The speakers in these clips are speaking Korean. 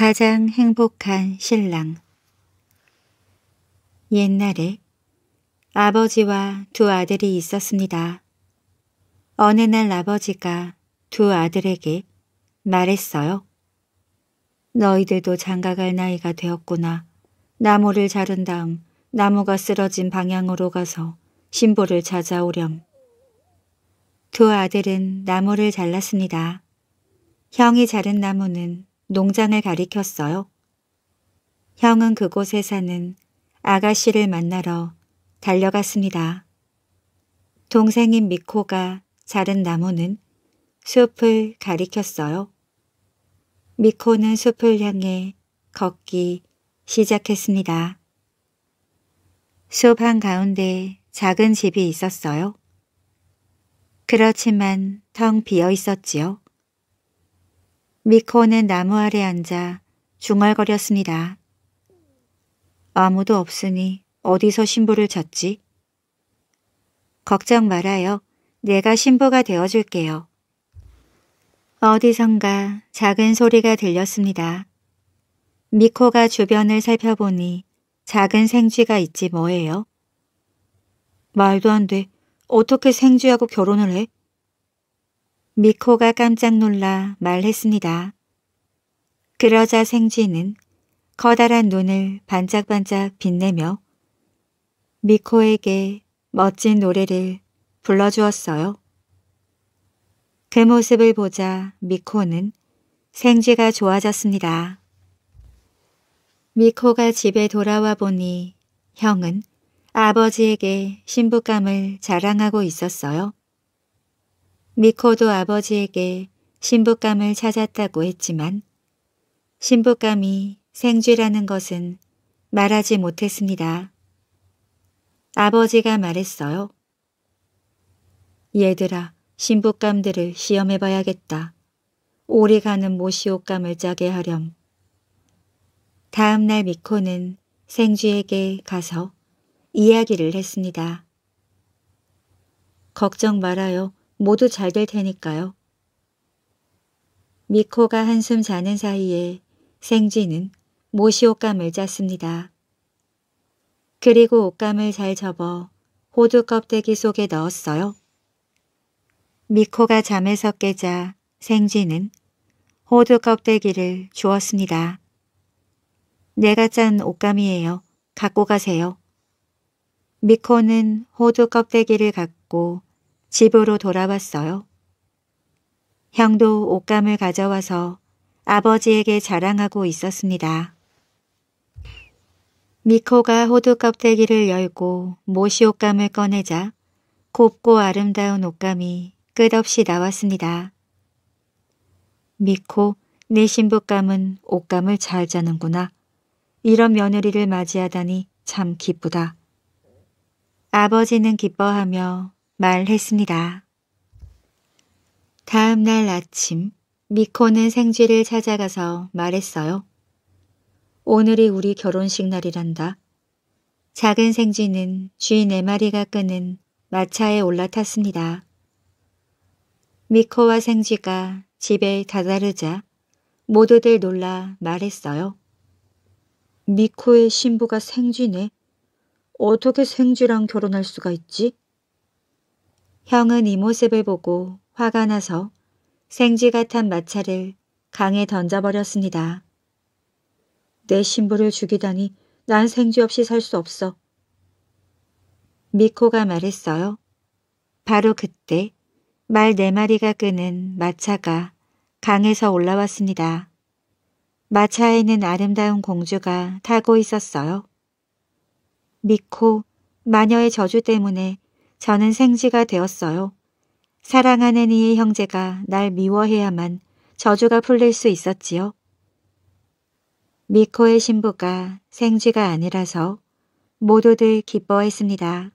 가장 행복한 신랑 옛날에 아버지와 두 아들이 있었습니다. 어느 날 아버지가 두 아들에게 말했어요. 너희들도 장가갈 나이가 되었구나. 나무를 자른 다음 나무가 쓰러진 방향으로 가서 신보를 찾아오렴. 두 아들은 나무를 잘랐습니다. 형이 자른 나무는 농장을 가리켰어요. 형은 그곳에 사는 아가씨를 만나러 달려갔습니다. 동생인 미코가 자른 나무는 숲을 가리켰어요. 미코는 숲을 향해 걷기 시작했습니다. 숲 한가운데 작은 집이 있었어요. 그렇지만 텅 비어 있었지요. 미코는 나무 아래 앉아 중얼거렸습니다. 아무도 없으니 어디서 신부를 찾지? 걱정 말아요. 내가 신부가 되어줄게요. 어디선가 작은 소리가 들렸습니다. 미코가 주변을 살펴보니 작은 생쥐가 있지 뭐예요? 말도 안 돼. 어떻게 생쥐하고 결혼을 해? 미코가 깜짝 놀라 말했습니다. 그러자 생쥐는 커다란 눈을 반짝반짝 빛내며 미코에게 멋진 노래를 불러주었어요. 그 모습을 보자 미코는 생쥐가 좋아졌습니다. 미코가 집에 돌아와 보니 형은 아버지에게 신부감을 자랑하고 있었어요. 미코도 아버지에게 신부감을 찾았다고 했지만 신부감이 생쥐라는 것은 말하지 못했습니다. 아버지가 말했어요. 얘들아, 신부감들을 시험해봐야겠다. 오래 가는 모시옷감을 짜게 하렴. 다음 날 미코는 생쥐에게 가서 이야기를 했습니다. 걱정 말아요. 모두 잘 될 테니까요. 미코가 한숨 자는 사이에 생쥐는 모시 옷감을 짰습니다. 그리고 옷감을 잘 접어 호두 껍데기 속에 넣었어요. 미코가 잠에서 깨자 생쥐는 호두 껍데기를 주었습니다. 내가 짠 옷감이에요. 갖고 가세요. 미코는 호두 껍데기를 갖고 집으로 돌아왔어요. 형도 옷감을 가져와서 아버지에게 자랑하고 있었습니다. 미코가 호두 껍데기를 열고 모시 옷감을 꺼내자 곱고 아름다운 옷감이 끝없이 나왔습니다. 미코, 내 신부감은 옷감을 잘자는구나 이런 며느리를 맞이하다니 참 기쁘다. 아버지는 기뻐하며 말했습니다. 다음 날 아침, 미코는 생쥐를 찾아가서 말했어요. 오늘이 우리 결혼식 날이란다. 작은 생쥐는 쥐 네 마리가 끄는 마차에 올라탔습니다. 미코와 생쥐가 집에 다다르자 모두들 놀라 말했어요. 미코의 신부가 생쥐네. 어떻게 생쥐랑 결혼할 수가 있지? 형은 이 모습을 보고 화가 나서 생쥐같은 마차를 강에 던져버렸습니다. 내 신부를 죽이다니 난 생쥐 없이 살 수 없어. 미코가 말했어요. 바로 그때 말 네 마리가 끄는 마차가 강에서 올라왔습니다. 마차에는 아름다운 공주가 타고 있었어요. 미코, 마녀의 저주 때문에 저는 생쥐가 되었어요. 사랑하는 이의 형제가 날 미워해야만 저주가 풀릴 수 있었지요. 미코의 신부가 생쥐가 아니라서 모두들 기뻐했습니다.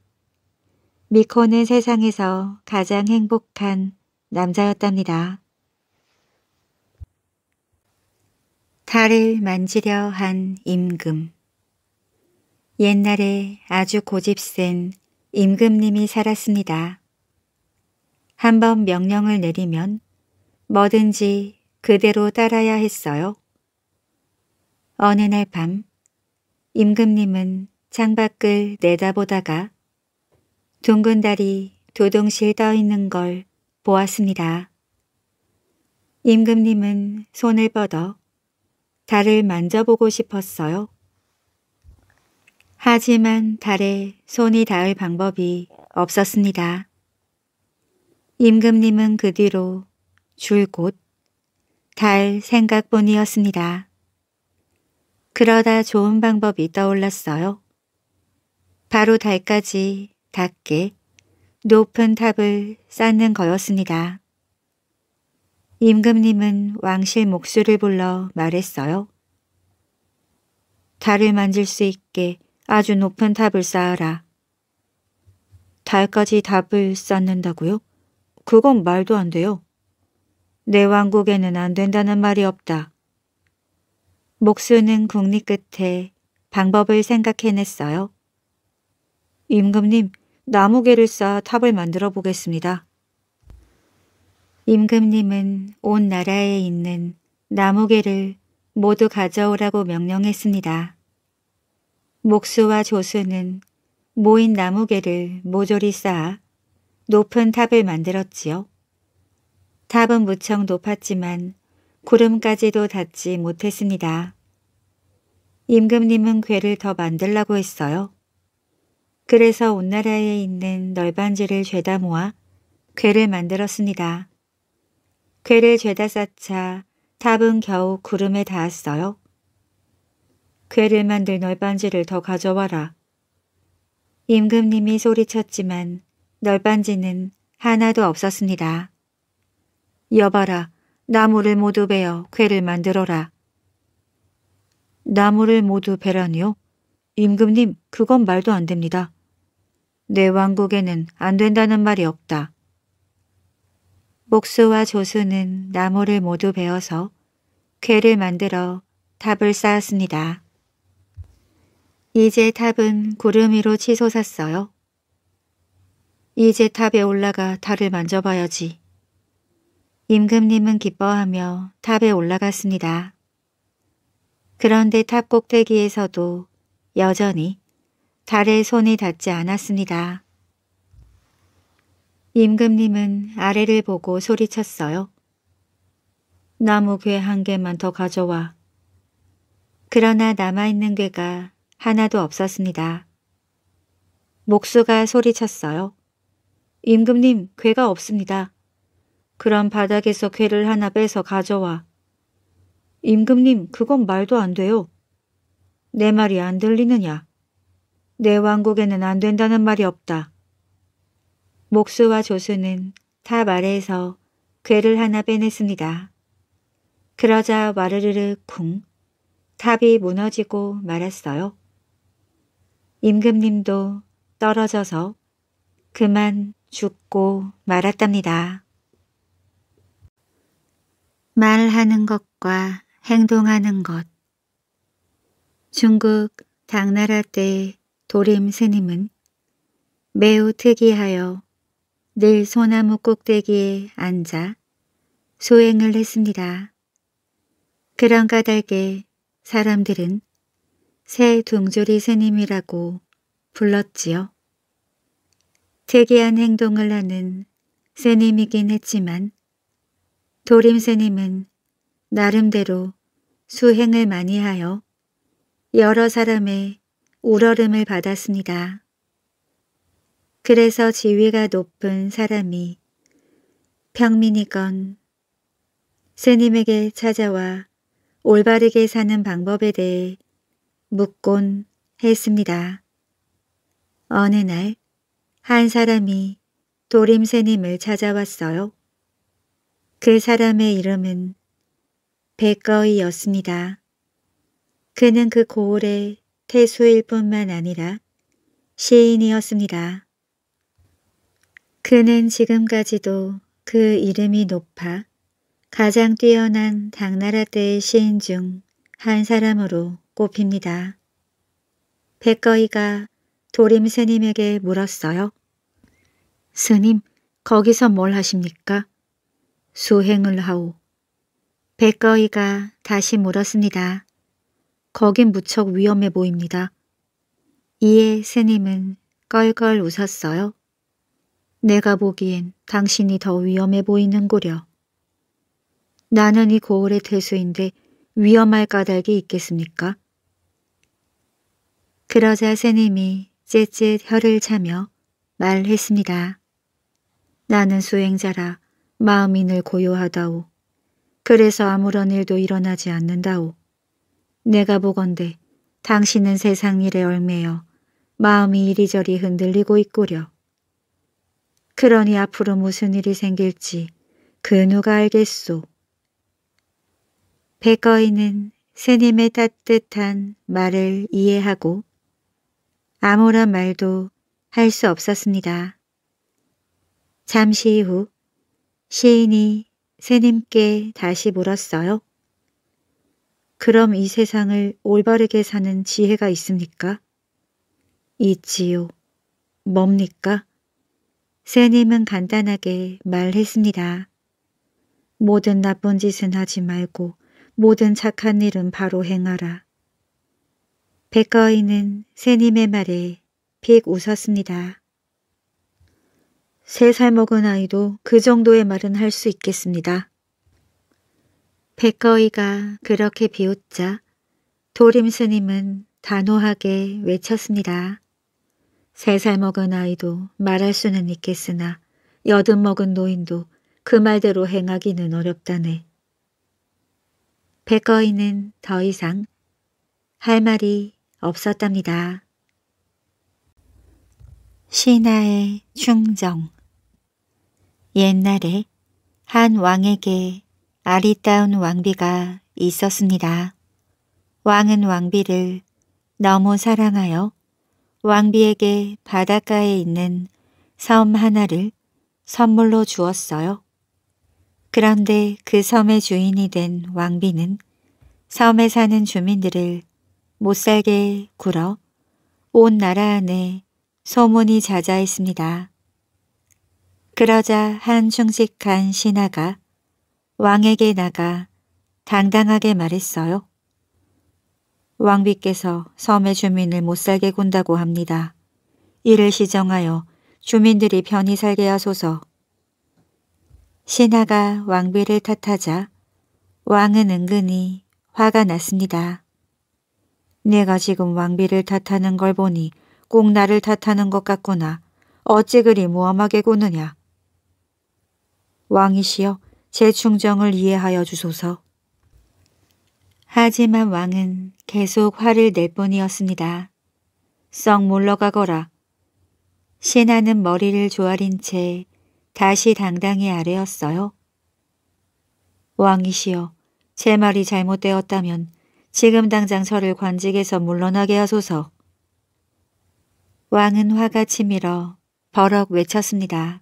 미코는 세상에서 가장 행복한 남자였답니다. 달을 만지려 한 임금 옛날에 아주 고집센 임금님이 살았습니다. 한 번 명령을 내리면 뭐든지 그대로 따라야 했어요. 어느 날 밤 임금님은 창밖을 내다보다가 둥근 달이 도동실 떠있는 걸 보았습니다. 임금님은 손을 뻗어 달을 만져보고 싶었어요. 하지만 달에 손이 닿을 방법이 없었습니다. 임금님은 그 뒤로 줄곧 달 생각뿐이었습니다. 그러다 좋은 방법이 떠올랐어요. 바로 달까지 닿게 높은 탑을 쌓는 거였습니다. 임금님은 왕실 목수를 불러 말했어요. 달을 만질 수 있게 아주 높은 탑을 쌓아라. 달까지 답을 쌓는다고요? 그건 말도 안 돼요. 내 왕국에는 안 된다는 말이 없다. 목수는 국리 끝에 방법을 생각해냈어요. 임금님, 나무개를 쌓아 탑을 만들어 보겠습니다. 임금님은 온 나라에 있는 나무개를 모두 가져오라고 명령했습니다. 목수와 조수는 모인 나무개를 모조리 쌓아 높은 탑을 만들었지요. 탑은 무척 높았지만 구름까지도 닿지 못했습니다. 임금님은 괴를 더 만들라고 했어요. 그래서 온나라에 있는 널반지를 죄다 모아 괴를 만들었습니다. 괴를 죄다 쌓자 탑은 겨우 구름에 닿았어요. 괴를 만들 널빤지를 더 가져와라. 임금님이 소리쳤지만 널빤지는 하나도 없었습니다. 여봐라, 나무를 모두 베어 괴를 만들어라. 나무를 모두 베라니요? 임금님, 그건 말도 안 됩니다. 내 왕국에는 안 된다는 말이 없다. 목수와 조수는 나무를 모두 베어서 괴를 만들어 탑을 쌓았습니다. 이제 탑은 구름 위로 치솟았어요. 이제 탑에 올라가 달을 만져봐야지. 임금님은 기뻐하며 탑에 올라갔습니다. 그런데 탑 꼭대기에서도 여전히 달의 손이 닿지 않았습니다. 임금님은 아래를 보고 소리쳤어요. 나무 괴 한 개만 더 가져와. 그러나 남아있는 괴가 하나도 없었습니다. 목수가 소리쳤어요. 임금님, 괴가 없습니다. 그럼 바닥에서 괴를 하나 빼서 가져와. 임금님, 그건 말도 안 돼요. 내 말이 안 들리느냐? 내 왕국에는 안 된다는 말이 없다. 목수와 조수는 탑 아래에서 괴를 하나 빼냈습니다. 그러자 와르르르 쿵 탑이 무너지고 말았어요. 임금님도 떨어져서 그만 죽고 말았답니다. 말하는 것과 행동하는 것 중국 당나라 때 도림 스님은 매우 특이하여 늘 소나무 꼭대기에 앉아 소행을 했습니다. 그런 까닭에 사람들은 새 둥조리 스님이라고 불렀지요. 특이한 행동을 하는 새님이긴 했지만 도림 새님은 나름대로 수행을 많이 하여 여러 사람의 우러름을 받았습니다. 그래서 지위가 높은 사람이 평민이건 스님에게 찾아와 올바르게 사는 방법에 대해 묻곤 했습니다. 어느 날 한 사람이 도림새님을 찾아왔어요. 그 사람의 이름은 백거이였습니다. 그는 그 고을의 태수일 뿐만 아니라 시인이었습니다. 그는 지금까지도 그 이름이 높아 가장 뛰어난 당나라 때의 시인 중 한 사람으로 꼽힙니다. 백거이가 도림 스님에게 물었어요. 스님, 거기서 뭘 하십니까? 수행을 하오. 백거이가 다시 물었습니다. 거긴 무척 위험해 보입니다. 이에 스님은 껄껄 웃었어요. 내가 보기엔 당신이 더 위험해 보이는구려. 나는 이 고을의 대수인데 위험할 까닭이 있겠습니까? 그러자 스님이 쯧쯧 혀를 차며 말했습니다. 나는 수행자라 마음이 늘 고요하다오. 그래서 아무런 일도 일어나지 않는다오. 내가 보건대 당신은 세상 일에 얽매여 마음이 이리저리 흔들리고 있구려. 그러니 앞으로 무슨 일이 생길지 그 누가 알겠소. 백거이는 스님의 따뜻한 말을 이해하고 아무런 말도 할 수 없었습니다. 잠시 후 시인이 새님께 다시 물었어요. 그럼 이 세상을 올바르게 사는 지혜가 있습니까? 있지요. 뭡니까? 새님은 간단하게 말했습니다. 모든 나쁜 짓은 하지 말고 모든 착한 일은 바로 행하라. 백거인은 새님의 말에 픽 웃었습니다. 세 살 먹은 아이도 그 정도의 말은 할 수 있겠습니다. 백거이가 그렇게 비웃자 도림 스님은 단호하게 외쳤습니다. 세 살 먹은 아이도 말할 수는 있겠으나 여든 먹은 노인도 그 말대로 행하기는 어렵다네. 백거이는 더 이상 할 말이 없었답니다. 신하의 충정 옛날에 한 왕에게 아리따운 왕비가 있었습니다. 왕은 왕비를 너무 사랑하여 왕비에게 바닷가에 있는 섬 하나를 선물로 주었어요. 그런데 그 섬의 주인이 된 왕비는 섬에 사는 주민들을 못살게 굴어 온 나라 안에 소문이 자자 했습니다 그러자 한 충직한 신하가 왕에게 나가 당당하게 말했어요. 왕비께서 섬의 주민을 못살게 군다고 합니다. 이를 시정하여 주민들이 편히 살게 하소서. 신하가 왕비를 탓하자 왕은 은근히 화가 났습니다. 내가 지금 왕비를 탓하는 걸 보니 꼭 나를 탓하는 것 같구나. 어찌 그리 무엄하게 구느냐. 왕이시여 제 충정을 이해하여 주소서. 하지만 왕은 계속 화를 낼 뿐이었습니다. 썩물러가거라 신하는 머리를 조아린 채 다시 당당히 아래였어요. 왕이시여, 제 말이 잘못되었다면 지금 당장 저를 관직에서 물러나게 하소서. 왕은 화가 치밀어 버럭 외쳤습니다.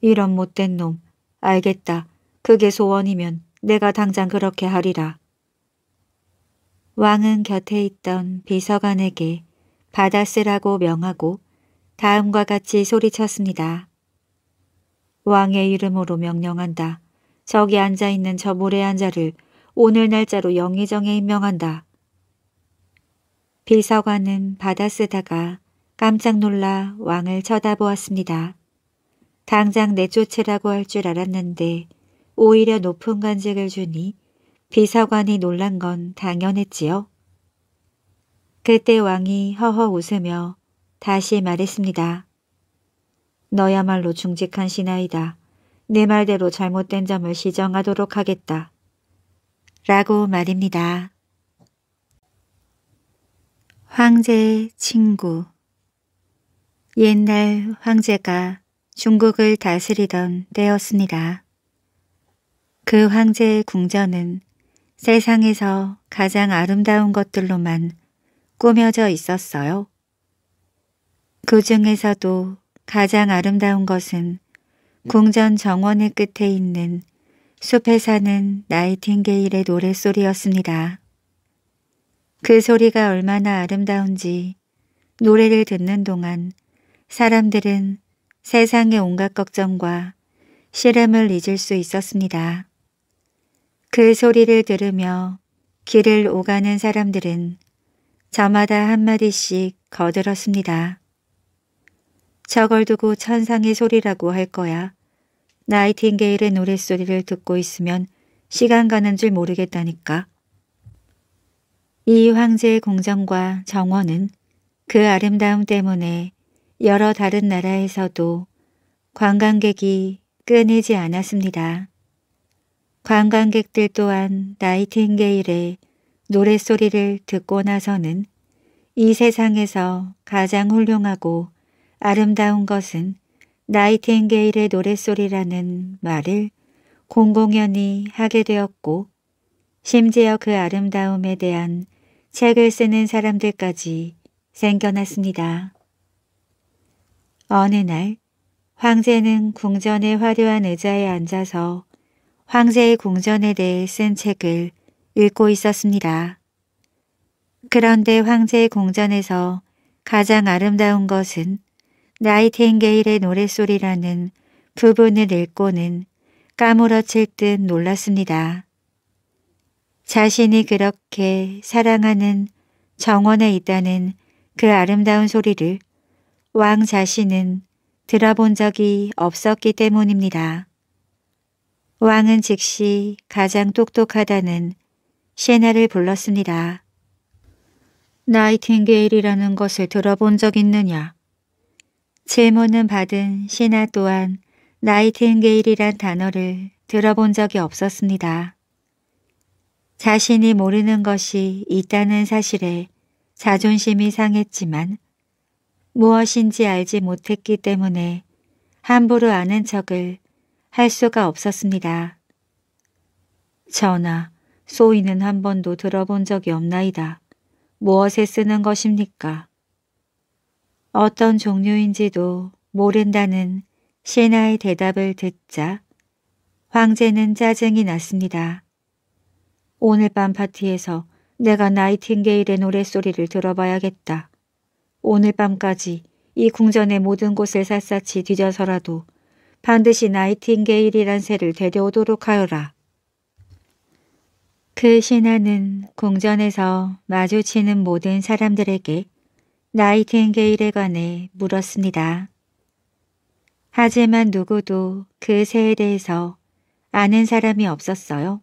이런 못된 놈, 알겠다. 그게 소원이면 내가 당장 그렇게 하리라. 왕은 곁에 있던 비서관에게 받아 쓰라고 명하고 다음과 같이 소리쳤습니다. 왕의 이름으로 명령한다. 저기 앉아있는 저 모래한 자를 오늘 날짜로 영의정에 임명한다. 비서관은 받아쓰다가 깜짝 놀라 왕을 쳐다보았습니다. 당장 내쫓으라고 할 줄 알았는데 오히려 높은 간직을 주니 비서관이 놀란 건 당연했지요. 그때 왕이 허허 웃으며 다시 말했습니다. 너야말로 중직한 신하이다. 내 말대로 잘못된 점을 시정하도록 하겠다. 라고 말입니다. 황제의 친구 옛날 황제가 중국을 다스리던 때였습니다. 그 황제의 궁전은 세상에서 가장 아름다운 것들로만 꾸며져 있었어요. 그 중에서도 가장 아름다운 것은 궁전 정원의 끝에 있는 숲에 사는 나이팅게일의 노랫소리였습니다. 그 소리가 얼마나 아름다운지 노래를 듣는 동안 사람들은 세상의 온갖 걱정과 시름을 잊을 수 있었습니다. 그 소리를 들으며 길을 오가는 사람들은 저마다 한마디씩 거들었습니다. 저걸 두고 천상의 소리라고 할 거야. 나이팅게일의 노랫소리를 듣고 있으면 시간 가는 줄 모르겠다니까. 이 황제의 공정과 정원은 그 아름다움 때문에 여러 다른 나라에서도 관광객이 끊이지 않았습니다. 관광객들 또한 나이팅게일의 노랫소리를 듣고 나서는 이 세상에서 가장 훌륭하고 아름다운 것은 나이팅게일의 노랫소리라는 말을 공공연히 하게 되었고 심지어 그 아름다움에 대한 책을 쓰는 사람들까지 생겨났습니다. 어느 날 황제는 궁전의 화려한 의자에 앉아서 황제의 궁전에 대해 쓴 책을 읽고 있었습니다. 그런데 황제의 궁전에서 가장 아름다운 것은 나이팅게일의 노랫소리라는 부분을 읽고는 까무러칠 듯 놀랐습니다. 자신이 그렇게 사랑하는 정원에 있다는 그 아름다운 소리를 왕 자신은 들어본 적이 없었기 때문입니다. 왕은 즉시 가장 똑똑하다는 시나를 불렀습니다. 나이팅게일이라는 것을 들어본 적 있느냐? 질문은 받은 신하 또한 나이팅게일이란 단어를 들어본 적이 없었습니다. 자신이 모르는 것이 있다는 사실에 자존심이 상했지만 무엇인지 알지 못했기 때문에 함부로 아는 척을 할 수가 없었습니다. 전하, 소인은 한 번도 들어본 적이 없나이다. 무엇에 쓰는 것입니까? 어떤 종류인지도 모른다는 신하의 대답을 듣자 황제는 짜증이 났습니다. 오늘 밤 파티에서 내가 나이팅게일의 노랫소리를 들어봐야겠다. 오늘 밤까지 이 궁전의 모든 곳을 샅샅이 뒤져서라도 반드시 나이팅게일이란 새를 데려오도록 하여라. 그 신하는 궁전에서 마주치는 모든 사람들에게 나이팅게일에 관해 물었습니다. 하지만 누구도 그 새에 대해서 아는 사람이 없었어요.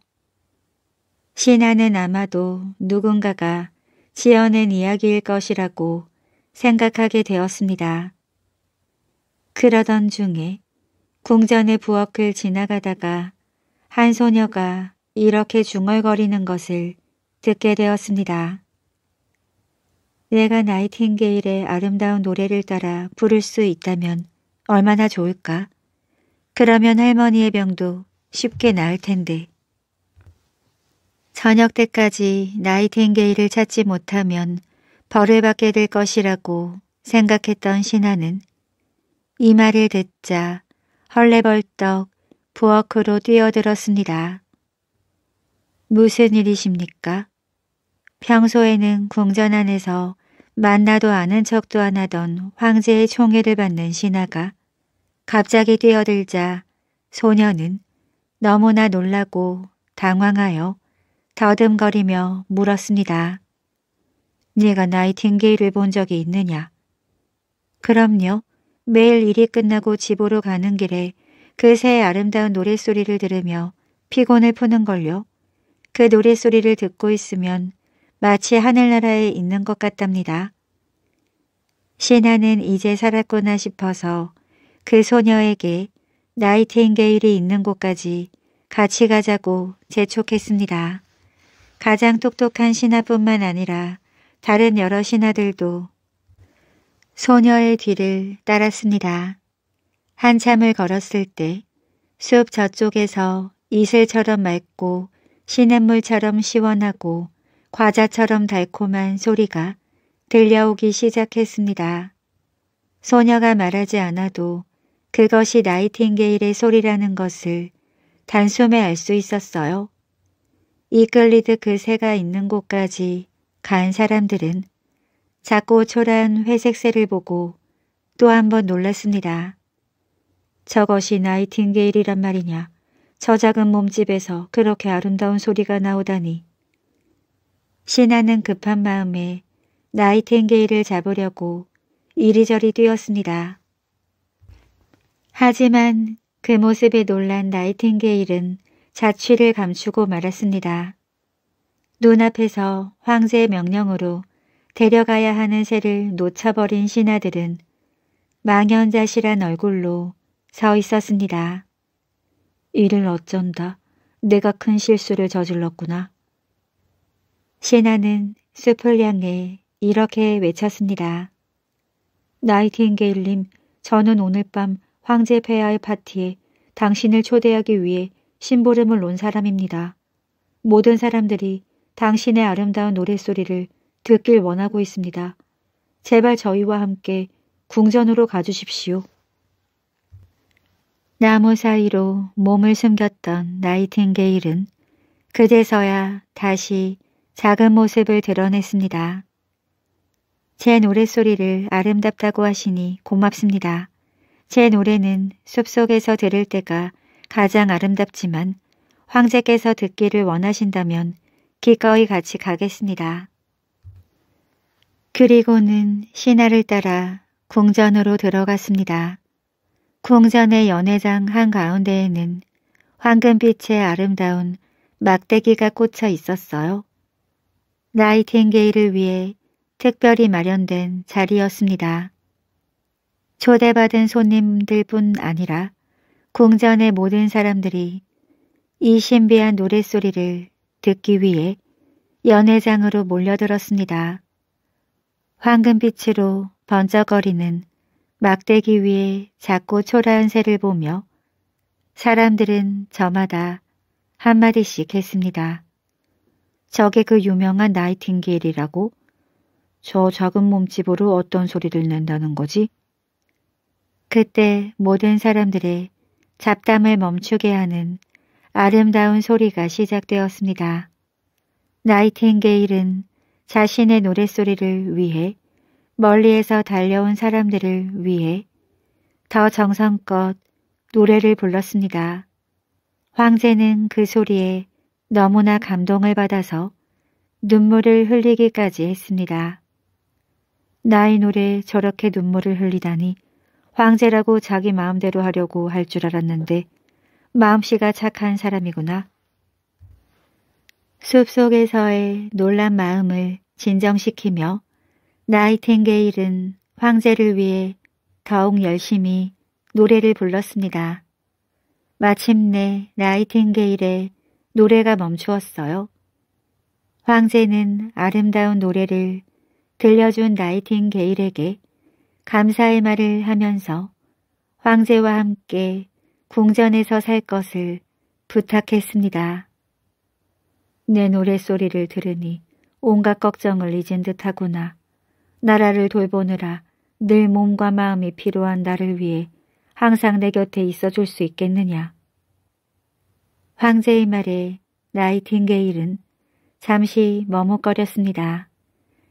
신하는 아마도 누군가가 지어낸 이야기일 것이라고 생각하게 되었습니다. 그러던 중에 궁전의 부엌을 지나가다가 한 소녀가 이렇게 중얼거리는 것을 듣게 되었습니다. 내가 나이팅게일의 아름다운 노래를 따라 부를 수 있다면 얼마나 좋을까? 그러면 할머니의 병도 쉽게 나을 텐데. 저녁 때까지 나이팅게일을 찾지 못하면 벌을 받게 될 것이라고 생각했던 신하는 이 말을 듣자 헐레벌떡 부엌으로 뛰어들었습니다. 무슨 일이십니까? 평소에는 궁전 안에서 만나도 아는 척도 안 하던 황제의 총애를 받는 신하가 갑자기 뛰어들자 소녀는 너무나 놀라고 당황하여 더듬거리며 물었습니다. 네가 나이팅게일을 본 적이 있느냐? 그럼요. 매일 일이 끝나고 집으로 가는 길에 그 새의 아름다운 노랫소리를 들으며 피곤을 푸는 걸요. 그 노랫소리를 듣고 있으면 마치 하늘나라에 있는 것 같답니다. 신나는 이제 살았구나 싶어서 그 소녀에게 나이팅게일이 있는 곳까지 같이 가자고 재촉했습니다. 가장 똑똑한 신하뿐만 아니라 다른 여러 신하들도 소녀의 뒤를 따랐습니다. 한참을 걸었을 때 숲 저쪽에서 이슬처럼 맑고 시냇물처럼 시원하고 과자처럼 달콤한 소리가 들려오기 시작했습니다. 소녀가 말하지 않아도 그것이 나이팅게일의 소리라는 것을 단숨에 알 수 있었어요. 이끌리듯 그 새가 있는 곳까지 간 사람들은 작고 초라한 회색새를 보고 또 한번 놀랐습니다. 저것이 나이팅게일이란 말이냐. 저 작은 몸집에서 그렇게 아름다운 소리가 나오다니. 신하는 급한 마음에 나이팅게일을 잡으려고 이리저리 뛰었습니다. 하지만 그 모습에 놀란 나이팅게일은 자취를 감추고 말았습니다. 눈앞에서 황제의 명령으로 데려가야 하는 새를 놓쳐버린 신하들은 망연자실한 얼굴로 서 있었습니다. 이를 어쩐다. 내가 큰 실수를 저질렀구나. 시나는 숲을 량에 이렇게 외쳤습니다. 나이팅게일님, 저는 오늘 밤 황제 폐하의 파티에 당신을 초대하기 위해 심부름을 논 사람입니다. 모든 사람들이 당신의 아름다운 노랫소리를 듣길 원하고 있습니다. 제발 저희와 함께 궁전으로 가주십시오. 나무 사이로 몸을 숨겼던 나이팅게일은 그제서야 다시 작은 모습을 드러냈습니다. 제 노랫소리를 아름답다고 하시니 고맙습니다. 제 노래는 숲속에서 들을 때가 가장 아름답지만 황제께서 듣기를 원하신다면 기꺼이 같이 가겠습니다. 그리고는 신하를 따라 궁전으로 들어갔습니다. 궁전의 연회장 한가운데에는 황금빛의 아름다운 막대기가 꽂혀 있었어요. 나이팅게일을 위해 특별히 마련된 자리였습니다. 초대받은 손님들뿐 아니라 궁전의 모든 사람들이 이 신비한 노랫소리를 듣기 위해 연회장으로 몰려들었습니다. 황금빛으로 번쩍거리는 막대기 위에 작고 초라한 새를 보며 사람들은 저마다 한마디씩 했습니다. 저게 그 유명한 나이팅게일이라고? 저 작은 몸집으로 어떤 소리를 낸다는 거지? 그때 모든 사람들의 잡담을 멈추게 하는 아름다운 소리가 시작되었습니다. 나이팅게일은 자신의 노랫소리를 위해 멀리에서 달려온 사람들을 위해 더 정성껏 노래를 불렀습니다. 황제는 그 소리에 너무나 감동을 받아서 눈물을 흘리기까지 했습니다. 나의 노래 에 저렇게 눈물을 흘리다니 황제라고 자기 마음대로 하려고 할 줄 알았는데 마음씨가 착한 사람이구나. 숲속에서의 놀란 마음을 진정시키며 나이팅게일은 황제를 위해 더욱 열심히 노래를 불렀습니다. 마침내 나이팅게일의 노래가 멈추었어요. 황제는 아름다운 노래를 들려준 나이팅게일에게 감사의 말을 하면서 황제와 함께 궁전에서 살 것을 부탁했습니다. 내 노래소리를 들으니 온갖 걱정을 잊은 듯하구나. 나라를 돌보느라 늘 몸과 마음이 필요한 나를 위해 항상 내 곁에 있어줄 수 있겠느냐. 황제의 말에 나이팅게일은 잠시 머뭇거렸습니다.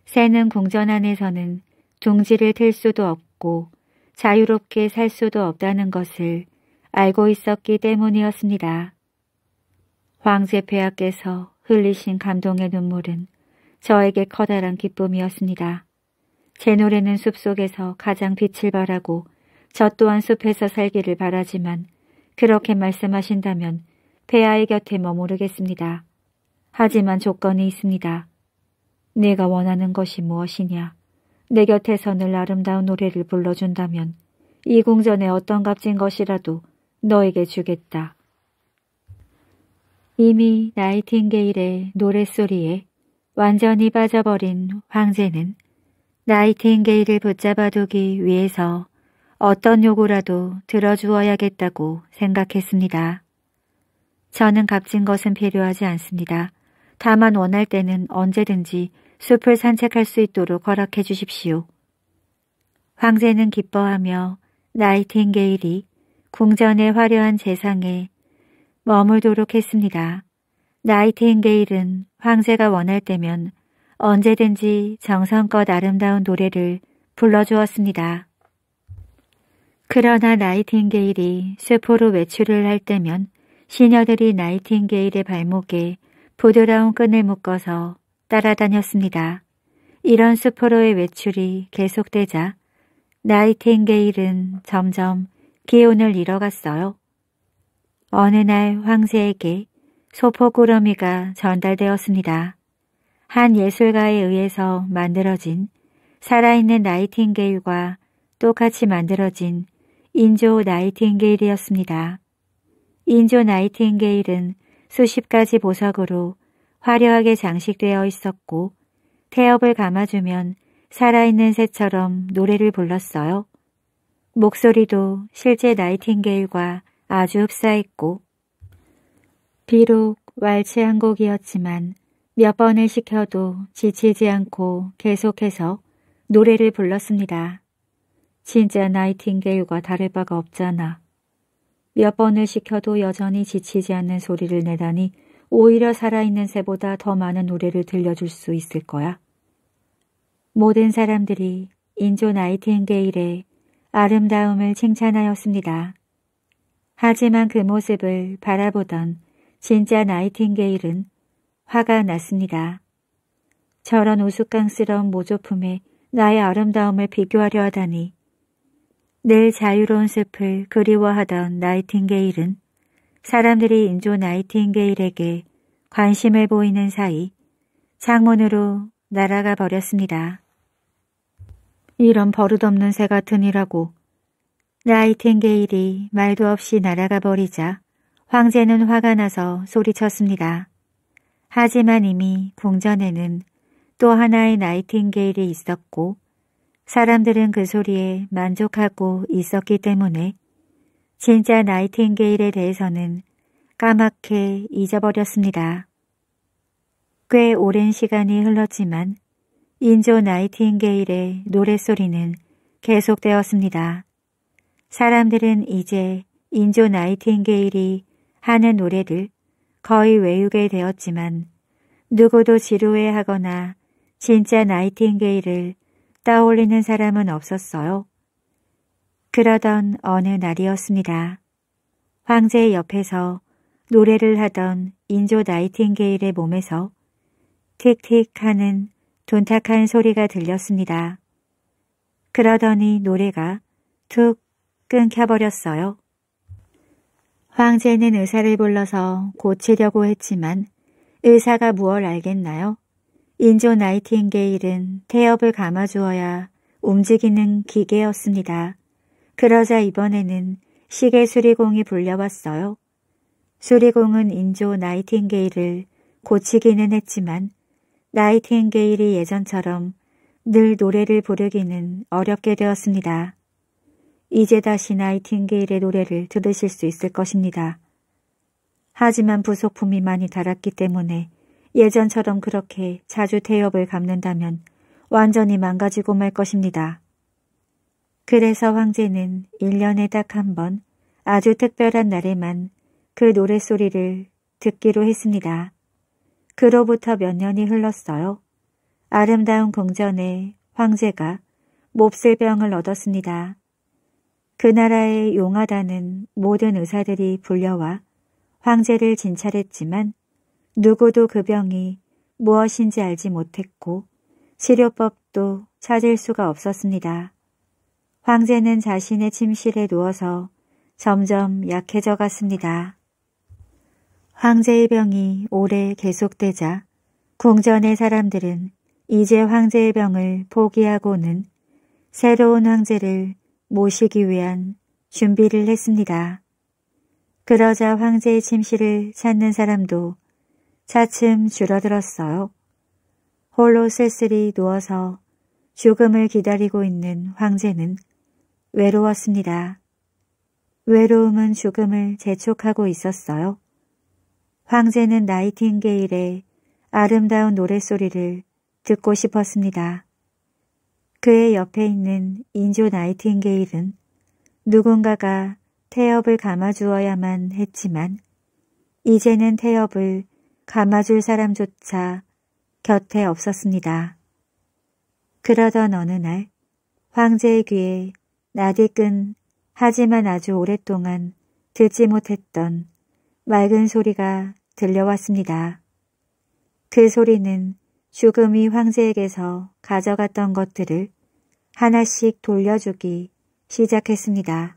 새는 궁전 안에서는 둥지를 틀 수도 없고 자유롭게 살 수도 없다는 것을 알고 있었기 때문이었습니다. 황제 폐하께서 흘리신 감동의 눈물은 저에게 커다란 기쁨이었습니다. 제 노래는 숲속에서 가장 빛을 바라고 저 또한 숲에서 살기를 바라지만 그렇게 말씀하신다면 배아의 곁에 머무르겠습니다. 하지만 조건이 있습니다. 내가 원하는 것이 무엇이냐? 내 곁에서 늘 아름다운 노래를 불러준다면 이 궁전에 어떤 값진 것이라도 너에게 주겠다. 이미 나이팅게일의 노랫소리에 완전히 빠져버린 황제는 나이팅게일을 붙잡아두기 위해서 어떤 요구라도 들어주어야겠다고 생각했습니다. 저는 값진 것은 필요하지 않습니다. 다만 원할 때는 언제든지 숲을 산책할 수 있도록 허락해 주십시오. 황제는 기뻐하며 나이팅게일이 궁전의 화려한 재상에 머물도록 했습니다. 나이팅게일은 황제가 원할 때면 언제든지 정성껏 아름다운 노래를 불러주었습니다. 그러나 나이팅게일이 쇠포로 외출을 할 때면 시녀들이 나이팅게일의 발목에 부드러운 끈을 묶어서 따라다녔습니다. 이런 수포로의 외출이 계속되자 나이팅게일은 점점 기운을 잃어갔어요. 어느 날황새에게 소포구러미가 전달되었습니다. 한 예술가에 의해서 만들어진 살아있는 나이팅게일과 똑같이 만들어진 인조 나이팅게일이었습니다. 인조 나이팅게일은 수십 가지 보석으로 화려하게 장식되어 있었고 태엽을 감아주면 살아있는 새처럼 노래를 불렀어요. 목소리도 실제 나이팅게일과 아주 흡사했고 비록 왈츠 한 곡이었지만 몇 번을 시켜도 지치지 않고 계속해서 노래를 불렀습니다. 진짜 나이팅게일과 다를 바가 없잖아. 몇 번을 시켜도 여전히 지치지 않는 소리를 내다니 오히려 살아있는 새보다 더 많은 노래를 들려줄 수 있을 거야. 모든 사람들이 인조 나이팅게일의 아름다움을 칭찬하였습니다. 하지만 그 모습을 바라보던 진짜 나이팅게일은 화가 났습니다. 저런 우스꽝스러운 모조품에 나의 아름다움을 비교하려 하다니 늘 자유로운 숲을 그리워하던 나이팅게일은 사람들이 인조 나이팅게일에게 관심을 보이는 사이 창문으로 날아가 버렸습니다. 이런 버릇없는 새같으이라고 나이팅게일이 말도 없이 날아가 버리자 황제는 화가 나서 소리쳤습니다. 하지만 이미 궁전에는 또 하나의 나이팅게일이 있었고 사람들은 그 소리에 만족하고 있었기 때문에 진짜 나이팅게일에 대해서는 까맣게 잊어버렸습니다. 꽤 오랜 시간이 흘렀지만 인조 나이팅게일의 노래소리는 계속되었습니다. 사람들은 이제 인조 나이팅게일이 하는 노래를 거의 외우게 되었지만 누구도 지루해하거나 진짜 나이팅게일을 떠올리는 사람은 없었어요. 그러던 어느 날이었습니다. 황제의 옆에서 노래를 하던 인조 나이팅게일의 몸에서 틱틱 하는 돈탁한 소리가 들렸습니다. 그러더니 노래가 툭 끊겨버렸어요. 황제는 의사를 불러서 고치려고 했지만 의사가 무얼 알겠나요? 인조 나이팅게일은 태엽을 감아주어야 움직이는 기계였습니다. 그러자 이번에는 시계 수리공이 불려왔어요. 수리공은 인조 나이팅게일을 고치기는 했지만 나이팅게일이 예전처럼 늘 노래를 부르기는 어렵게 되었습니다. 이제 다시 나이팅게일의 노래를 들으실 수 있을 것입니다. 하지만 부속품이 많이 달았기 때문에 예전처럼 그렇게 자주 대업을 갚는다면 완전히 망가지고 말 것입니다. 그래서 황제는 1년에 딱 한 번 아주 특별한 날에만 그 노랫소리를 듣기로 했습니다. 그로부터 몇 년이 흘렀어요. 아름다운 궁전에 황제가 몹쓸 병을 얻었습니다. 그 나라의 용하다는 모든 의사들이 불려와 황제를 진찰했지만 누구도 그 병이 무엇인지 알지 못했고 치료법도 찾을 수가 없었습니다. 황제는 자신의 침실에 누워서 점점 약해져 갔습니다. 황제의 병이 오래 계속되자 궁전의 사람들은 이제 황제의 병을 포기하고는 새로운 황제를 모시기 위한 준비를 했습니다. 그러자 황제의 침실을 찾는 사람도 차츰 줄어들었어요. 홀로 쓸쓸히 누워서 죽음을 기다리고 있는 황제는 외로웠습니다. 외로움은 죽음을 재촉하고 있었어요. 황제는 나이팅게일의 아름다운 노랫소리를 듣고 싶었습니다. 그의 옆에 있는 인조 나이팅게일은 누군가가 태엽을 감아주어야만 했지만 이제는 태엽을 감아줄 사람조차 곁에 없었습니다. 그러던 어느 날 황제의 귀에 나디끈 하지만 아주 오랫동안 듣지 못했던 맑은 소리가 들려왔습니다. 그 소리는 죽음이 황제에게서 가져갔던 것들을 하나씩 돌려주기 시작했습니다.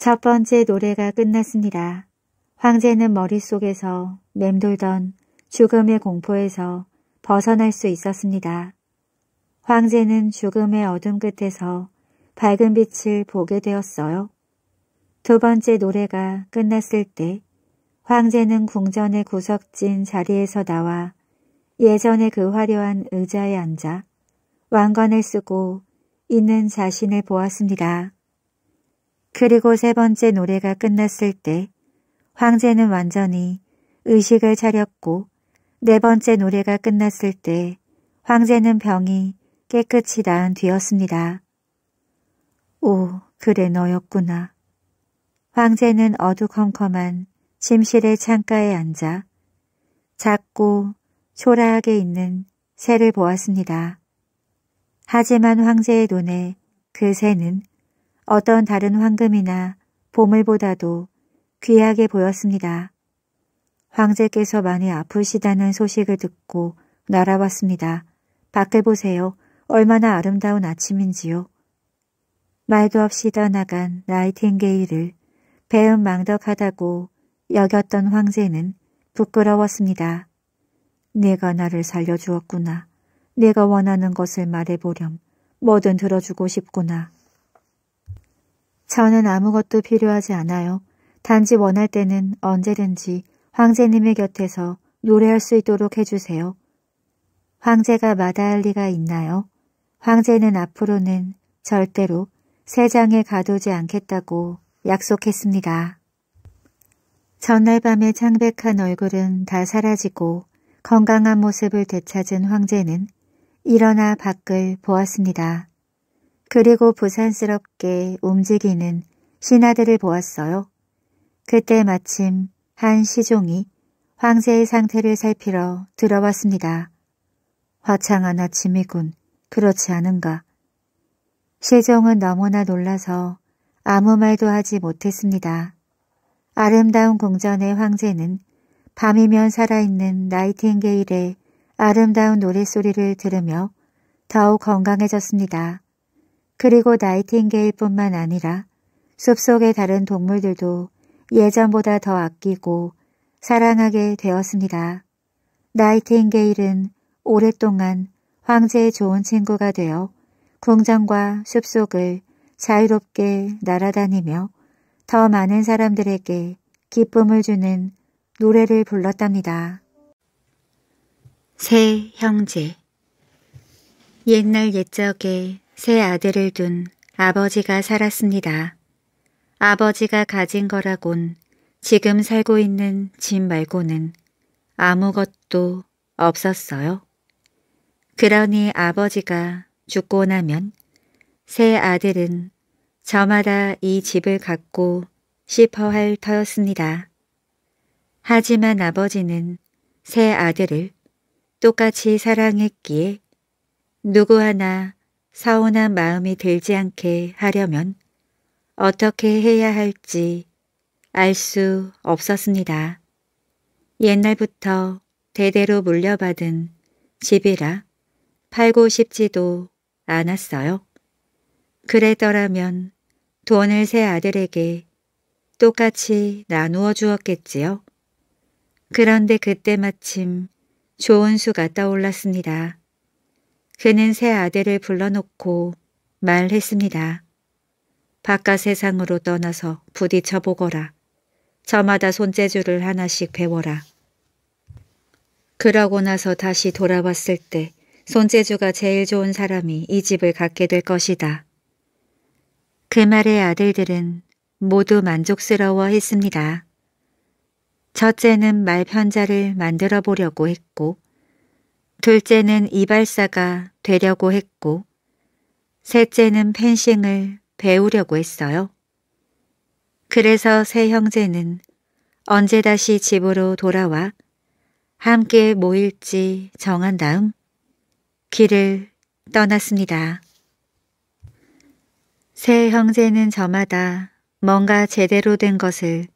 첫 번째 노래가 끝났습니다. 황제는 머릿속에서 맴돌던 죽음의 공포에서 벗어날 수 있었습니다. 황제는 죽음의 어둠 끝에서 밝은 빛을 보게 되었어요. 두 번째 노래가 끝났을 때 황제는 궁전의 구석진 자리에서 나와 예전의 그 화려한 의자에 앉아 왕관을 쓰고 있는 자신을 보았습니다. 그리고 세 번째 노래가 끝났을 때 황제는 완전히 의식을 차렸고 네 번째 노래가 끝났을 때 황제는 병이 깨끗이 나은 뒤였습니다. 오, 그래 너였구나. 황제는 어두컴컴한 침실의 창가에 앉아 작고 초라하게 있는 새를 보았습니다. 하지만 황제의 눈에 그 새는 어떤 다른 황금이나 보물보다도 귀하게 보였습니다. 황제께서 많이 아프시다는 소식을 듣고 날아왔습니다. 밖을 보세요. 얼마나 아름다운 아침인지요. 말도 없이 떠나간 나이팅게일을 배은 망덕하다고 여겼던 황제는 부끄러웠습니다. 내가 나를 살려주었구나. 내가 원하는 것을 말해보렴. 뭐든 들어주고 싶구나. 저는 아무것도 필요하지 않아요. 단지 원할 때는 언제든지 황제님의 곁에서 노래할 수 있도록 해주세요. 황제가 마다할 리가 있나요? 황제는 앞으로는 절대로 세장에 가두지 않겠다고 약속했습니다. 전날 밤에 창백한 얼굴은 다 사라지고 건강한 모습을 되찾은 황제는 일어나 밖을 보았습니다. 그리고 부산스럽게 움직이는 신하들을 보았어요. 그때 마침 한 시종이 황새의 상태를 살피러 들어왔습니다. 화창한 아침이군. 그렇지 않은가. 시종은 너무나 놀라서 아무 말도 하지 못했습니다. 아름다운 궁전의 황제는 밤이면 살아있는 나이팅게일의 아름다운 노랫소리를 들으며 더욱 건강해졌습니다. 그리고 나이팅게일뿐만 아니라 숲속의 다른 동물들도 예전보다 더 아끼고 사랑하게 되었습니다. 나이팅게일은 오랫동안 황제의 좋은 친구가 되어 궁전과 숲속을 자유롭게 날아다니며 더 많은 사람들에게 기쁨을 주는 노래를 불렀답니다. 새 형제 옛날 옛적에 새 아들을 둔 아버지가 살았습니다. 아버지가 가진 거라곤 지금 살고 있는 집 말고는 아무것도 없었어요. 그러니 아버지가 죽고 나면 세 아들은 저마다 이 집을 갖고 싶어 할 터였습니다. 하지만 아버지는 세 아들을 똑같이 사랑했기에 누구 하나 서운한 마음이 들지 않게 하려면 어떻게 해야 할지 알 수 없었습니다. 옛날부터 대대로 물려받은 집이라 팔고 싶지도 않았어요. 그랬더라면 돈을 새 아들에게 똑같이 나누어 주었겠지요. 그런데 그때 마침 좋은 수가 떠올랐습니다. 그는 새 아들을 불러놓고 말했습니다. 바깥 세상으로 떠나서 부딪혀 보거라. 저마다 손재주를 하나씩 배워라. 그러고 나서 다시 돌아왔을 때 손재주가 제일 좋은 사람이 이 집을 갖게 될 것이다. 그 말에 아들들은 모두 만족스러워 했습니다. 첫째는 말편자를 만들어 보려고 했고 둘째는 이발사가 되려고 했고 셋째는 펜싱을 배우려고 했어요. 그래서 세 형제는 언제 다시 집으로 돌아와 함께 모일지 정한 다음 길을 떠났습니다. 세 형제는 저마다 뭔가 제대로 된 것을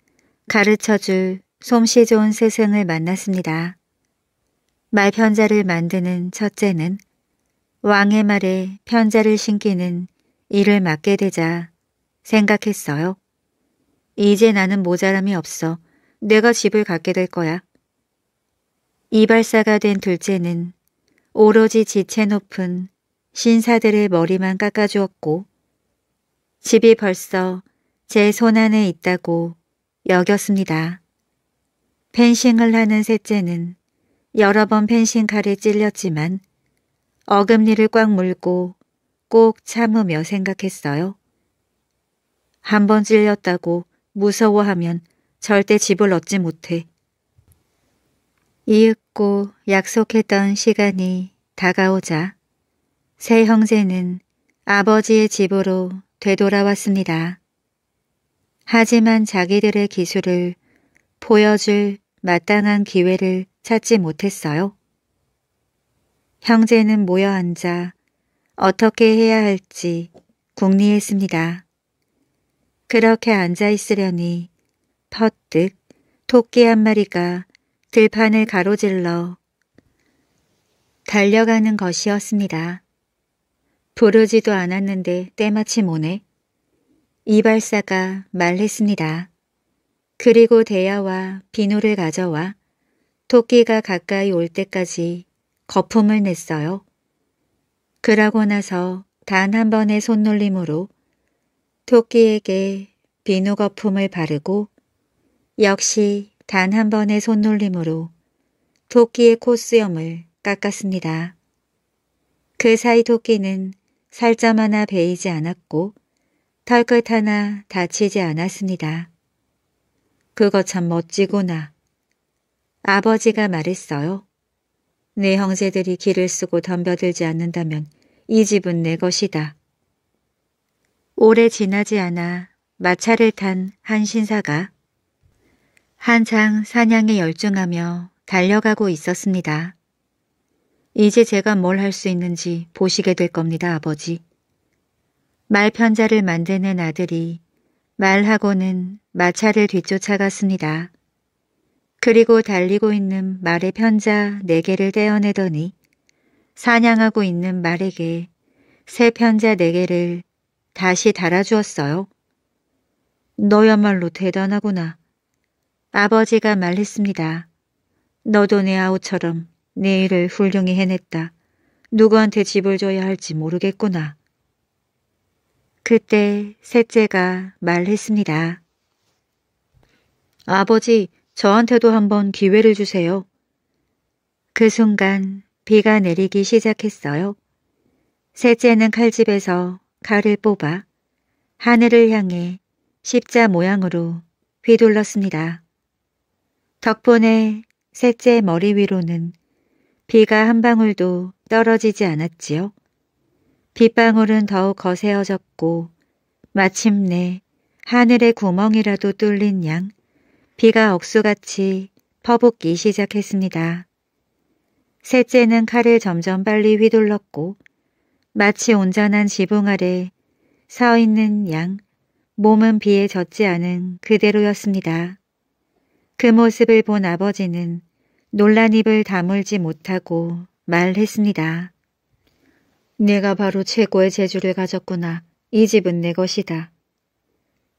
가르쳐줄 솜씨 좋은 스승을 만났습니다. 말편자를 만드는 첫째는 왕의 말에 편자를 신기는 일을 맡게 되자 생각했어요. 이제 나는 모자람이 없어 내가 집을 갖게 될 거야. 이발사가 된 둘째는 오로지 지체 높은 신사들의 머리만 깎아주었고 집이 벌써 제 손안에 있다고 여겼습니다. 펜싱을 하는 셋째는 여러 번 펜싱 칼에 찔렸지만 어금니를 꽉 물고 꼭 참으며 생각했어요. 한번 찔렸다고 무서워하면 절대 집을 얻지 못해. 이윽고 약속했던 시간이 다가오자 세 형제는 아버지의 집으로 되돌아왔습니다. 하지만 자기들의 기술을 보여줄 마땅한 기회를 찾지 못했어요. 형제는 모여 앉아 어떻게 해야 할지 궁리했습니다. 그렇게 앉아 있으려니 퍼뜩 토끼 한 마리가 들판을 가로질러 달려가는 것이었습니다. 부르지도 않았는데 때마침 오네. 이발사가 말했습니다. 그리고 대야와 비누를 가져와 토끼가 가까이 올 때까지 거품을 냈어요. 그러고 나서 단 한 번의 손놀림으로 토끼에게 비누 거품을 바르고 역시 단 한 번의 손놀림으로 토끼의 코수염을 깎았습니다. 그 사이 토끼는 살점 하나 베이지 않았고 털끝 하나 다치지 않았습니다. 그거 참 멋지구나. 아버지가 말했어요. 내 네 형제들이 길을 쓰고 덤벼들지 않는다면 이 집은 내 것이다. 오래 지나지 않아 마차를 탄 한 신사가 한창 사냥에 열중하며 달려가고 있었습니다. 이제 제가 뭘 할 수 있는지 보시게 될 겁니다, 아버지. 말편자를 만드는 아들이 말하고는 마차를 뒤쫓아갔습니다. 그리고 달리고 있는 말의 편자 네 개를 떼어내더니 사냥하고 있는 말에게 새 편자 네 개를 다시 달아주었어요. 너야말로 대단하구나. 아버지가 말했습니다. 너도 내 아우처럼 내 일을 훌륭히 해냈다. 누구한테 집을 줘야 할지 모르겠구나. 그때 셋째가 말했습니다. 아버지, 저한테도 한번 기회를 주세요. 그 순간 비가 내리기 시작했어요. 셋째는 칼집에서 칼을 뽑아 하늘을 향해 십자 모양으로 휘둘렀습니다. 덕분에 셋째 머리 위로는 비가 한 방울도 떨어지지 않았지요. 빗방울은 더욱 거세어졌고 마침내 하늘의 구멍이라도 뚫린 양 비가 억수같이 퍼붓기 시작했습니다. 셋째는 칼을 점점 빨리 휘둘렀고 마치 온전한 지붕 아래 서 있는 양, 몸은 비에 젖지 않은 그대로였습니다. 그 모습을 본 아버지는 놀란 입을 다물지 못하고 말했습니다. 내가 바로 최고의 재주를 가졌구나. 이 집은 내 것이다.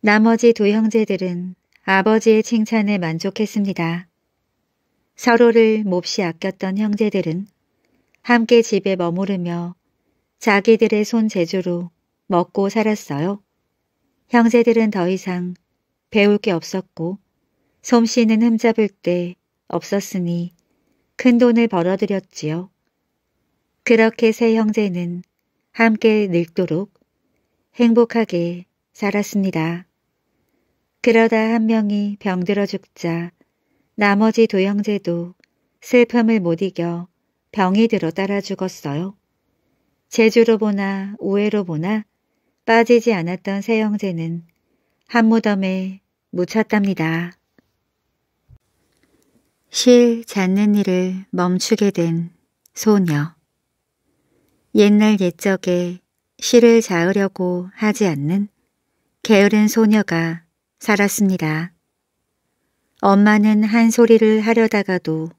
나머지 두 형제들은 아버지의 칭찬에 만족했습니다. 서로를 몹시 아꼈던 형제들은 함께 집에 머무르며 자기들의 손재주로 먹고 살았어요. 형제들은 더 이상 배울 게 없었고 솜씨는 흠잡을 데 없었으니 큰 돈을 벌어들였지요. 그렇게 세 형제는 함께 늙도록 행복하게 살았습니다. 그러다 한 명이 병들어 죽자 나머지 두 형제도 슬픔을 못 이겨 병이 들어 따라 죽었어요. 제주로 보나 우회로 보나 빠지지 않았던 세 형제는 한 무덤에 묻혔답니다. 실 잡는 일을 멈추게 된 소녀 옛날 옛적에 실을 자으려고 하지 않는 게으른 소녀가 살았습니다. 엄마는 한 소리를 하려다가도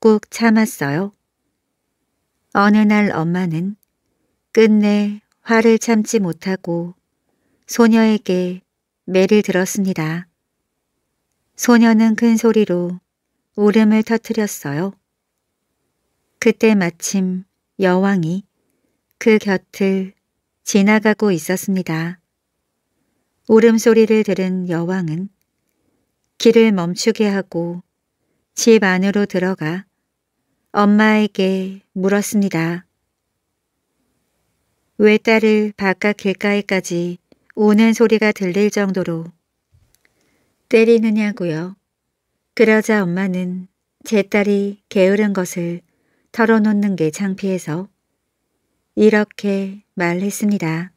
꾹 참았어요. 어느 날 엄마는 끝내 화를 참지 못하고 소녀에게 매를 들었습니다. 소녀는 큰 소리로 울음을 터뜨렸어요. 그때 마침 여왕이 그 곁을 지나가고 있었습니다. 울음소리를 들은 여왕은 길을 멈추게 하고 집 안으로 들어가 엄마에게 물었습니다. 왜 딸을 바깥 길가에까지 우는 소리가 들릴 정도로 때리느냐고요. 그러자 엄마는 제 딸이 게으른 것을 털어놓는 게 창피해서 이렇게 말했습니다.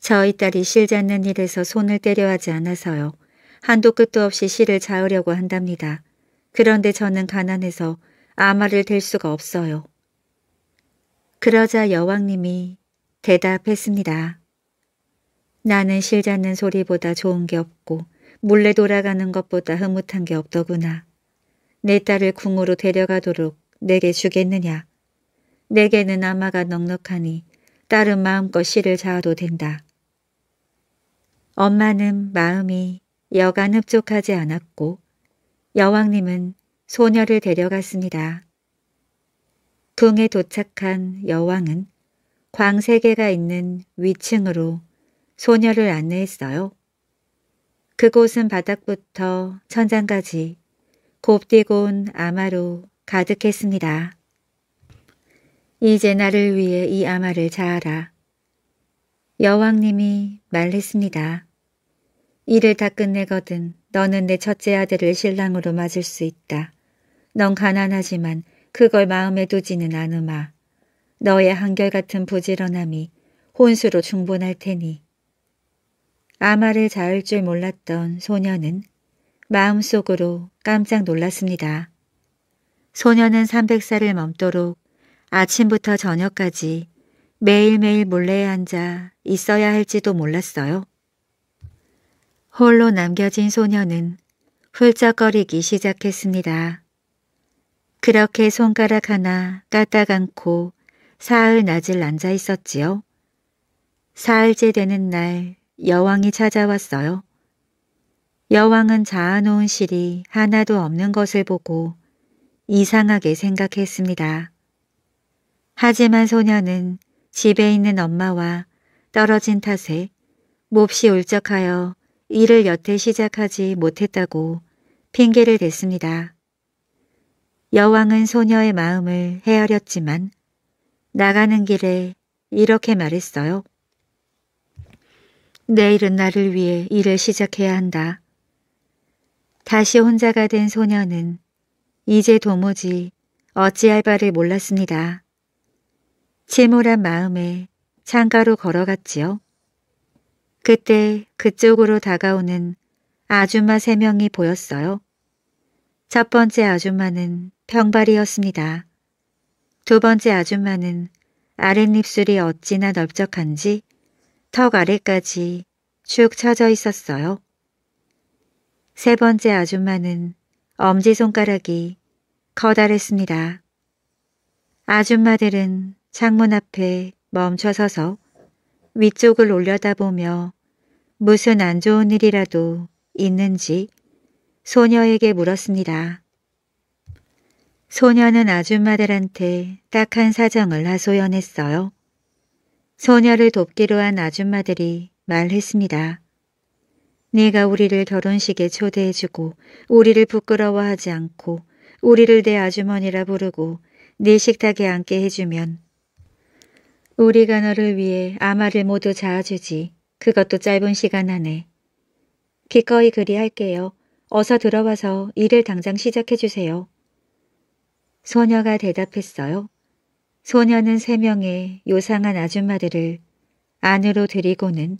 저희 딸이 실잡는 일에서 손을 때려 하지 않아서요. 한도 끝도 없이 시를 자으려고 한답니다. 그런데 저는 가난해서 아마를 댈 수가 없어요. 그러자 여왕님이 대답했습니다. 나는 실 잡는 소리보다 좋은 게 없고 몰래 돌아가는 것보다 흐뭇한 게 없더구나. 내 딸을 궁으로 데려가도록 내게 주겠느냐. 내게는 아마가 넉넉하니 딸은 마음껏 시를 자아도 된다. 엄마는 마음이 여간 흡족하지 않았고 여왕님은 소녀를 데려갔습니다. 궁에 도착한 여왕은 광세계가 있는 위층으로 소녀를 안내했어요. 그곳은 바닥부터 천장까지 곱디곤 아마로 가득했습니다. 이제 나를 위해 이 아마를 자아라. 여왕님이 말했습니다. 일을 다 끝내거든 너는 내 첫째 아들을 신랑으로 맞을 수 있다. 넌 가난하지만 그걸 마음에 두지는 않으마. 너의 한결같은 부지런함이 혼수로 충분할 테니. 아마를 자을 줄 몰랐던 소녀는 마음속으로 깜짝 놀랐습니다. 소녀는 300살을 멈도록 아침부터 저녁까지 매일매일 몰래 앉아 있어야 할지도 몰랐어요. 홀로 남겨진 소녀는 훌쩍거리기 시작했습니다. 그렇게 손가락 하나 까딱 않고 사흘 낮을 앉아 있었지요. 사흘째 되는 날 여왕이 찾아왔어요. 여왕은 자아놓은 실이 하나도 없는 것을 보고 이상하게 생각했습니다. 하지만 소녀는 집에 있는 엄마와 떨어진 탓에 몹시 울적하여 일을 여태 시작하지 못했다고 핑계를 댔습니다. 여왕은 소녀의 마음을 헤아렸지만 나가는 길에 이렇게 말했어요. 내일은 나를 위해 일을 시작해야 한다. 다시 혼자가 된 소녀는 이제 도무지 어찌할 바를 몰랐습니다. 침울한 마음에 창가로 걸어갔지요. 그때 그쪽으로 다가오는 아줌마 세 명이 보였어요. 첫 번째 아줌마는 평발이었습니다. 두 번째 아줌마는 아랫입술이 어찌나 넓적한지 턱 아래까지 축 처져 있었어요. 세 번째 아줌마는 엄지손가락이 커다랬습니다. 아줌마들은 창문 앞에 멈춰서서 위쪽을 올려다보며 무슨 안 좋은 일이라도 있는지 소녀에게 물었습니다. 소녀는 아줌마들한테 딱한 사정을 하소연했어요. 소녀를 돕기로 한 아줌마들이 말했습니다. 네가 우리를 결혼식에 초대해주고 우리를 부끄러워하지 않고 우리를 내 아주머니라 부르고 네 식탁에 앉게 해주면 우리가 너를 위해 아마를 모두 자아주지 그것도 짧은 시간 안에. 기꺼이 그리할게요. 어서 들어와서 일을 당장 시작해주세요. 소녀가 대답했어요. 소녀는 세 명의 요상한 아줌마들을 안으로 들이고는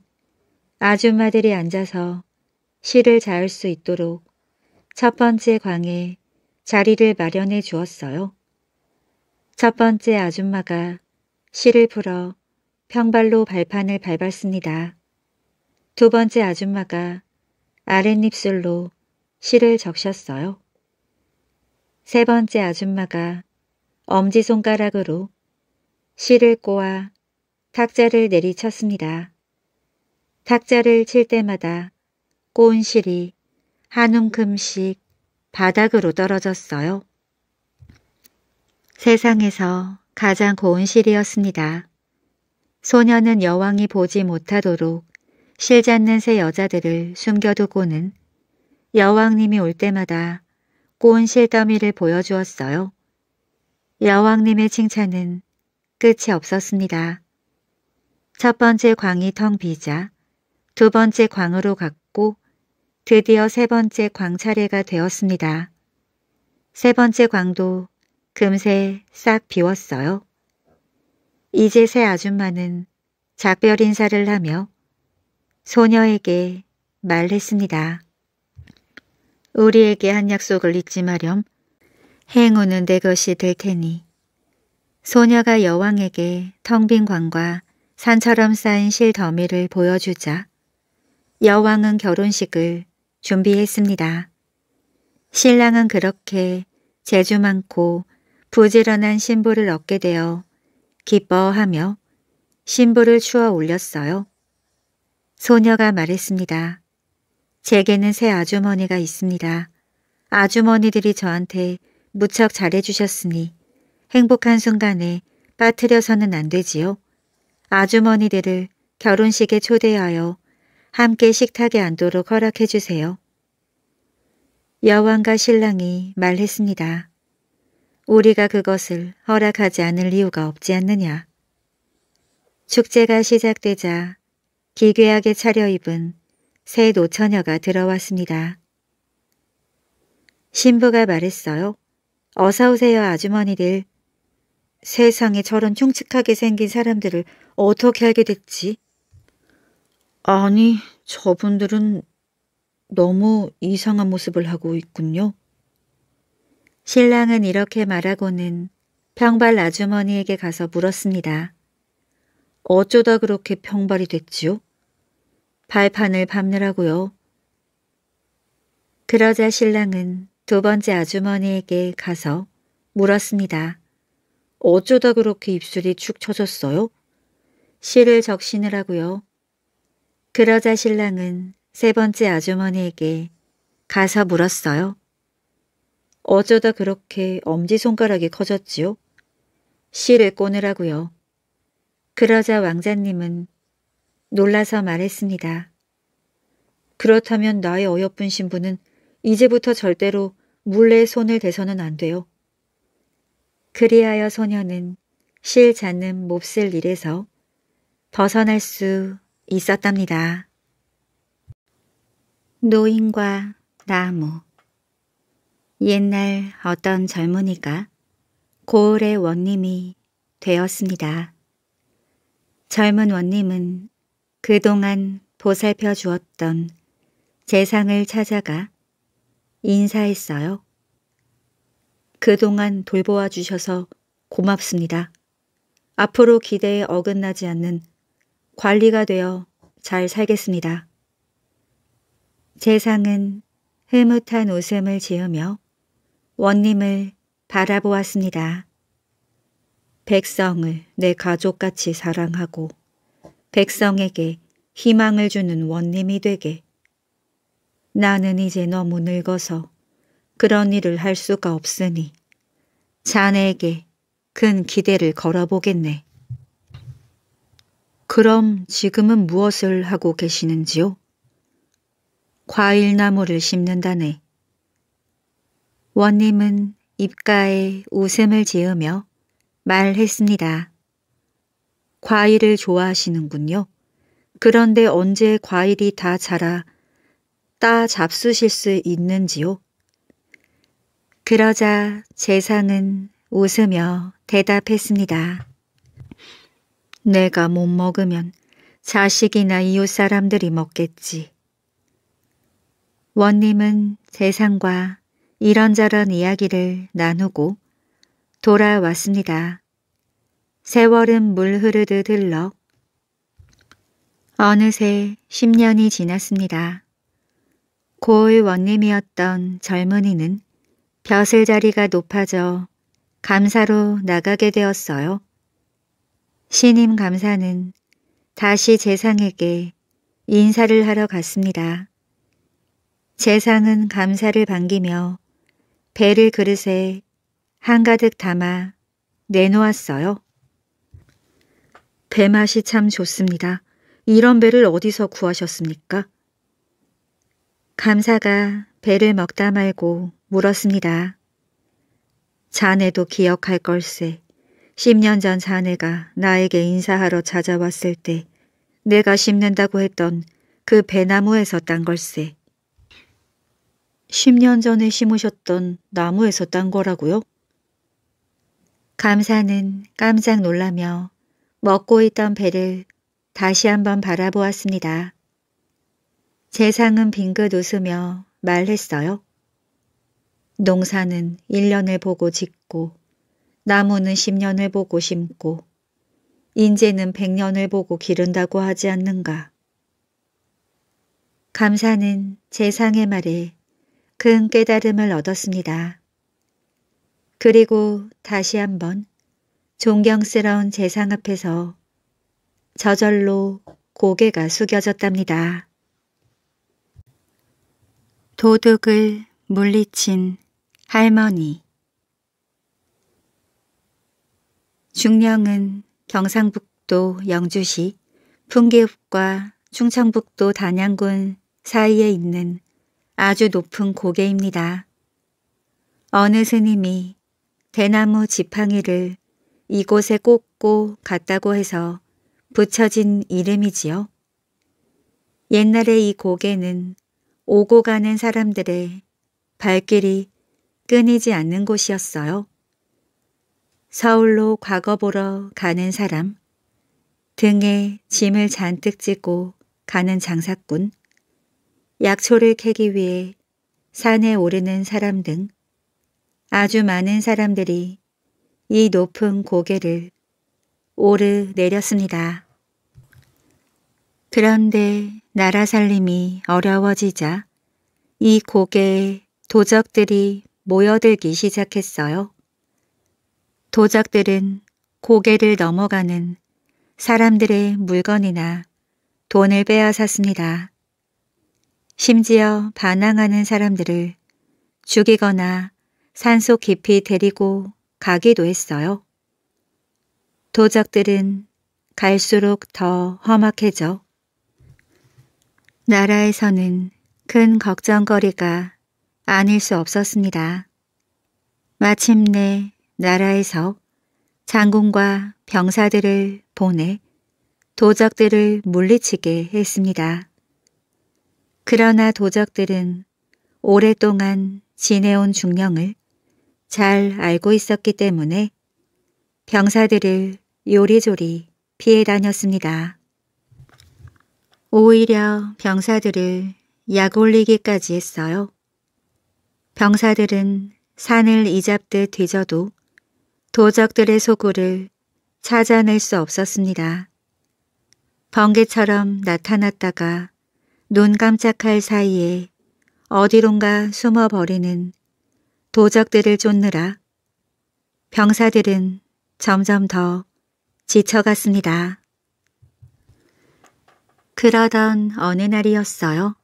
아줌마들이 앉아서 시를 자을 수 있도록 첫 번째 광에 자리를 마련해 주었어요. 첫 번째 아줌마가 시를 풀어 평발로 발판을 밟았습니다. 두 번째 아줌마가 아랫입술로 실을 적셨어요. 세 번째 아줌마가 엄지손가락으로 실을 꼬아 탁자를 내리쳤습니다. 탁자를 칠 때마다 꼬은 실이 한 움큼씩 바닥으로 떨어졌어요. 세상에서 가장 고운 실이었습니다. 소녀는 여왕이 보지 못하도록 실 잡는 새 여자들을 숨겨두고는 여왕님이 올 때마다 꼬운 실더미를 보여주었어요. 여왕님의 칭찬은 끝이 없었습니다. 첫 번째 광이 텅 비자, 두 번째 광으로 갔고 드디어 세 번째 광 차례가 되었습니다. 세 번째 광도 금세 싹 비웠어요. 이제 새 아줌마는 작별 인사를 하며 소녀에게 말했습니다. 우리에게 한 약속을 잊지 마렴. 행운은 내 것이 될 테니. 소녀가 여왕에게 텅빈 관과 산처럼 쌓인 실 더미를 보여주자 여왕은 결혼식을 준비했습니다. 신랑은 그렇게 재주 많고 부지런한 신부를 얻게 되어 기뻐하며 신부를 추어 올렸어요. 소녀가 말했습니다. 제게는 새 아주머니가 있습니다. 아주머니들이 저한테 무척 잘해주셨으니 행복한 순간에 빠뜨려서는 안 되지요. 아주머니들을 결혼식에 초대하여 함께 식탁에 앉도록 허락해주세요. 여왕과 신랑이 말했습니다. 우리가 그것을 허락하지 않을 이유가 없지 않느냐. 축제가 시작되자 기괴하게 차려입은 새 노처녀가 들어왔습니다. 신부가 말했어요. 어서 오세요 아주머니들. 세상에 저런 흉측하게 생긴 사람들을 어떻게 알게 됐지? 아니, 저분들은 너무 이상한 모습을 하고 있군요. 신랑은 이렇게 말하고는 평발 아주머니에게 가서 물었습니다. 어쩌다 그렇게 평발이 됐지요? 발판을 밟느라고요. 그러자 신랑은 두 번째 아주머니에게 가서 물었습니다. 어쩌다 그렇게 입술이 축 처졌어요? 실을 적시느라고요. 그러자 신랑은 세 번째 아주머니에게 가서 물었어요. 어쩌다 그렇게 엄지손가락이 커졌지요? 실을 꼬느라고요. 그러자 왕자님은 놀라서 말했습니다. 그렇다면 나의 어여쁜 신부는 이제부터 절대로 물레 손을 대서는 안 돼요. 그리하여 소녀는 실 잡는 몹쓸 일에서 벗어날 수 있었답니다. 노인과 나무 옛날 어떤 젊은이가 고을의 원님이 되었습니다. 젊은 원님은 그동안 보살펴 주었던 재상을 찾아가 인사했어요. 그동안 돌보아 주셔서 고맙습니다. 앞으로 기대에 어긋나지 않는 관리가 되어 잘 살겠습니다. 재상은 흐뭇한 웃음을 지으며 원님을 바라보았습니다. 백성을 내 가족같이 사랑하고 백성에게 희망을 주는 원님이 되게. 나는 이제 너무 늙어서 그런 일을 할 수가 없으니 자네에게 큰 기대를 걸어보겠네. 그럼 지금은 무엇을 하고 계시는지요? 과일나무를 심는다네. 원님은 입가에 웃음을 지으며 말했습니다. 과일을 좋아하시는군요. 그런데 언제 과일이 다 자라 따 잡수실 수 있는지요? 그러자 재상은 웃으며 대답했습니다. 내가 못 먹으면 자식이나 이웃 사람들이 먹겠지. 원님은 재상과 이런저런 이야기를 나누고 돌아왔습니다. 세월은 물 흐르듯 흘러 어느새 10년이 지났습니다. 고을 원님이었던 젊은이는 벼슬 자리가 높아져 감사로 나가게 되었어요. 신임 감사는 다시 재상에게 인사를 하러 갔습니다. 재상은 감사를 반기며 배를 그릇에 한가득 담아 내놓았어요. 배 맛이 참 좋습니다. 이런 배를 어디서 구하셨습니까? 감사가 배를 먹다 말고 물었습니다. 자네도 기억할 걸세. 10년 전 자네가 나에게 인사하러 찾아왔을 때 내가 심는다고 했던 그 배나무에서 딴 걸세. 10년 전에 심으셨던 나무에서 딴 거라고요? 감사는 깜짝 놀라며 먹고 있던 배를 다시 한번 바라보았습니다. 재상은 빙긋 웃으며 말했어요. 농사는 1년을 보고 짓고 나무는 10년을 보고 심고 인재는 100년을 보고 기른다고 하지 않는가. 감사는 재상의 말에 큰 깨달음을 얻었습니다. 그리고 다시 한번 존경스러운 재상 앞에서 저절로 고개가 숙여졌답니다. 도둑을 물리친 할머니 중령은 경상북도 영주시 풍계읍과 충청북도 단양군 사이에 있는 아주 높은 고개입니다. 어느 스님이 대나무 지팡이를 이곳에 꽂고 갔다고 해서 붙여진 이름이지요. 옛날에 이 곡에는 오고 가는 사람들의 발길이 끊이지 않는 곳이었어요. 서울로 과거 보러 가는 사람, 등에 짐을 잔뜩 지고 가는 장사꾼, 약초를 캐기 위해 산에 오르는 사람 등 아주 많은 사람들이 이 높은 고개를 오르내렸습니다. 그런데 나라 살림이 어려워지자 이 고개에 도적들이 모여들기 시작했어요. 도적들은 고개를 넘어가는 사람들의 물건이나 돈을 빼앗았습니다. 심지어 반항하는 사람들을 죽이거나 산속 깊이 데리고 가기도 했어요. 도적들은 갈수록 더 험악해져 나라에서는 큰 걱정거리가 아닐 수 없었습니다. 마침내 나라에서 장군과 병사들을 보내 도적들을 물리치게 했습니다. 그러나 도적들은 오랫동안 지내온 중령을 잘 알고 있었기 때문에 병사들을 요리조리 피해 다녔습니다. 오히려 병사들을 약 올리기까지 했어요. 병사들은 산을 이잡듯 뒤져도 도적들의 소굴을 찾아낼 수 없었습니다. 번개처럼 나타났다가 눈 깜짝할 사이에 어디론가 숨어버리는 도적들을 쫓느라 병사들은 점점 더 지쳐갔습니다. 그러던 어느 날이었어요.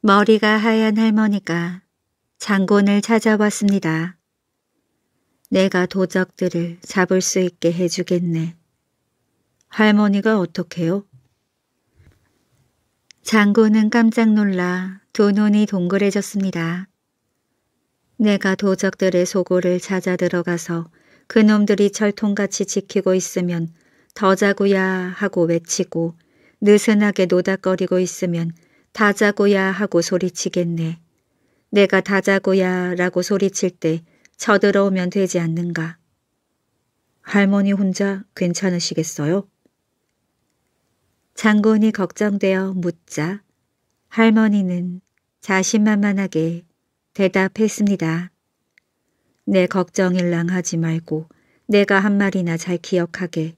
머리가 하얀 할머니가 장군을 찾아왔습니다. 내가 도적들을 잡을 수 있게 해주겠네. 할머니가 어떻게요? 장군은 깜짝 놀라 두 눈이 동그래졌습니다. 내가 도적들의 소굴을 찾아 들어가서 그놈들이 철통같이 지키고 있으면 더자구야 하고 외치고 느슨하게 노닥거리고 있으면 다자구야 하고 소리치겠네. 내가 다자구야 라고 소리칠 때 쳐들어오면 되지 않는가. 할머니 혼자 괜찮으시겠어요? 장군이 걱정되어 묻자 할머니는 자신만만하게 대답했습니다. 내 걱정일랑 하지 말고 내가 한 말이나 잘 기억하게.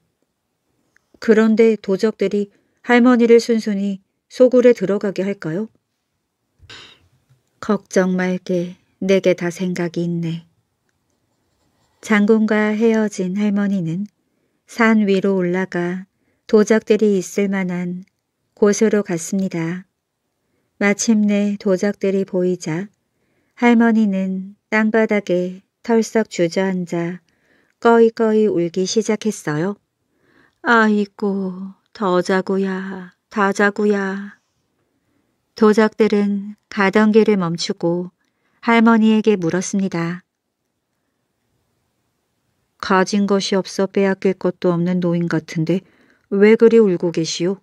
그런데 도적들이 할머니를 순순히 소굴에 들어가게 할까요? 걱정 말게 내게 다 생각이 있네. 장군과 헤어진 할머니는 산 위로 올라가 도적들이 있을 만한 곳으로 갔습니다. 마침내 도적들이 보이자 할머니는 땅바닥에 털썩 주저앉아 꺼이꺼이 울기 시작했어요. 아이고, 더 자구야, 다 자구야. 도적들은 가던 길을 멈추고 할머니에게 물었습니다. 가진 것이 없어 빼앗길 것도 없는 노인 같은데 왜 그리 울고 계시오?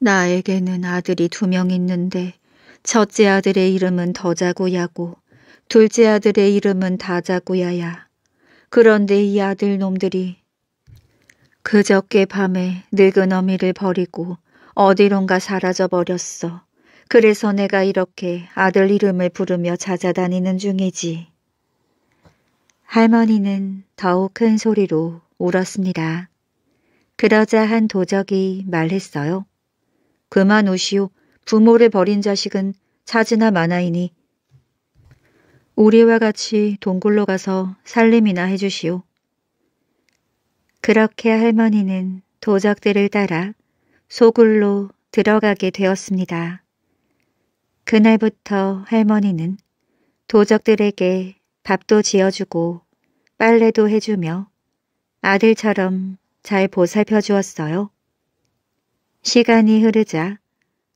나에게는 아들이 두 명 있는데 첫째 아들의 이름은 더자고야고 둘째 아들의 이름은 다자고야야. 그런데 이 아들 놈들이 그저께 밤에 늙은 어미를 버리고 어디론가 사라져 버렸어. 그래서 내가 이렇게 아들 이름을 부르며 찾아다니는 중이지. 할머니는 더욱 큰 소리로 울었습니다. 그러자 한 도적이 말했어요. 그만 우시오. 부모를 버린 자식은 차지나 마나이니 우리와 같이 동굴로 가서 살림이나 해주시오. 그렇게 할머니는 도적들을 따라 소굴로 들어가게 되었습니다. 그날부터 할머니는 도적들에게 밥도 지어주고 빨래도 해주며 아들처럼 잘 보살펴 주었어요. 시간이 흐르자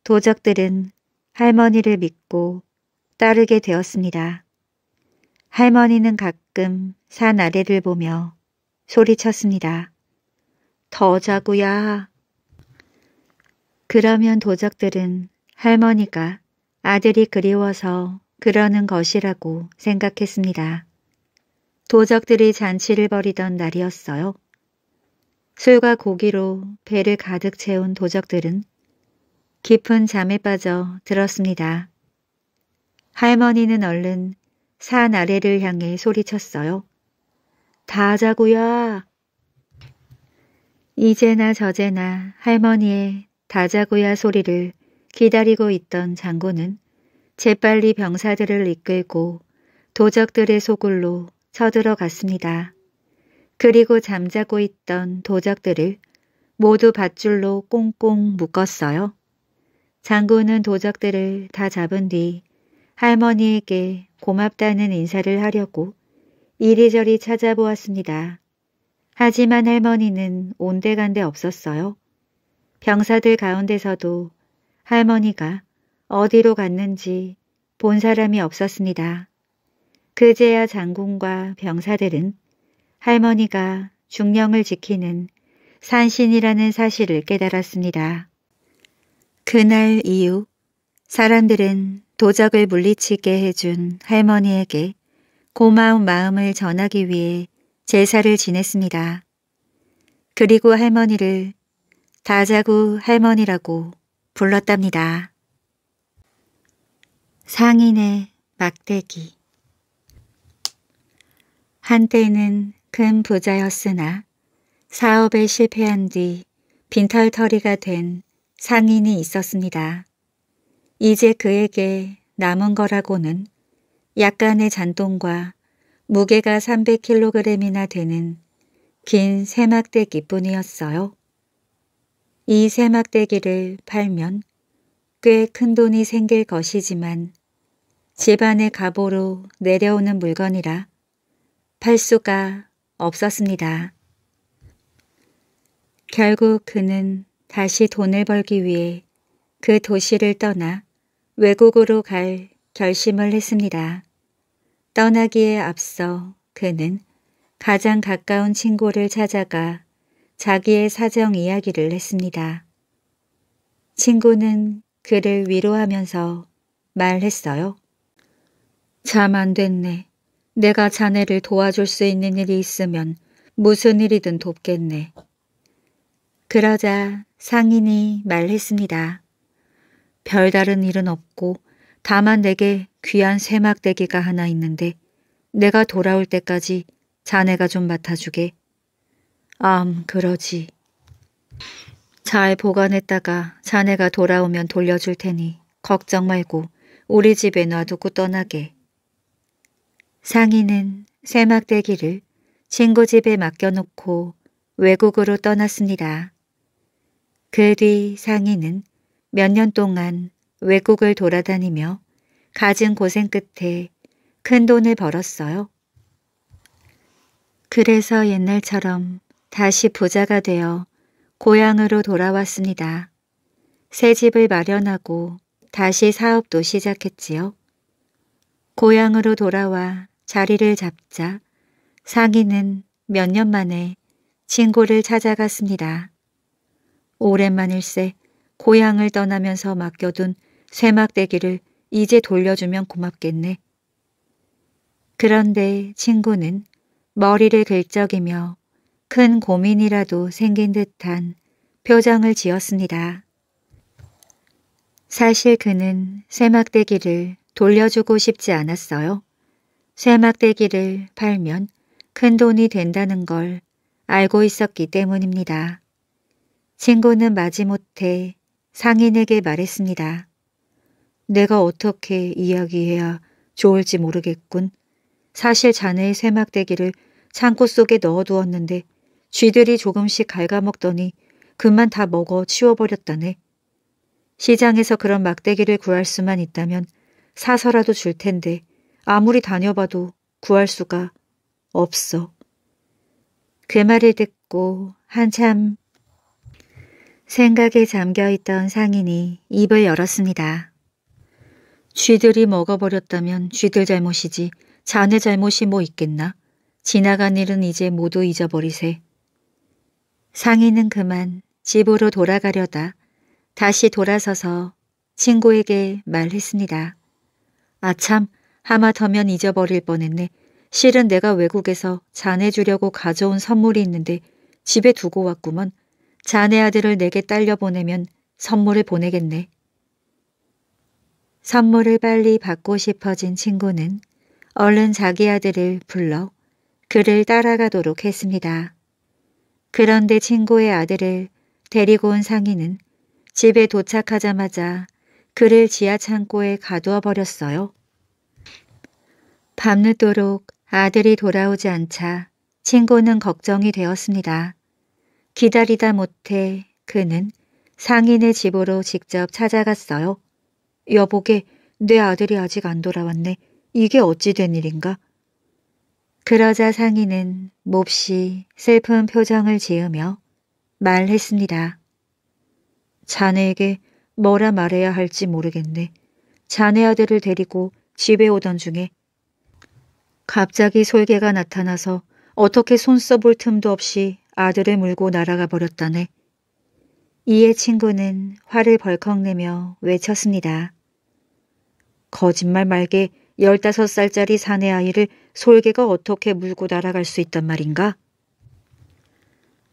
도적들은 할머니를 믿고 따르게 되었습니다. 할머니는 가끔 산 아래를 보며 소리쳤습니다. 더 자구야. 그러면 도적들은 할머니가 아들이 그리워서 그러는 것이라고 생각했습니다. 도적들이 잔치를 벌이던 날이었어요. 술과 고기로 배를 가득 채운 도적들은 깊은 잠에 빠져 들었습니다. 할머니는 얼른 산 아래를 향해 소리쳤어요. 다자구야 이제나 저제나 할머니의 다자구야 소리를 기다리고 있던 장군은 재빨리 병사들을 이끌고 도적들의 소굴로 쳐들어갔습니다. 그리고 잠자고 있던 도적들을 모두 밧줄로 꽁꽁 묶었어요. 장군은 도적들을 다 잡은 뒤 할머니에게 고맙다는 인사를 하려고 이리저리 찾아보았습니다. 하지만 할머니는 온데간데 없었어요. 병사들 가운데서도 할머니가 어디로 갔는지 본 사람이 없었습니다. 그제야 장군과 병사들은 할머니가 중령을 지키는 산신이라는 사실을 깨달았습니다. 그날 이후 사람들은 도적을 물리치게 해준 할머니에게 고마운 마음을 전하기 위해 제사를 지냈습니다. 그리고 할머니를 다자구 할머니라고 불렀답니다. 상인의 막대기 한때는 큰 부자였으나 사업에 실패한 뒤 빈털터리가 된 상인이 있었습니다. 이제 그에게 남은 거라고는 약간의 잔돈과 무게가 300kg이나 되는 긴 세막대기뿐이었어요. 이 세막대기를 팔면 꽤 큰 돈이 생길 것이지만 집안의 가보로 내려오는 물건이라 팔 수가 없었습니다. 결국 그는 다시 돈을 벌기 위해 그 도시를 떠나 외국으로 갈 결심을 했습니다. 떠나기에 앞서 그는 가장 가까운 친구를 찾아가 자기의 사정 이야기를 했습니다. 친구는 그를 위로하면서 말했어요. 참안 됐네. 내가 자네를 도와줄 수 있는 일이 있으면 무슨 일이든 돕겠네. 그러자 상인이 말했습니다. 별다른 일은 없고 다만 내게 귀한 새막대기가 하나 있는데 내가 돌아올 때까지 자네가 좀 맡아주게. 암, 그러지. 잘 보관했다가 자네가 돌아오면 돌려줄 테니 걱정 말고 우리 집에 놔두고 떠나게. 상인은 새막대기를 친구 집에 맡겨놓고 외국으로 떠났습니다. 그뒤 상인은 몇 년 동안 외국을 돌아다니며 가진 고생 끝에 큰 돈을 벌었어요. 그래서 옛날처럼 다시 부자가 되어 고향으로 돌아왔습니다. 새 집을 마련하고 다시 사업도 시작했지요. 고향으로 돌아와 자리를 잡자 상인은 몇 년 만에 친구를 찾아갔습니다. 오랜만일세 고향을 떠나면서 맡겨둔 쇠막대기를 이제 돌려주면 고맙겠네. 그런데 친구는 머리를 긁적이며 큰 고민이라도 생긴 듯한 표정을 지었습니다. 사실 그는 쇠막대기를 돌려주고 싶지 않았어요. 쇠막대기를 팔면 큰돈이 된다는 걸 알고 있었기 때문입니다. 친구는 마지못해 상인에게 말했습니다. 내가 어떻게 이야기해야 좋을지 모르겠군. 사실 자네의 쇠막대기를 창고 속에 넣어두었는데 쥐들이 조금씩 갉아먹더니 그만 다 먹어 치워버렸다네. 시장에서 그런 막대기를 구할 수만 있다면 사서라도 줄 텐데 아무리 다녀봐도 구할 수가 없어. 그 말을 듣고 한참 생각에 잠겨있던 상인이 입을 열었습니다. 쥐들이 먹어버렸다면 쥐들 잘못이지 자네 잘못이 뭐 있겠나? 지나간 일은 이제 모두 잊어버리세. 상인은 그만 집으로 돌아가려다 다시 돌아서서 친구에게 말했습니다. 아참 하마터면 잊어버릴 뻔했네. 실은 내가 외국에서 자네 주려고 가져온 선물이 있는데 집에 두고 왔구먼. 자네 아들을 내게 딸려 보내면 선물을 보내겠네. 선물을 빨리 받고 싶어진 친구는 얼른 자기 아들을 불러 그를 따라가도록 했습니다. 그런데 친구의 아들을 데리고 온 상인은 집에 도착하자마자 그를 지하창고에 가두어 버렸어요. 밤늦도록 아들이 돌아오지 않자 친구는 걱정이 되었습니다. 기다리다 못해 그는 상인의 집으로 직접 찾아갔어요. 여보게, 내 아들이 아직 안 돌아왔네. 이게 어찌 된 일인가? 그러자 상인은 몹시 슬픈 표정을 지으며 말했습니다. 자네에게 뭐라 말해야 할지 모르겠네. 자네 아들을 데리고 집에 오던 중에 갑자기 솔개가 나타나서 어떻게 손 써볼 틈도 없이 아들을 물고 날아가 버렸다네. 이에 친구는 화를 벌컥 내며 외쳤습니다. 거짓말 말게 15살짜리 사내 아이를 솔개가 어떻게 물고 날아갈 수 있단 말인가?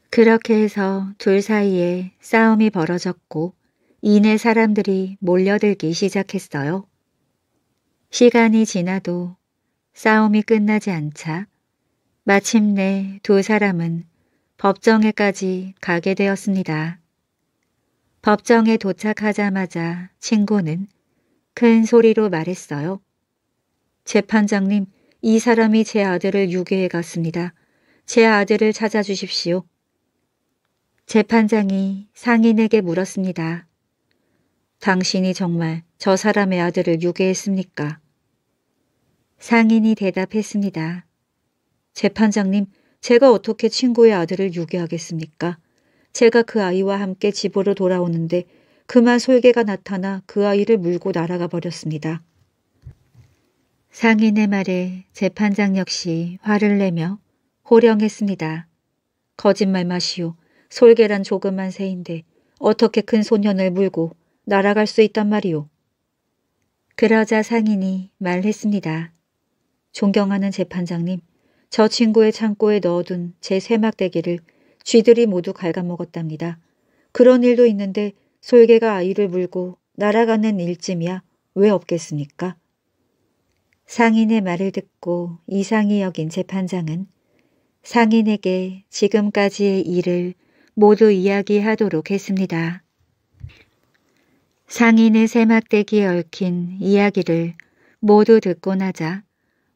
그렇게 해서 둘 사이에 싸움이 벌어졌고 이내 사람들이 몰려들기 시작했어요. 시간이 지나도 싸움이 끝나지 않자 마침내 두 사람은 법정에까지 가게 되었습니다. 법정에 도착하자마자 친구는 큰 소리로 말했어요. 재판장님, 이 사람이 제 아들을 유괴해 갔습니다. 제 아들을 찾아주십시오. 재판장이 상인에게 물었습니다. 당신이 정말 저 사람의 아들을 유괴했습니까? 상인이 대답했습니다. 재판장님, 제가 어떻게 친구의 아들을 유괴하겠습니까? 제가 그 아이와 함께 집으로 돌아오는데 그만 솔개가 나타나 그 아이를 물고 날아가 버렸습니다. 상인의 말에 재판장 역시 화를 내며 호령했습니다. 거짓말 마시오. 솔개란 조그만 새인데 어떻게 큰 소년을 물고 날아갈 수 있단 말이오. 그러자 상인이 말했습니다. 존경하는 재판장님, 저 친구의 창고에 넣어둔 제 새막대기를 쥐들이 모두 갉아먹었답니다. 그런 일도 있는데 솔개가 아이를 물고 날아가는 일쯤이야 왜 없겠습니까? 상인의 말을 듣고 이상히 여긴 재판장은 상인에게 지금까지의 일을 모두 이야기하도록 했습니다. 상인의 새막대기에 얽힌 이야기를 모두 듣고 나자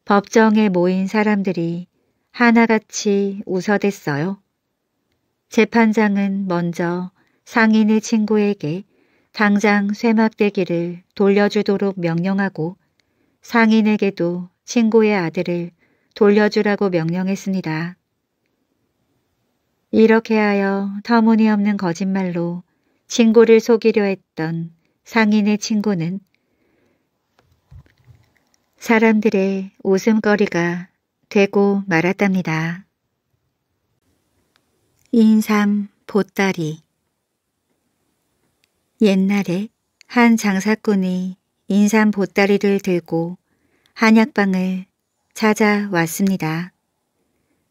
법정에 모인 사람들이 하나같이 웃어댔어요. 재판장은 먼저 상인의 친구에게 당장 쇠막대기를 돌려주도록 명령하고 상인에게도 친구의 아들을 돌려주라고 명령했습니다. 이렇게 하여 터무니없는 거짓말로 친구를 속이려 했던 상인의 친구는 사람들의 웃음거리가 되고 말았답니다. 인삼 보따리 옛날에 한 장사꾼이 인삼 보따리를 들고 한약방을 찾아왔습니다.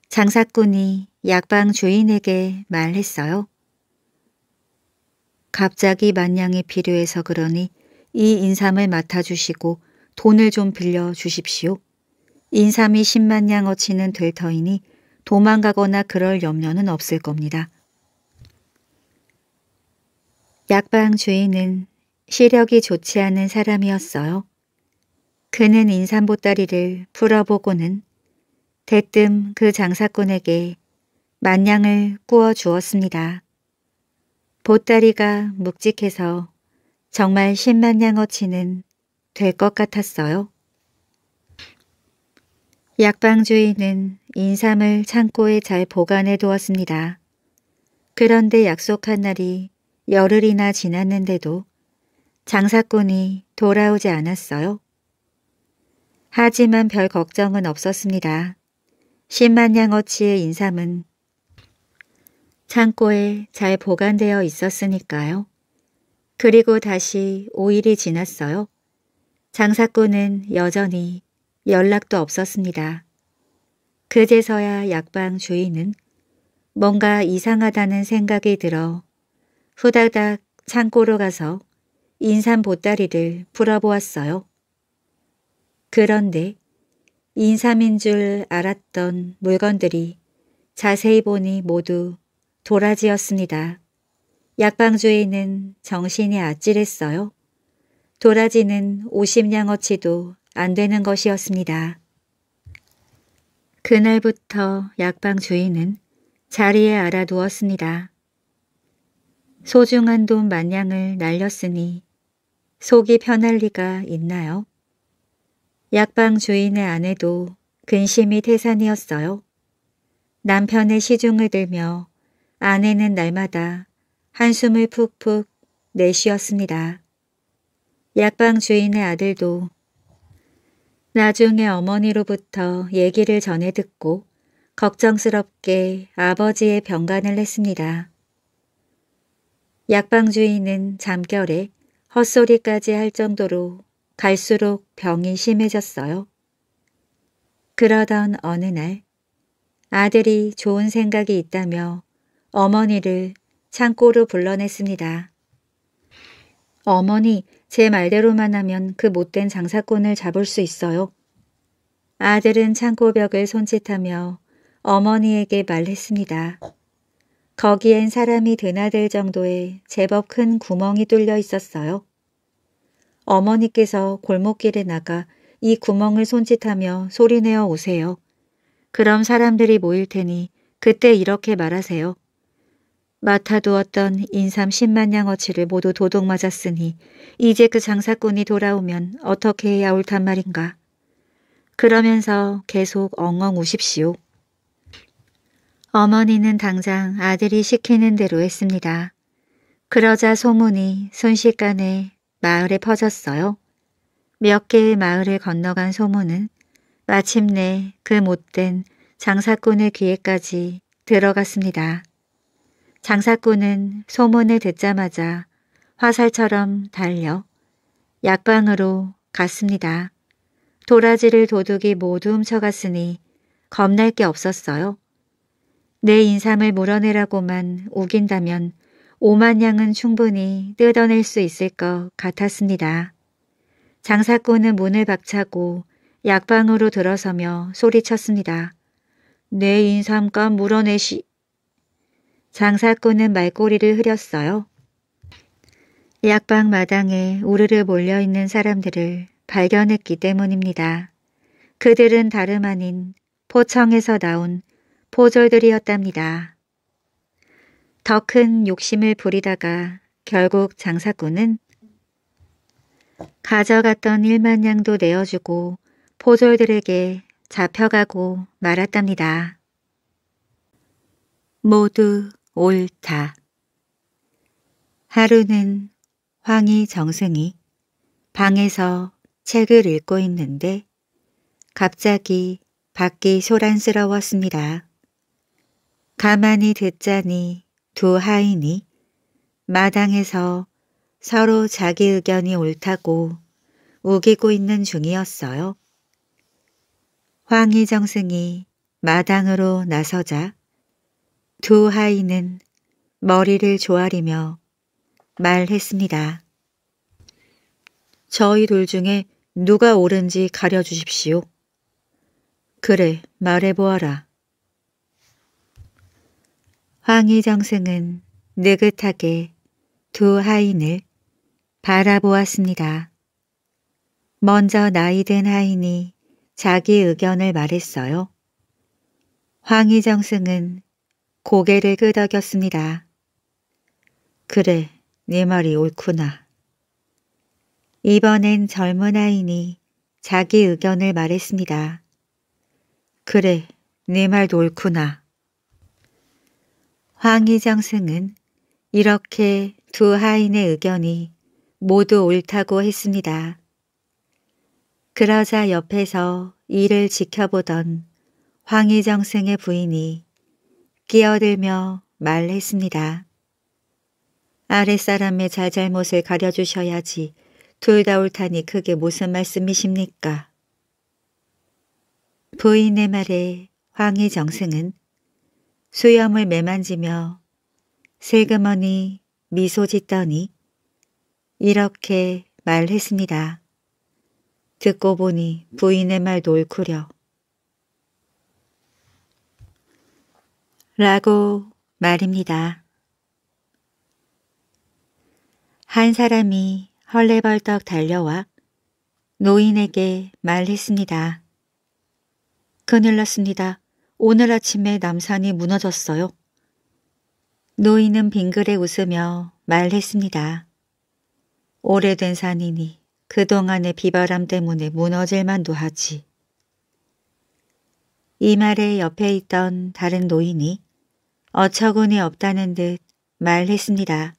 장사꾼이 약방 주인에게 말했어요. 갑자기 만냥이 필요해서 그러니 이 인삼을 맡아주시고 돈을 좀 빌려 주십시오. 인삼이 10만 냥 어치는 될 터이니 도망가거나 그럴 염려는 없을 겁니다. 약방 주인은 시력이 좋지 않은 사람이었어요. 그는 인삼보따리를 풀어보고는 대뜸 그 장사꾼에게 만냥을 꾸어 주었습니다. 보따리가 묵직해서 정말 10만냥어치는 될것 같았어요. 약방 주인은 인삼을 창고에 잘 보관해 두었습니다. 그런데 약속한 날이 열흘이나 지났는데도 장사꾼이 돌아오지 않았어요. 하지만 별 걱정은 없었습니다. 10만 양어치의 인삼은 창고에 잘 보관되어 있었으니까요. 그리고 다시 5일이 지났어요. 장사꾼은 여전히 연락도 없었습니다. 그제서야 약방 주인은 뭔가 이상하다는 생각이 들어 후다닥 창고로 가서 인삼 보따리를 풀어보았어요. 그런데 인삼인 줄 알았던 물건들이 자세히 보니 모두 도라지였습니다. 약방 주인은 정신이 아찔했어요. 도라지는 50냥어치도 안 되는 것이었습니다. 그날부터 약방 주인은 자리에 알아두었습니다. 소중한 돈 만냥을 날렸으니 속이 편할 리가 있나요? 약방 주인의 아내도 근심이 태산이었어요. 남편의 시중을 들며 아내는 날마다 한숨을 푹푹 내쉬었습니다. 약방 주인의 아들도 나중에 어머니로부터 얘기를 전해 듣고 걱정스럽게 아버지의 병간을 했습니다. 약방 주인은 잠결에 헛소리까지 할 정도로 갈수록 병이 심해졌어요. 그러던 어느 날 아들이 좋은 생각이 있다며 어머니를 창고로 불러냈습니다. 어머니, 제 말대로만 하면 그 못된 장사꾼을 잡을 수 있어요. 아들은 창고벽을 손짓하며 어머니에게 말했습니다. 거기엔 사람이 드나들 정도의 제법 큰 구멍이 뚫려 있었어요. 어머니께서 골목길에 나가 이 구멍을 손짓하며 소리내어 오세요. 그럼 사람들이 모일 테니 그때 이렇게 말하세요. 맡아두었던 인삼 10만냥 어치를 모두 도둑맞았으니 이제 그 장사꾼이 돌아오면 어떻게 해야 옳단 말인가. 그러면서 계속 엉엉 우십시오. 어머니는 당장 아들이 시키는 대로 했습니다. 그러자 소문이 순식간에 마을에 퍼졌어요. 몇 개의 마을을 건너간 소문은 마침내 그 못된 장사꾼의 귀에까지 들어갔습니다. 장사꾼은 소문을 듣자마자 화살처럼 달려 약방으로 갔습니다. 도라지를 도둑이 모두 훔쳐갔으니 겁날 게 없었어요. 내 인삼을 물어내라고만 우긴다면 오만냥은 충분히 뜯어낼 수 있을 것 같았습니다. 장사꾼은 문을 박차고 약방으로 들어서며 소리쳤습니다. 내 인삼값 물어내시... 장사꾼은 말꼬리를 흐렸어요. 약방 마당에 우르르 몰려있는 사람들을 발견했기 때문입니다. 그들은 다름 아닌 포청에서 나온 포졸들이었답니다. 더 큰 욕심을 부리다가 결국 장사꾼은 가져갔던 1만 양도 내어주고 포졸들에게 잡혀가고 말았답니다. 모두 옳다. 하루는 황희 정승이 방에서 책을 읽고 있는데 갑자기 밖이 소란스러웠습니다. 가만히 듣자니 두 하인이 마당에서 서로 자기 의견이 옳다고 우기고 있는 중이었어요. 황희정승이 마당으로 나서자 두 하인은 머리를 조아리며 말했습니다. 저희 둘 중에 누가 옳은지 가려주십시오. 그래, 말해보아라. 황희정승은 느긋하게 두 하인을 바라보았습니다. 먼저 나이든 하인이 자기 의견을 말했어요. 황희정승은 고개를 끄덕였습니다. 그래, 네 말이 옳구나. 이번엔 젊은 아이니 자기 의견을 말했습니다. 그래, 네 말도 옳구나. 황희정승은 이렇게 두 하인의 의견이 모두 옳다고 했습니다. 그러자 옆에서 이를 지켜보던 황희정승의 부인이 끼어들며 말했습니다. 아랫사람의 자잘못을 가려주셔야지 둘 다 옳다니 그게 무슨 말씀이십니까? 부인의 말에 황희 정승은 수염을 매만지며 세그머니 미소 짓더니 이렇게 말했습니다. 듣고 보니 부인의 말도 옳구려. 라고 말입니다. 한 사람이 헐레벌떡 달려와 노인에게 말했습니다. 큰일 났습니다. 오늘 아침에 남산이 무너졌어요. 노인은 빙그레 웃으며 말했습니다. 오래된 산이니 그동안의 비바람 때문에 무너질 만도 하지. 이 말에 옆에 있던 다른 노인이 어처구니 없다는 듯 말했습니다.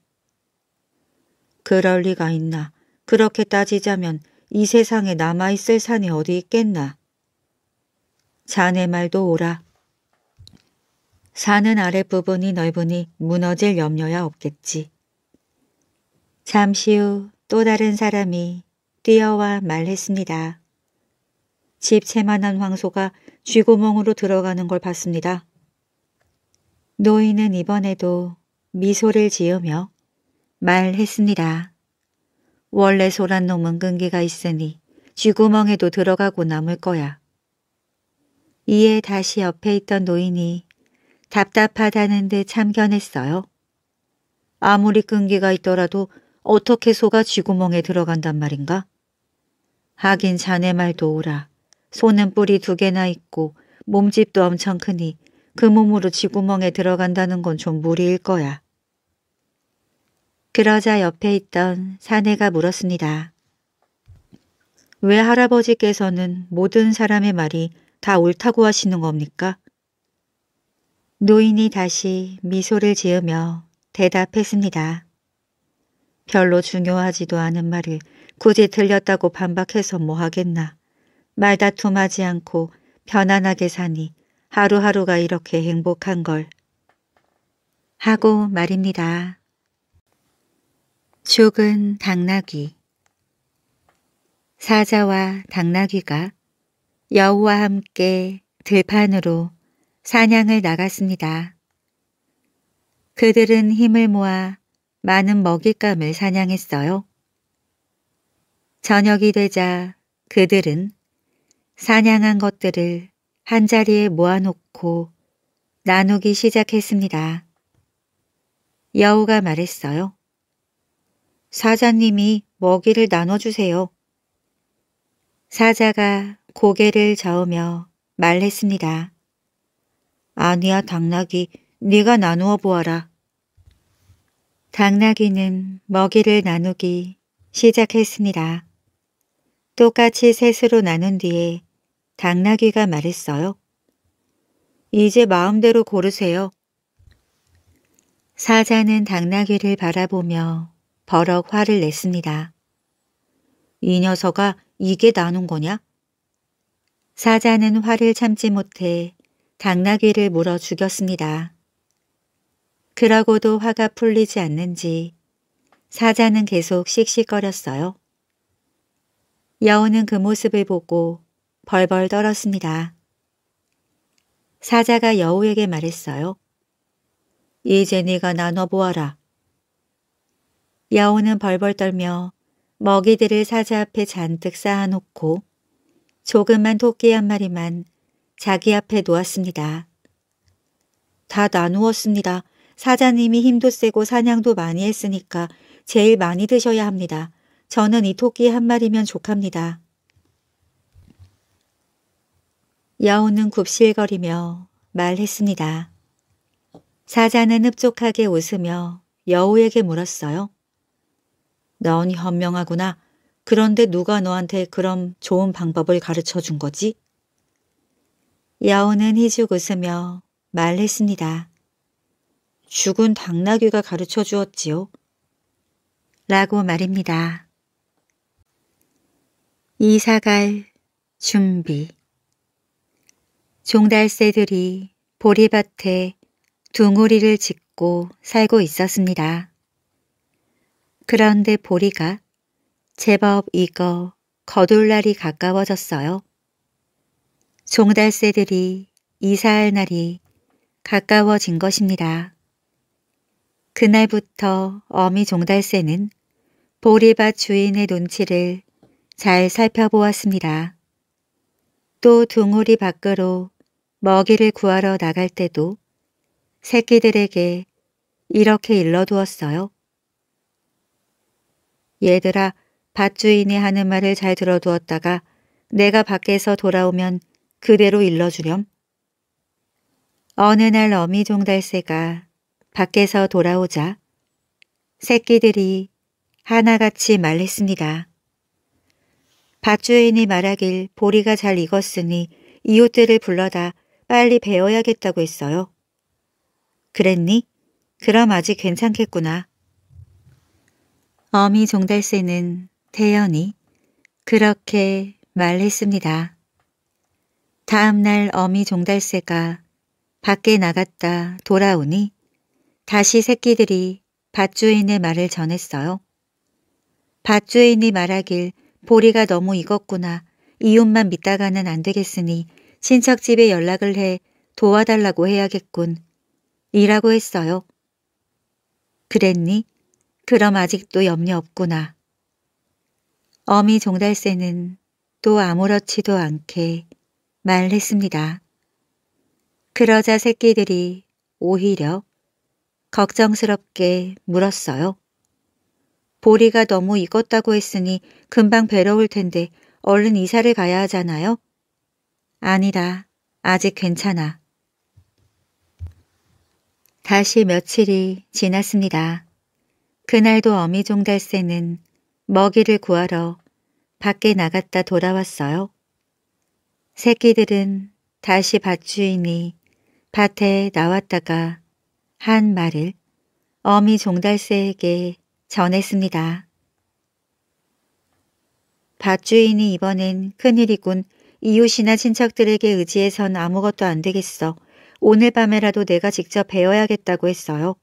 그럴 리가 있나. 그렇게 따지자면 이 세상에 남아있을 산이 어디 있겠나. 자네 말도 오라. 산은 아랫부분이 넓으니 무너질 염려야 없겠지. 잠시 후 또 다른 사람이 뛰어와 말했습니다. 집 채만한 황소가 쥐구멍으로 들어가는 걸 봤습니다. 노인은 이번에도 미소를 지으며 말했습니다. 원래 소란 놈은 끈기가 있으니 쥐구멍에도 들어가고 남을 거야. 이에 다시 옆에 있던 노인이 답답하다는 듯 참견했어요. 아무리 끈기가 있더라도 어떻게 소가 쥐구멍에 들어간단 말인가? 하긴 자네 말도 오라. 소는 뿔이 두 개나 있고 몸집도 엄청 크니 그 몸으로 지구멍에 들어간다는 건 좀 무리일 거야. 그러자 옆에 있던 사내가 물었습니다. 왜 할아버지께서는 모든 사람의 말이 다 옳다고 하시는 겁니까? 노인이 다시 미소를 지으며 대답했습니다. 별로 중요하지도 않은 말을 굳이 틀렸다고 반박해서 뭐 하겠나. 말다툼하지 않고 편안하게 사니 하루하루가 이렇게 행복한 걸 하고 말입니다. 죽은 당나귀 사자와 당나귀가 여우와 함께 들판으로 사냥을 나갔습니다. 그들은 힘을 모아 많은 먹잇감을 사냥했어요. 저녁이 되자 그들은 사냥한 것들을 한자리에 모아놓고 나누기 시작했습니다. 여우가 말했어요. 사자님이 먹이를 나눠주세요. 사자가 고개를 저으며 말했습니다. 아니야 당나귀 네가 나누어 보아라. 당나귀는 먹이를 나누기 시작했습니다. 똑같이 셋으로 나눈 뒤에 당나귀가 말했어요. 이제 마음대로 고르세요. 사자는 당나귀를 바라보며 버럭 화를 냈습니다. 이 녀석아 이게 나눈 거냐? 사자는 화를 참지 못해 당나귀를 물어 죽였습니다. 그러고도 화가 풀리지 않는지 사자는 계속 씩씩거렸어요. 여우는 그 모습을 보고 벌벌 떨었습니다. 사자가 여우에게 말했어요. 이제 네가 나눠보아라. 여우는 벌벌 떨며 먹이들을 사자 앞에 잔뜩 쌓아놓고 조그만 토끼 한 마리만 자기 앞에 놓았습니다. 다 나누었습니다. 사자님이 힘도 세고 사냥도 많이 했으니까 제일 많이 드셔야 합니다. 저는 이 토끼 한 마리면 족합니다. 여우는 굽실거리며 말했습니다. 사자는 흡족하게 웃으며 여우에게 물었어요. 넌 현명하구나. 그런데 누가 너한테 그런 좋은 방법을 가르쳐 준 거지? 여우는 희죽 웃으며 말했습니다. 죽은 당나귀가 가르쳐 주었지요. 라고 말입니다. 이사갈 준비 종달새들이 보리밭에 둥우리를 짓고 살고 있었습니다. 그런데 보리가 제법 익어 거둘 날이 가까워졌어요. 종달새들이 이사할 날이 가까워진 것입니다. 그날부터 어미 종달새는 보리밭 주인의 눈치를 잘 살펴보았습니다. 또 둥우리 밖으로 먹이를 구하러 나갈 때도 새끼들에게 이렇게 일러두었어요. 얘들아, 밭주인이 하는 말을 잘 들어두었다가 내가 밖에서 돌아오면 그대로 일러주렴. 어느 날 어미 종달새가 밖에서 돌아오자 새끼들이 하나같이 말했습니다. 밭주인이 말하길 보리가 잘 익었으니 이웃들을 불러다 빨리 배워야겠다고 했어요. 그랬니? 그럼 아직 괜찮겠구나. 어미 종달새는 태연이 그렇게 말했습니다. 다음날 어미 종달새가 밖에 나갔다 돌아오니 다시 새끼들이 밭주인의 말을 전했어요. 밭주인이 말하길 보리가 너무 익었구나. 이웃만 믿다가는 안 되겠으니 친척집에 연락을 해 도와달라고 해야겠군. 이라고 했어요. 그랬니? 그럼 아직도 염려 없구나. 어미 종달새는 또 아무렇지도 않게 말했습니다. 그러자 새끼들이 오히려 걱정스럽게 물었어요. 보리가 너무 익었다고 했으니 금방 배러올 텐데 얼른 이사를 가야 하잖아요. 아니다. 아직 괜찮아. 다시 며칠이 지났습니다. 그날도 어미종달새는 먹이를 구하러 밖에 나갔다 돌아왔어요. 새끼들은 다시 밭주인이 밭에 나왔다가 한 말을 어미종달새에게 전했습니다. 밭주인이 이번엔 큰일이군 이웃이나 친척들에게 의지해선 아무것도 안 되겠어. 오늘 밤에라도 내가 직접 배워야겠다고 했어요.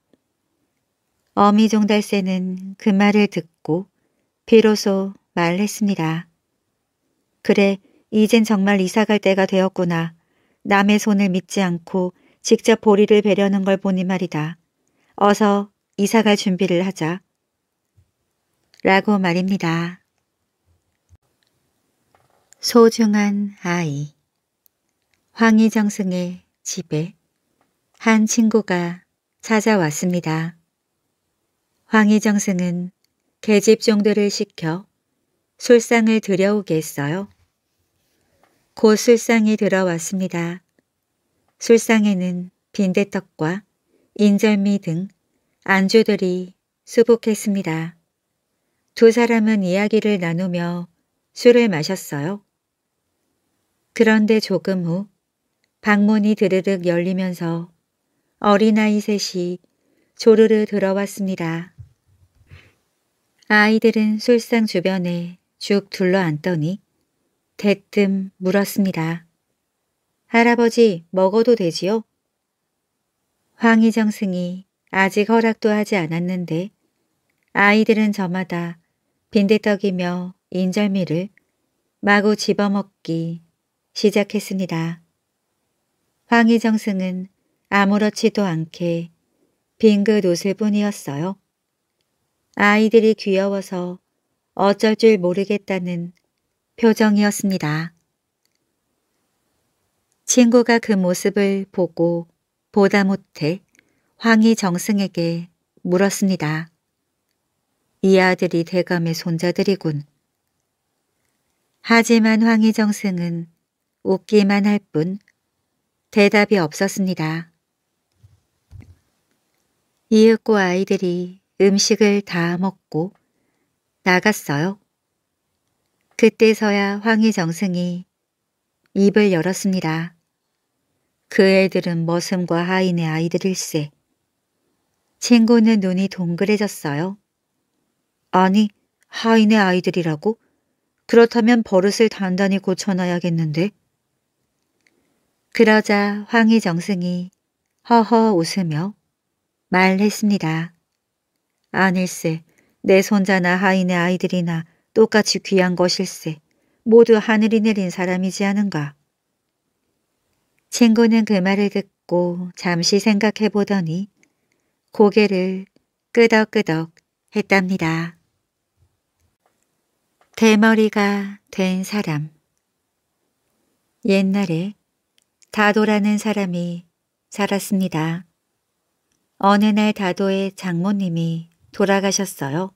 어미 종달새는 그 말을 듣고 비로소 말했습니다. 그래, 이젠 정말 이사갈 때가 되었구나. 남의 손을 믿지 않고 직접 보리를 베려는 걸 보니 말이다. 어서 이사갈 준비를 하자. 라고 말입니다. 소중한 아이 황희정승의 집에 한 친구가 찾아왔습니다. 황희정승은 계집 종들을 시켜 술상을 들여오게 했어요. 곧 술상이 들어왔습니다. 술상에는 빈대떡과 인절미 등 안주들이 수북했습니다. 두 사람은 이야기를 나누며 술을 마셨어요. 그런데 조금 후 방문이 드르륵 열리면서 어린아이 셋이 조르르 들어왔습니다. 아이들은 술상 주변에 쭉 둘러앉더니 대뜸 물었습니다. 할아버지 먹어도 되지요? 황희정 승이 아직 허락도 하지 않았는데 아이들은 저마다 빈대떡이며 인절미를 마구 집어먹기 시작했습니다. 황희정승은 아무렇지도 않게 빙긋 웃을 그 뿐이었어요. 아이들이 귀여워서 어쩔 줄 모르겠다는 표정이었습니다. 친구가 그 모습을 보고 보다 못해 황희정승에게 물었습니다. 이 아들이 대감의 손자들이군. 하지만 황희정승은 웃기만 할 뿐 대답이 없었습니다. 이윽고 아이들이 음식을 다 먹고 나갔어요. 그때서야 황희정승이 입을 열었습니다. 그 애들은 머슴과 하인의 아이들일세. 친구는 눈이 동그래졌어요. 아니, 하인의 아이들이라고? 그렇다면 버릇을 단단히 고쳐놔야겠는데 그러자 황희 정승이 허허 웃으며 말했습니다. 아닐세, 내 손자나 하인의 아이들이나 똑같이 귀한 것일세, 모두 하늘이 내린 사람이지 않은가. 친구는 그 말을 듣고 잠시 생각해 보더니 고개를 끄덕끄덕 했답니다. 대머리가 된 사람 옛날에 다도라는 사람이 살았습니다. 어느 날 다도의 장모님이 돌아가셨어요.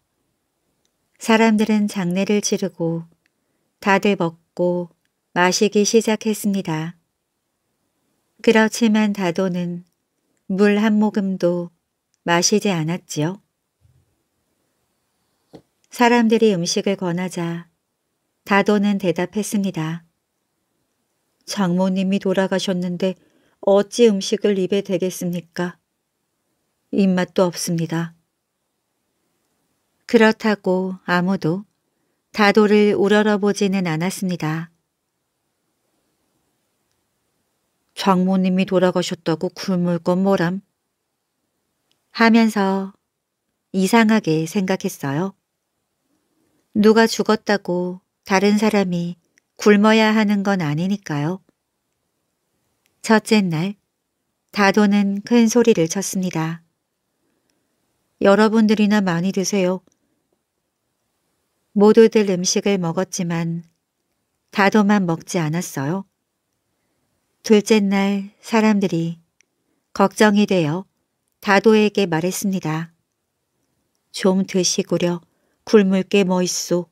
사람들은 장례를 치르고 다들 먹고 마시기 시작했습니다. 그렇지만 다도는 물 한 모금도 마시지 않았지요. 사람들이 음식을 권하자 다도는 대답했습니다. 장모님이 돌아가셨는데 어찌 음식을 입에 대겠습니까? 입맛도 없습니다. 그렇다고 아무도 다도를 우러러보지는 않았습니다. 장모님이 돌아가셨다고 굶을 건 뭐람? 하면서 이상하게 생각했어요. 누가 죽었다고 다른 사람이 굶어야 하는 건 아니니까요. 첫째 날, 다도는 큰 소리를 쳤습니다. 여러분들이나 많이 드세요. 모두들 음식을 먹었지만 다도만 먹지 않았어요. 둘째 날 사람들이 걱정이 되어 다도에게 말했습니다. 좀 드시구려 굶을 게 뭐 있소.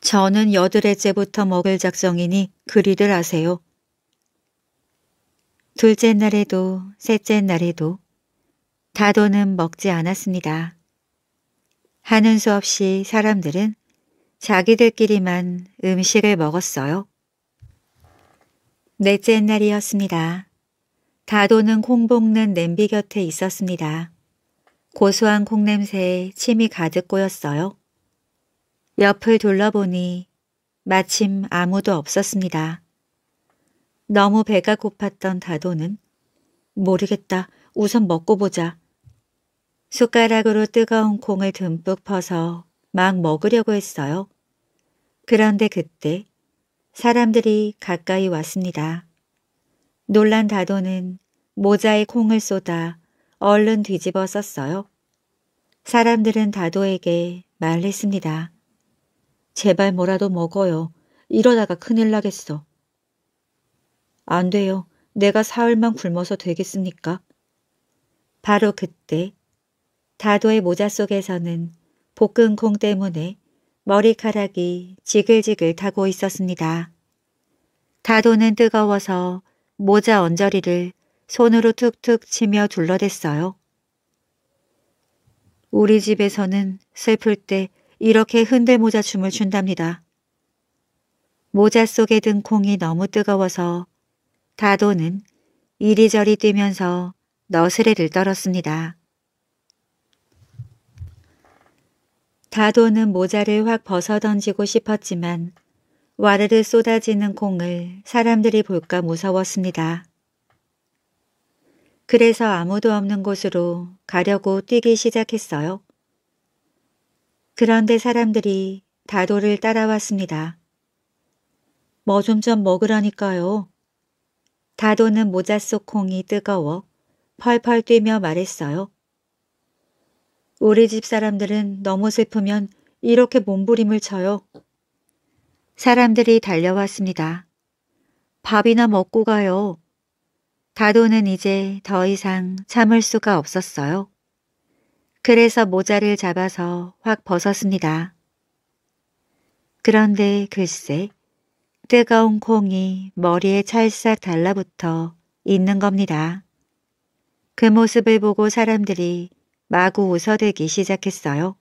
저는 여드레째부터 먹을 작성이니 그리들 아세요. 둘째 날에도 셋째 날에도 다도는 먹지 않았습니다. 하는 수 없이 사람들은 자기들끼리만 음식을 먹었어요. 넷째 날이었습니다. 다도는 콩 볶는 냄비 곁에 있었습니다. 고소한 콩냄새에 침이 가득 꼬였어요. 옆을 둘러보니 마침 아무도 없었습니다. 너무 배가 고팠던 다도는 모르겠다. 우선 먹고 보자. 숟가락으로 뜨거운 콩을 듬뿍 퍼서 막 먹으려고 했어요. 그런데 그때 사람들이 가까이 왔습니다. 놀란 다도는 모자에 콩을 쏟아 얼른 뒤집어 썼어요. 사람들은 다도에게 말했습니다. 제발 뭐라도 먹어요. 이러다가 큰일 나겠어. 안 돼요. 내가 사흘만 굶어서 되겠습니까? 바로 그때 다도의 모자 속에서는 볶은콩 때문에 머리카락이 지글지글 타고 있었습니다. 다도는 뜨거워서 모자 언저리를 손으로 툭툭 치며 둘러댔어요. 우리 집에서는 슬플 때 이렇게 흔들모자 춤을 춘답니다. 모자 속에 든 콩이 너무 뜨거워서 다도는 이리저리 뛰면서 너스레를 떨었습니다. 다도는 모자를 확 벗어던지고 싶었지만 와르르 쏟아지는 콩을 사람들이 볼까 무서웠습니다. 그래서 아무도 없는 곳으로 가려고 뛰기 시작했어요. 그런데 사람들이 다도를 따라왔습니다. 뭐좀좀 먹으라니까요. 다도는 모자 속 콩이 뜨거워 펄펄 뛰며 말했어요. 우리 집 사람들은 너무 슬프면 이렇게 몸부림을 쳐요. 사람들이 달려왔습니다. 밥이나 먹고 가요. 다도는 이제 더 이상 참을 수가 없었어요. 그래서 모자를 잡아서 확 벗었습니다. 그런데 글쎄 뜨거운 콩이 머리에 찰싹 달라붙어 있는 겁니다. 그 모습을 보고 사람들이 마구 웃어대기 시작했어요.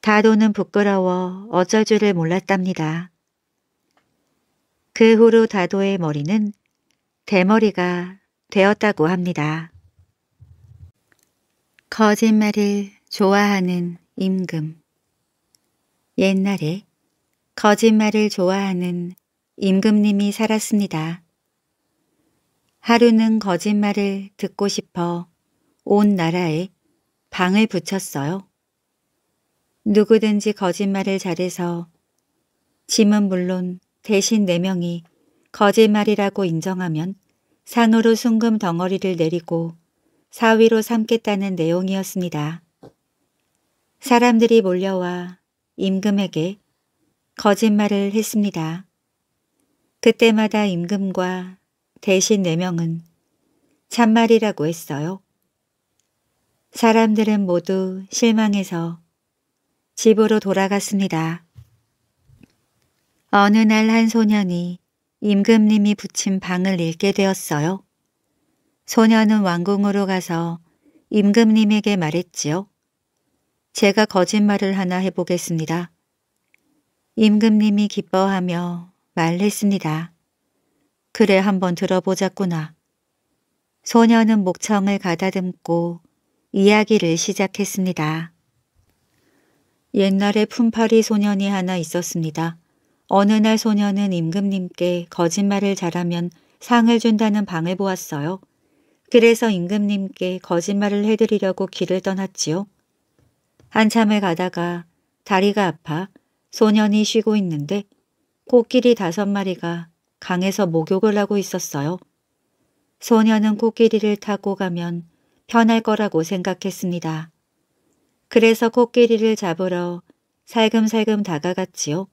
다도는 부끄러워 어쩔 줄을 몰랐답니다. 그 후로 다도의 머리는 대머리가 되었다고 합니다. 거짓말을 좋아하는 임금 옛날에 거짓말을 좋아하는 임금님이 살았습니다. 하루는 거짓말을 듣고 싶어 온 나라에 방을 붙였어요. 누구든지 거짓말을 잘해서 짐은 물론 대신 네 명이 거짓말이라고 인정하면 산으로 순금 덩어리를 내리고 사위로 삼겠다는 내용이었습니다. 사람들이 몰려와 임금에게 거짓말을 했습니다. 그때마다 임금과 대신 4 명은 참말이라고 했어요. 사람들은 모두 실망해서 집으로 돌아갔습니다. 어느 날 한 소년이 임금님이 붙인 방을 읽게 되었어요. 소녀는 왕궁으로 가서 임금님에게 말했지요. 제가 거짓말을 하나 해보겠습니다. 임금님이 기뻐하며 말했습니다. 그래 한번 들어보자꾸나. 소녀는 목청을 가다듬고 이야기를 시작했습니다. 옛날에 품팔이 소년이 하나 있었습니다. 어느 날 소년은 임금님께 거짓말을 잘하면 상을 준다는 방을 보았어요. 그래서 임금님께 거짓말을 해드리려고 길을 떠났지요. 한참을 가다가 다리가 아파 소년이 쉬고 있는데 코끼리 다섯 마리가 강에서 목욕을 하고 있었어요. 소년은 코끼리를 타고 가면 편할 거라고 생각했습니다. 그래서 코끼리를 잡으러 살금살금 다가갔지요.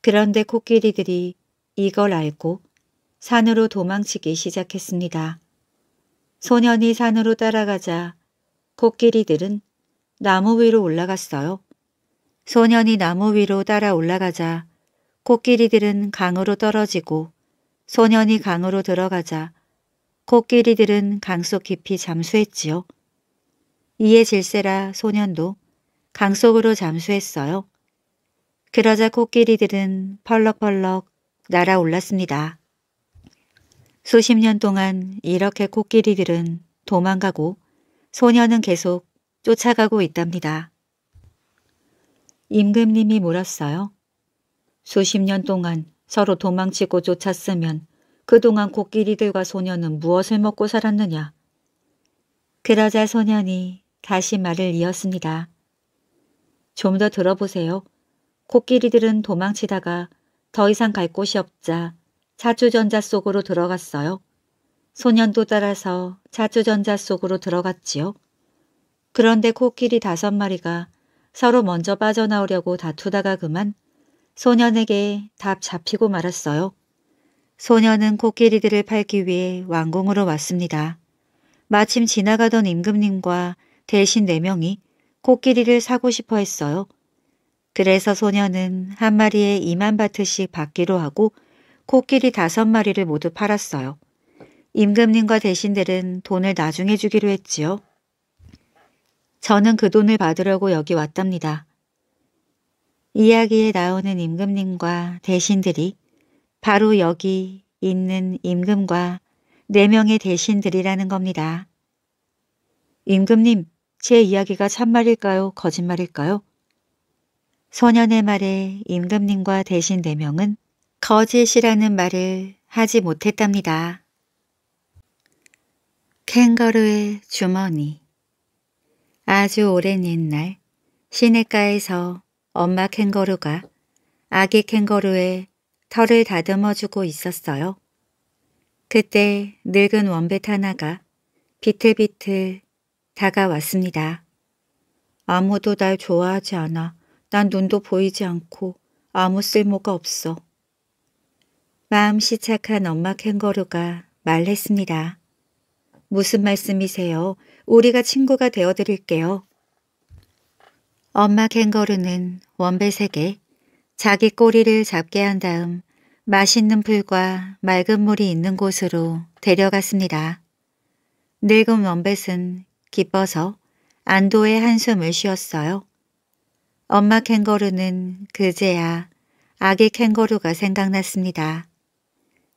그런데 코끼리들이 이걸 알고 산으로 도망치기 시작했습니다. 소년이 산으로 따라가자 코끼리들은 나무 위로 올라갔어요. 소년이 나무 위로 따라 올라가자 코끼리들은 강으로 떨어지고 소년이 강으로 들어가자 코끼리들은 강 속 깊이 잠수했지요. 이에 질세라 소년도 강속으로 잠수했어요. 그러자 코끼리들은 펄럭펄럭 날아올랐습니다. 수십 년 동안 이렇게 코끼리들은 도망가고 소녀는 계속 쫓아가고 있답니다. 임금님이 물었어요. 수십 년 동안 서로 도망치고 쫓았으면 그동안 코끼리들과 소녀는 무엇을 먹고 살았느냐. 그러자 소년이 다시 말을 이었습니다. 좀 더 들어보세요. 코끼리들은 도망치다가 더 이상 갈 곳이 없자 자주전자 속으로 들어갔어요. 소년도 따라서 자주전자 속으로 들어갔지요. 그런데 코끼리 다섯 마리가 서로 먼저 빠져나오려고 다투다가 그만 소년에게 답 잡히고 말았어요. 소년은 코끼리들을 팔기 위해 왕궁으로 왔습니다. 마침 지나가던 임금님과 대신 네 명이 코끼리를 사고 싶어 했어요. 그래서 소년은 한 마리에 2만 바트씩 받기로 하고 코끼리 다섯 마리를 모두 팔았어요. 임금님과 대신들은 돈을 나중에 주기로 했지요. 저는 그 돈을 받으려고 여기 왔답니다. 이야기에 나오는 임금님과 대신들이 바로 여기 있는 임금과 네 명의 대신들이라는 겁니다. 임금님, 제 이야기가 참말일까요? 거짓말일까요? 소년의 말에 임금님과 대신 네 명은 거짓이라는 말을 하지 못했답니다. 캥거루의 주머니 아주 오랜 옛날 시냇가에서 엄마 캥거루가 아기 캥거루의 털을 다듬어주고 있었어요. 그때 늙은 원벳 하나가 비틀비틀 다가왔습니다. 아무도 날 좋아하지 않아. 난 눈도 보이지 않고 아무 쓸모가 없어. 마음씨 착한 엄마 캥거루가 말했습니다. 무슨 말씀이세요? 우리가 친구가 되어드릴게요. 엄마 캥거루는 원배색에 자기 꼬리를 잡게 한 다음 맛있는 풀과 맑은 물이 있는 곳으로 데려갔습니다. 늙은 원벳은 기뻐서 안도의 한숨을 쉬었어요. 엄마 캥거루는 그제야 아기 캥거루가 생각났습니다.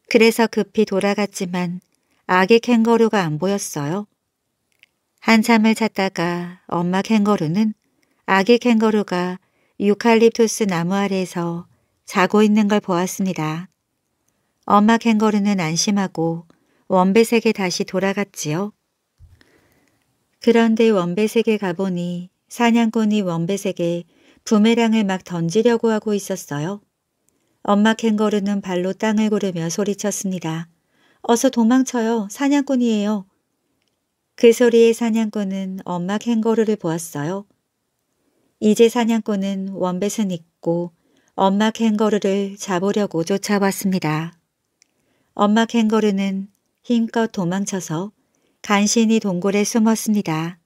그래서 급히 돌아갔지만 아기 캥거루가 안 보였어요. 한참을 찾다가 엄마 캥거루는 아기 캥거루가 유칼립투스 나무 아래에서 자고 있는 걸 보았습니다. 엄마 캥거루는 안심하고 원배색에 다시 돌아갔지요. 그런데 원배색에 가보니 사냥꾼이 원배색에 부메랑을 막 던지려고 하고 있었어요. 엄마 캥거루는 발로 땅을 구르며 소리쳤습니다. 어서 도망쳐요. 사냥꾼이에요. 그 소리에 사냥꾼은 엄마 캥거루를 보았어요. 이제 사냥꾼은 원뱃은 잊고 엄마 캥거루를 잡으려고 쫓아왔습니다. 엄마 캥거루는 힘껏 도망쳐서 간신히 동굴에 숨었습니다.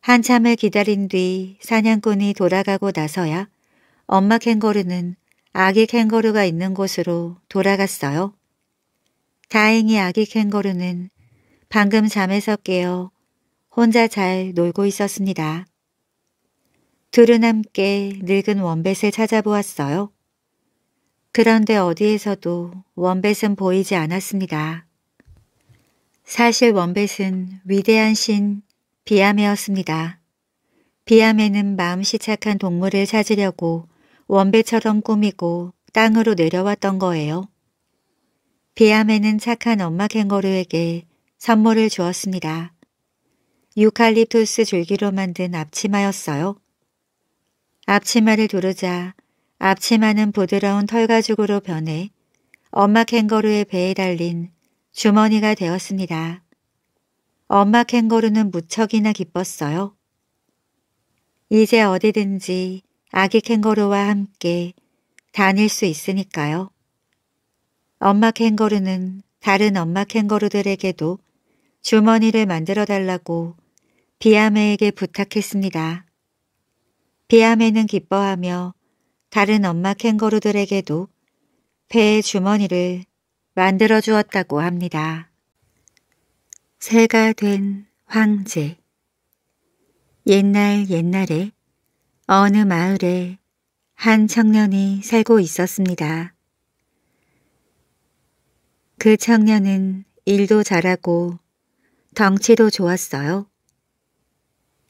한참을 기다린 뒤 사냥꾼이 돌아가고 나서야 엄마 캥거루는 아기 캥거루가 있는 곳으로 돌아갔어요. 다행히 아기 캥거루는 방금 잠에서 깨어 혼자 잘 놀고 있었습니다. 둘은 함께 늙은 원뱃을 찾아보았어요. 그런데 어디에서도 원뱃은 보이지 않았습니다. 사실 원뱃은 위대한 신 비아메였습니다. 비아메는 마음씨 착한 동물을 찾으려고 원배처럼 꾸미고 땅으로 내려왔던 거예요. 비암에는 착한 엄마 캥거루에게 선물을 주었습니다. 유칼립투스 줄기로 만든 앞치마였어요. 앞치마를 두르자 앞치마는 부드러운 털가죽으로 변해 엄마 캥거루의 배에 달린 주머니가 되었습니다. 엄마 캥거루는 무척이나 기뻤어요. 이제 어디든지 아기 캥거루와 함께 다닐 수 있으니까요. 엄마 캥거루는 다른 엄마 캥거루들에게도 주머니를 만들어 달라고 비아메에게 부탁했습니다. 비아메는 기뻐하며 다른 엄마 캥거루들에게도 배의 주머니를 만들어 주었다고 합니다. 새가 된 황제 옛날 옛날에 어느 마을에 한 청년이 살고 있었습니다. 그 청년은 일도 잘하고 덩치도 좋았어요.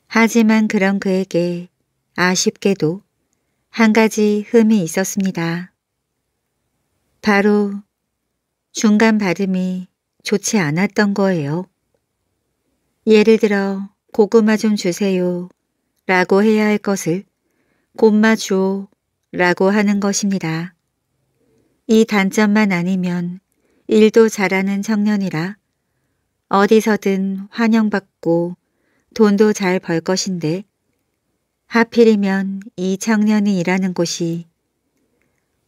하지만 그런 그에게 아쉽게도 한 가지 흠이 있었습니다. 바로 중간 발음이 좋지 않았던 거예요. 예를 들어 고구마 좀 주세요 라고 해야 할 것을 곰마줘 라고 하는 것입니다. 이 단점만 아니면 일도 잘하는 청년이라 어디서든 환영받고 돈도 잘 벌 것인데 하필이면 이 청년이 일하는 곳이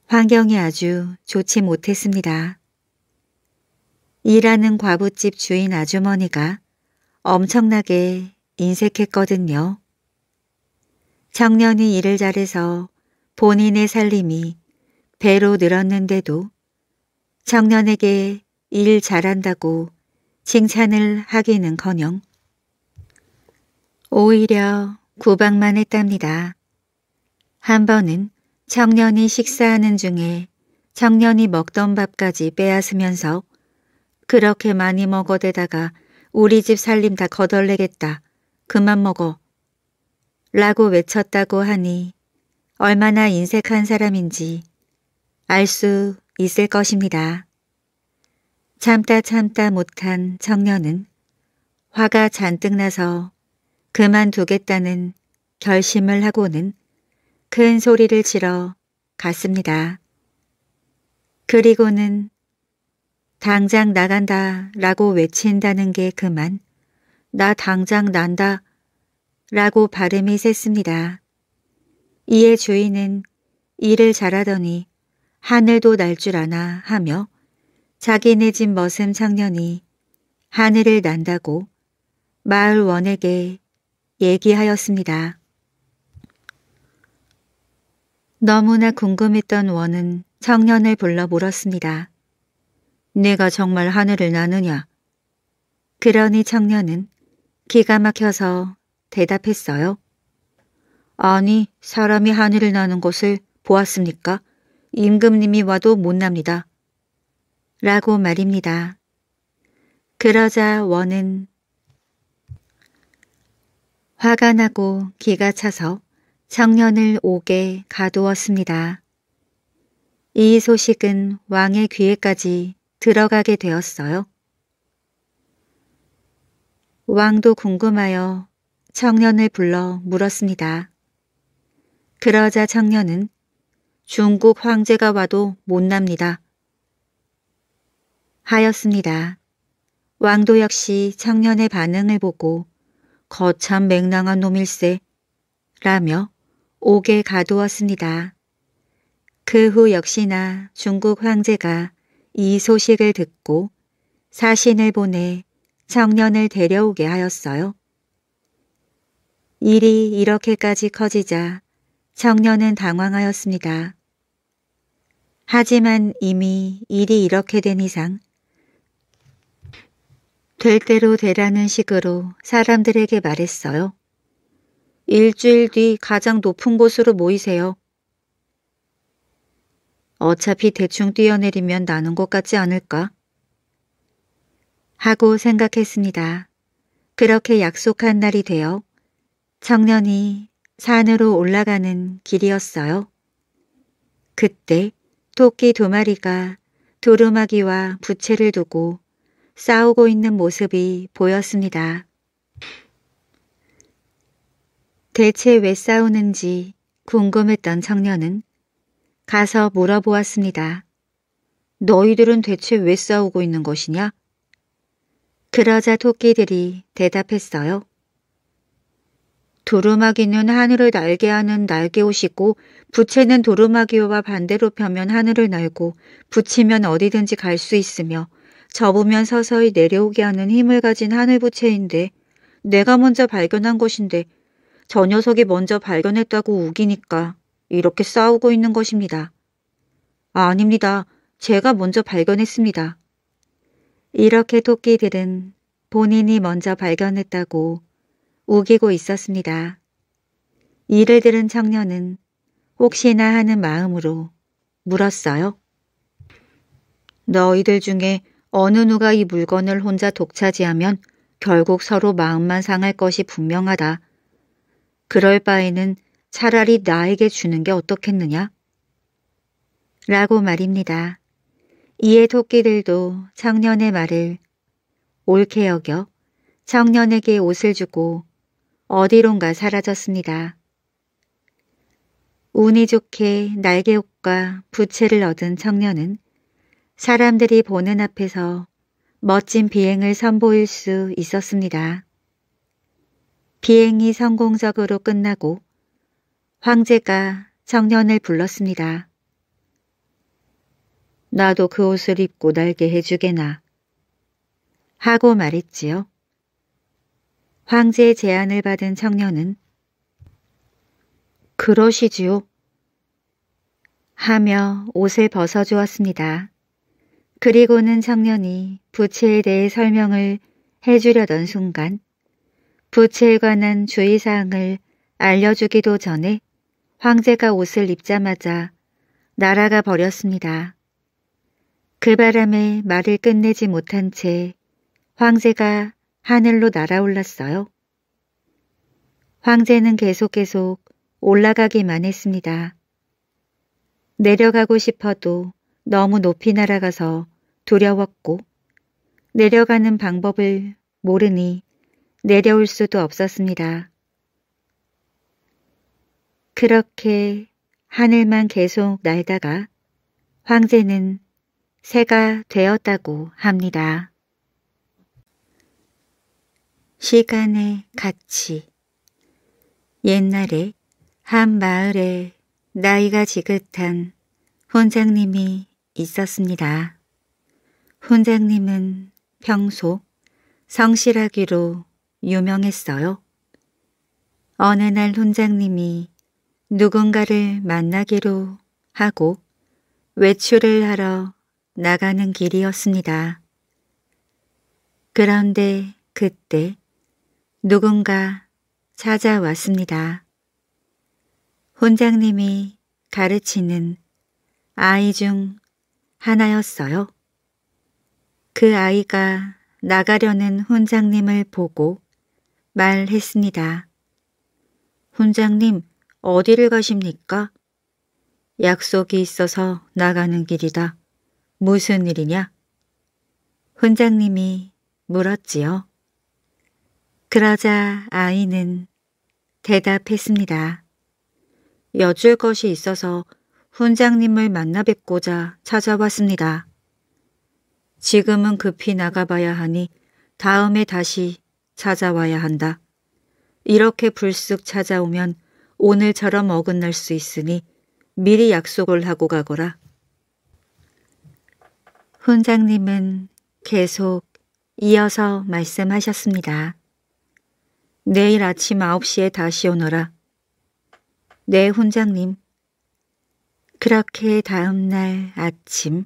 환경이 아주 좋지 못했습니다. 일하는 과부집 주인 아주머니가 엄청나게 인색했거든요. 청년이 일을 잘해서 본인의 살림이 배로 늘었는데도 청년에게 일 잘한다고 칭찬을 하기는커녕 오히려 구박만 했답니다. 한 번은 청년이 식사하는 중에 청년이 먹던 밥까지 빼앗으면서 그렇게 많이 먹어대다가 우리 집 살림 다 거덜내겠다. 그만 먹어. 라고 외쳤다고 하니 얼마나 인색한 사람인지 알 수 있을 것입니다. 참다 참다 못한 청년은 화가 잔뜩 나서 그만두겠다는 결심을 하고는 큰 소리를 질러 갔습니다. 그리고는 당장 나간다 라고 외친다는 게 그만 나 당장 난다 라고 발음이 셌습니다. 이에 주인은 일을 잘하더니 하늘도 날 줄 아나 하며 자기네 집 머슴 청년이 하늘을 난다고 마을원에게 얘기하였습니다. 너무나 궁금했던 원은 청년을 불러 물었습니다. 내가 정말 하늘을 나느냐? 그러니 청년은 기가 막혀서 대답했어요. 아니, 사람이 하늘을 나는 것을 보았습니까? 임금님이 와도 못 납니다. 라고 말입니다. 그러자 원은 화가 나고 기가 차서 청년을 오게 가두었습니다. 이 소식은 왕의 귀에까지 들어가게 되었어요. 왕도 궁금하여 청년을 불러 물었습니다. 그러자 청년은 중국 황제가 와도 못 납니다. 하였습니다. 왕도 역시 청년의 반응을 보고 거참 맹랑한 놈일세 라며 옥에 가두었습니다. 그 후 역시나 중국 황제가 이 소식을 듣고 사신을 보내 청년을 데려오게 하였어요. 일이 이렇게까지 커지자 청년은 당황하였습니다. 하지만 이미 일이 이렇게 된 이상 될 대로 되라는 식으로 사람들에게 말했어요. 일주일 뒤 가장 높은 곳으로 모이세요. 어차피 대충 뛰어내리면 나는 것 같지 않을까? 하고 생각했습니다. 그렇게 약속한 날이 되어 청년이 산으로 올라가는 길이었어요. 그때 토끼 두 마리가 두루마기와 부채를 두고 싸우고 있는 모습이 보였습니다. 대체 왜 싸우는지 궁금했던 청년은 가서 물어보았습니다. 너희들은 대체 왜 싸우고 있는 것이냐? 그러자 토끼들이 대답했어요. 두루마기는 하늘을 날게 하는 날개옷이고 부채는 두루마기와 반대로 펴면 하늘을 날고 붙이면 어디든지 갈 수 있으며 접으면 서서히 내려오게 하는 힘을 가진 하늘 부채인데 내가 먼저 발견한 것인데 저 녀석이 먼저 발견했다고 우기니까 이렇게 싸우고 있는 것입니다. 아, 아닙니다. 제가 먼저 발견했습니다. 이렇게 토끼들은 본인이 먼저 발견했다고 우기고 있었습니다. 이를 들은 청년은 혹시나 하는 마음으로 물었어요. 너희들 중에 어느 누가 이 물건을 혼자 독차지하면 결국 서로 마음만 상할 것이 분명하다. 그럴 바에는 차라리 나에게 주는 게 어떻겠느냐? 라고 말입니다. 이에 토끼들도 청년의 말을 옳게 여겨 청년에게 옷을 주고 어디론가 사라졌습니다. 운이 좋게 날개옷과 부채를 얻은 청년은 사람들이 보는 앞에서 멋진 비행을 선보일 수 있었습니다. 비행이 성공적으로 끝나고 황제가 청년을 불렀습니다. 나도 그 옷을 입고 날게 해주게나 하고 말했지요. 황제의 제안을 받은 청년은 그러시지요. 하며 옷을 벗어주었습니다. 그리고는 청년이 부채에 대해 설명을 해주려던 순간 부채에 관한 주의사항을 알려주기도 전에 황제가 옷을 입자마자 날아가 버렸습니다. 그 바람에 말을 끝내지 못한 채 황제가 하늘로 날아올랐어요. 황제는 계속 계속 올라가기만 했습니다. 내려가고 싶어도 너무 높이 날아가서 두려웠고 내려가는 방법을 모르니 내려올 수도 없었습니다. 그렇게 하늘만 계속 날다가 황제는 새가 되었다고 합니다. 시간의 가치 옛날에 한 마을에 나이가 지긋한 혼장님이 있었습니다. 혼장님은 평소 성실하기로 유명했어요. 어느 날 혼장님이 누군가를 만나기로 하고 외출을 하러 나가는 길이었습니다. 그런데 그때 누군가 찾아왔습니다. 혼장님이 가르치는 아이 중 하나였어요. 그 아이가 나가려는 혼장님을 보고 말했습니다. 혼장님, 어디를 가십니까? 약속이 있어서 나가는 길이다. 무슨 일이냐? 혼장님이 물었지요. 그러자 아이는 대답했습니다. 여줄 것이 있어서 훈장님을 만나 뵙고자 찾아왔습니다. 지금은 급히 나가봐야 하니 다음에 다시 찾아와야 한다. 이렇게 불쑥 찾아오면 오늘처럼 어긋날 수 있으니 미리 약속을 하고 가거라. 훈장님은 계속 이어서 말씀하셨습니다. 내일 아침 9시에 다시 오너라. 네, 훈장님. 그렇게 다음날 아침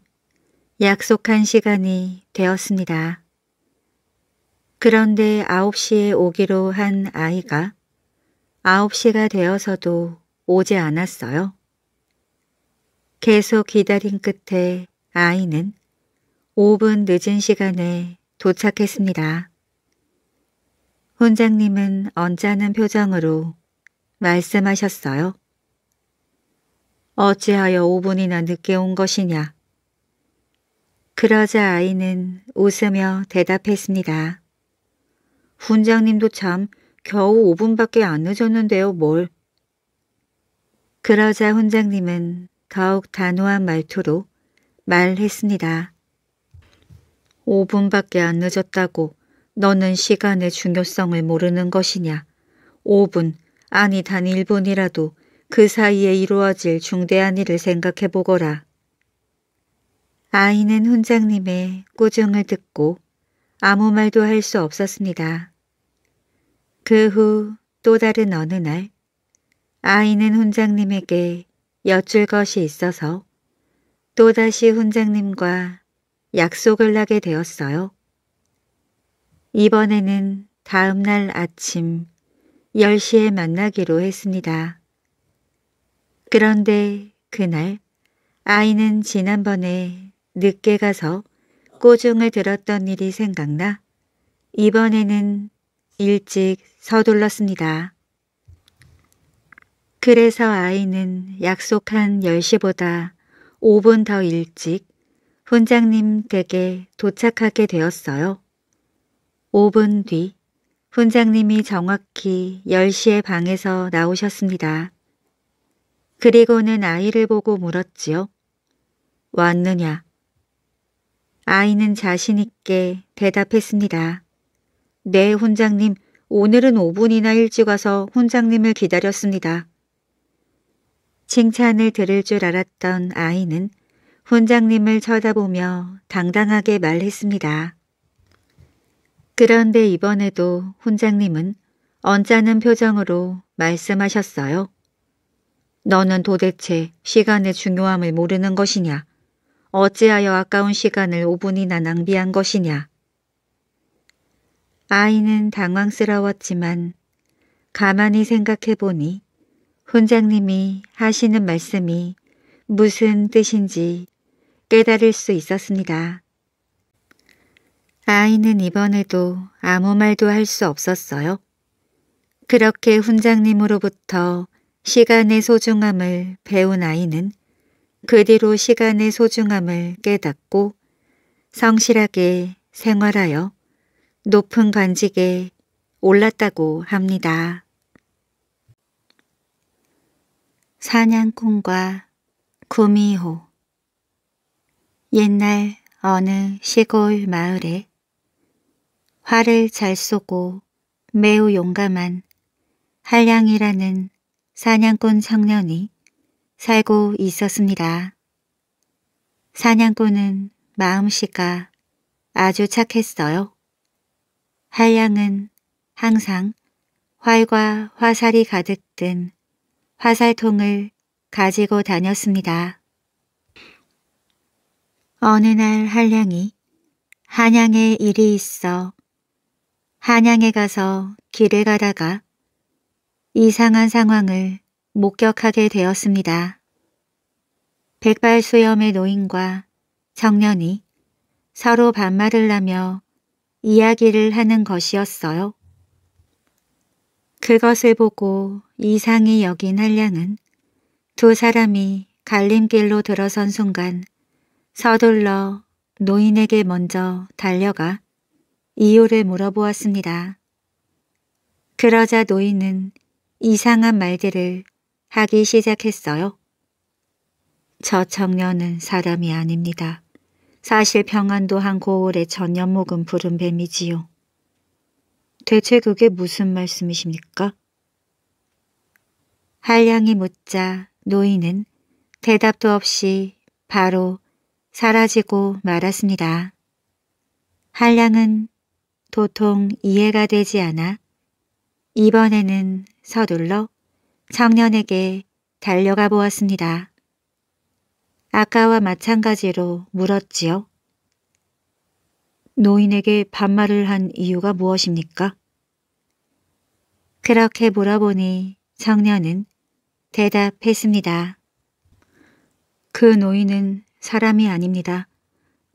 약속한 시간이 되었습니다. 그런데 9시에 오기로 한 아이가 9시가 되어서도 오지 않았어요. 계속 기다린 끝에 아이는 5분 늦은 시간에 도착했습니다. 훈장님은 언짢은 표정으로 말씀하셨어요. 어찌하여 5분이나 늦게 온 것이냐. 그러자 아이는 웃으며 대답했습니다. 훈장님도 참 겨우 5분밖에 안 늦었는데요, 뭘. 그러자 훈장님은 더욱 단호한 말투로 말했습니다. 5분밖에 안 늦었다고 너는 시간의 중요성을 모르는 것이냐. 5분, 아니 단 1분이라도 그 사이에 이루어질 중대한 일을 생각해 보거라. 아이는 훈장님의 꾸중을 듣고 아무 말도 할 수 없었습니다. 그 후 또 다른 어느 날 아이는 훈장님에게 여쭐 것이 있어서 또다시 훈장님과 약속을 하게 되었어요. 이번에는 다음 날 아침 10시에 만나기로 했습니다. 그런데 그날 아이는 지난번에 늦게 가서 꼬중을 들었던 일이 생각나 이번에는 일찍 서둘렀습니다. 그래서 아이는 약속한 10시보다 5분 더 일찍 훈장님 댁에 도착하게 되었어요. 5분 뒤 훈장님이 정확히 10시에 방에서 나오셨습니다. 그리고는 아이를 보고 물었지요. 왔느냐? 아이는 자신 있게 대답했습니다. 네, 훈장님. 오늘은 5분이나 일찍 와서 훈장님을 기다렸습니다. 칭찬을 들을 줄 알았던 아이는 훈장님을 쳐다보며 당당하게 말했습니다. 그런데 이번에도 훈장님은 언짢은 표정으로 말씀하셨어요. 너는 도대체 시간의 중요함을 모르는 것이냐? 어찌하여 아까운 시간을 5분이나 낭비한 것이냐? 아이는 당황스러웠지만 가만히 생각해보니 훈장님이 하시는 말씀이 무슨 뜻인지 깨달을 수 있었습니다. 아이는 이번에도 아무 말도 할 수 없었어요. 그렇게 훈장님으로부터 시간의 소중함을 배운 아이는 그 뒤로 시간의 소중함을 깨닫고 성실하게 생활하여 높은 관직에 올랐다고 합니다. 사냥꾼과 구미호 옛날 어느 시골 마을에 화를 잘 쏘고 매우 용감한 한량이라는 사냥꾼 청년이 살고 있었습니다. 사냥꾼은 마음씨가 아주 착했어요. 한량은 항상 활과 화살이 가득 든 화살통을 가지고 다녔습니다. 어느 날 한량이 한양에 일이 있어 한양에 가서 길을 가다가 이상한 상황을 목격하게 되었습니다. 백발수염의 노인과 청년이 서로 반말을 하며 이야기를 하는 것이었어요. 그것을 보고 이상히 여긴 한량은 두 사람이 갈림길로 들어선 순간 서둘러 노인에게 먼저 달려가 이유를 물어보았습니다. 그러자 노인은 이상한 말들을 하기 시작했어요. 저 청년은 사람이 아닙니다. 사실 평안도 한 고을의 전연목은 부른 뱀이지요. 대체 그게 무슨 말씀이십니까? 한량이 묻자 노인은 대답도 없이 바로 사라지고 말았습니다. 한량은 도통 이해가 되지 않아 이번에는 서둘러 청년에게 달려가 보았습니다. 아까와 마찬가지로 물었지요. 노인에게 반말을 한 이유가 무엇입니까? 그렇게 물어보니 청년은 대답했습니다. 그 노인은 사람이 아닙니다.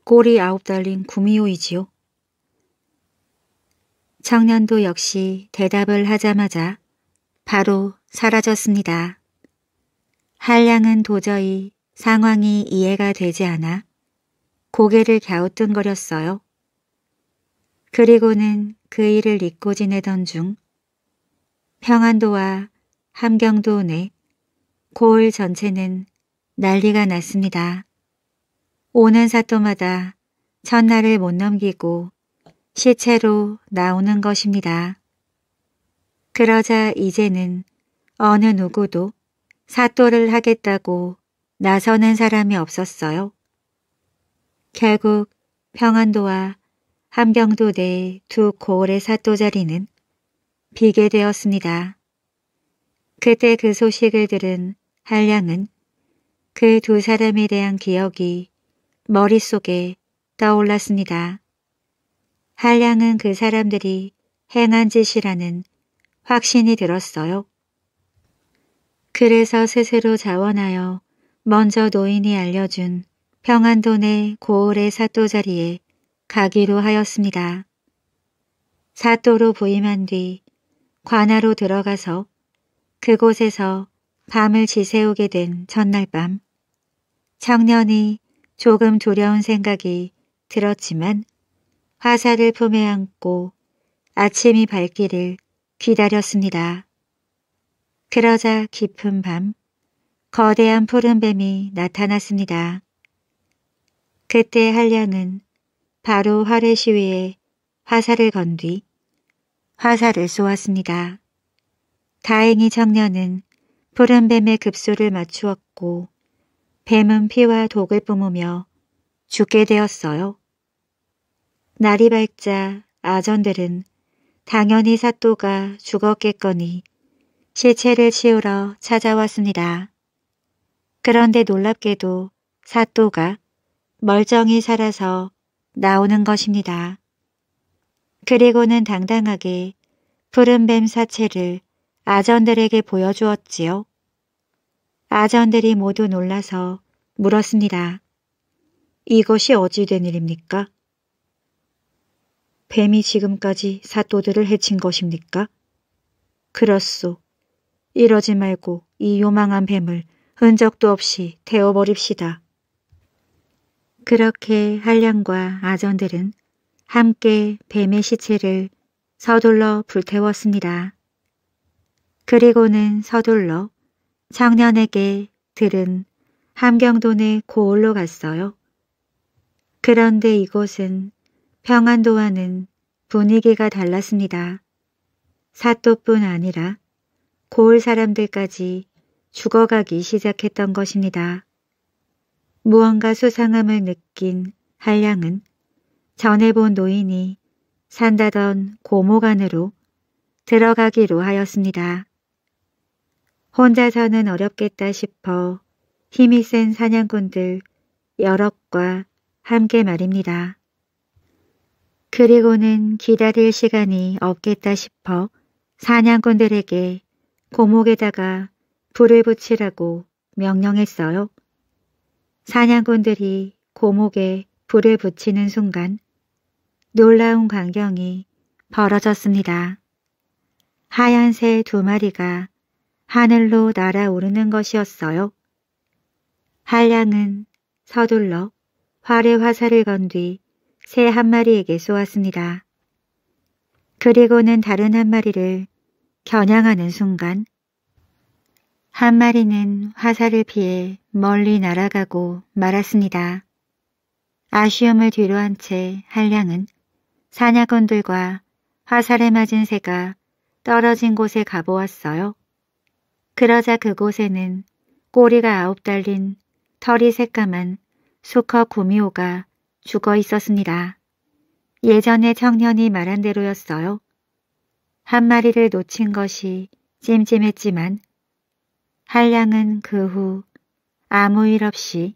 꼬리 아홉 달린 구미호이지요. 청년도 역시 대답을 하자마자 바로 사라졌습니다. 한량은 도저히 상황이 이해가 되지 않아 고개를 갸우뚱거렸어요. 그리고는 그 일을 잊고 지내던 중 평안도와 함경도 내 고을 전체는 난리가 났습니다. 오는 사또마다 첫날을 못 넘기고 시체로 나오는 것입니다. 그러자 이제는 어느 누구도 사또를 하겠다고 나서는 사람이 없었어요. 결국 평안도와 함경도 내 두 고을의 사또 자리는 비게 되었습니다. 그때 그 소식을 들은 한량은 그 두 사람에 대한 기억이 머릿속에 떠올랐습니다. 한량은 그 사람들이 행한 짓이라는 확신이 들었어요. 그래서 스스로 자원하여 먼저 노인이 알려준 평안도내 고을의 사또 자리에 가기로 하였습니다. 사또로 부임한 뒤 관하로 들어가서 그곳에서 밤을 지새우게 된 전날 밤 청년이 조금 두려운 생각이 들었지만 화살을 품에 안고 아침이 밝기를 기다렸습니다. 그러자 깊은 밤 거대한 푸른 뱀이 나타났습니다. 그때 한량은 바로 화의 시위에 화살을 건 뒤 화살을 쏘았습니다. 다행히 청년은 푸른 뱀의 급소를 맞추었고 뱀은 피와 독을 뿜으며 죽게 되었어요. 날이 밝자 아전들은 당연히 사또가 죽었겠거니 시체를 치우러 찾아왔습니다. 그런데 놀랍게도 사또가 멀쩡히 살아서 나오는 것입니다. 그리고는 당당하게 푸른뱀 사체를 아전들에게 보여주었지요. 아전들이 모두 놀라서 물었습니다. 이것이 어찌 된 일입니까? 뱀이 지금까지 사또들을 해친 것입니까? 그렇소. 이러지 말고 이 요망한 뱀을 흔적도 없이 태워버립시다. 그렇게 한량과 아전들은 함께 뱀의 시체를 서둘러 불태웠습니다. 그리고는 서둘러 청년에게 들은 함경돈의 고을로 갔어요. 그런데 이곳은 평안도와는 분위기가 달랐습니다. 사또뿐 아니라 고을 사람들까지 죽어가기 시작했던 것입니다. 무언가 수상함을 느낀 한량은 전에 본 노인이 산다던 고모관으로 들어가기로 하였습니다. 혼자서는 어렵겠다 싶어 힘이 센 사냥꾼들 여럿과 함께 말입니다. 그리고는 기다릴 시간이 없겠다 싶어 사냥꾼들에게 고목에다가 불을 붙이라고 명령했어요. 사냥꾼들이 고목에 불을 붙이는 순간 놀라운 광경이 벌어졌습니다. 하얀 새 두 마리가 하늘로 날아오르는 것이었어요. 한량은 서둘러 활의 화살을 건뒤 새한 마리에게 쏘았습니다. 그리고는 다른 한 마리를 겨냥하는 순간 한 마리는 화살을 피해 멀리 날아가고 말았습니다. 아쉬움을 뒤로한 채 한량은 사냥꾼들과 화살에 맞은 새가 떨어진 곳에 가보았어요. 그러자 그곳에는 꼬리가 아홉 달린 털이 새까만 수컷 구미호가 죽어 있었습니다. 예전의 청년이 말한 대로였어요. 한 마리를 놓친 것이 찜찜했지만 한량은 그 후 아무 일 없이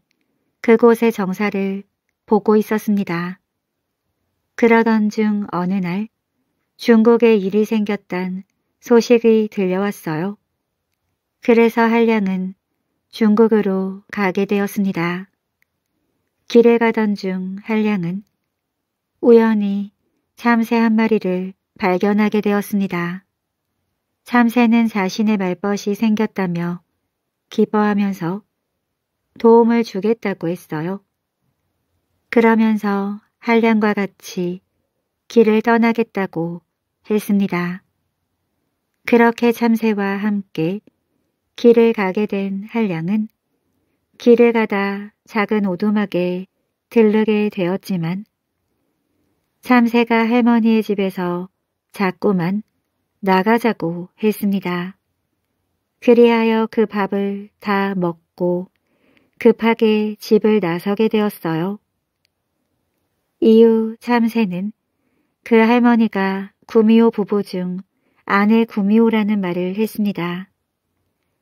그곳의 정사를 보고 있었습니다. 그러던 중 어느 날 중국에 일이 생겼단 소식이 들려왔어요. 그래서 한량은 중국으로 가게 되었습니다. 길에 가던 중 한량은 우연히 참새 한 마리를 발견하게 되었습니다. 참새는 자신의 말벗이 생겼다며 기뻐하면서 도움을 주겠다고 했어요. 그러면서 한량과 같이 길을 떠나겠다고 했습니다. 그렇게 참새와 함께 길을 가게 된 한량은 길을 가다 작은 오두막에 들르게 되었지만 참새가 할머니의 집에서 자꾸만 나가자고 했습니다. 그리하여 그 밥을 다 먹고 급하게 집을 나서게 되었어요. 이후 참새는 그 할머니가 구미호 부부 중 아내 구미호라는 말을 했습니다.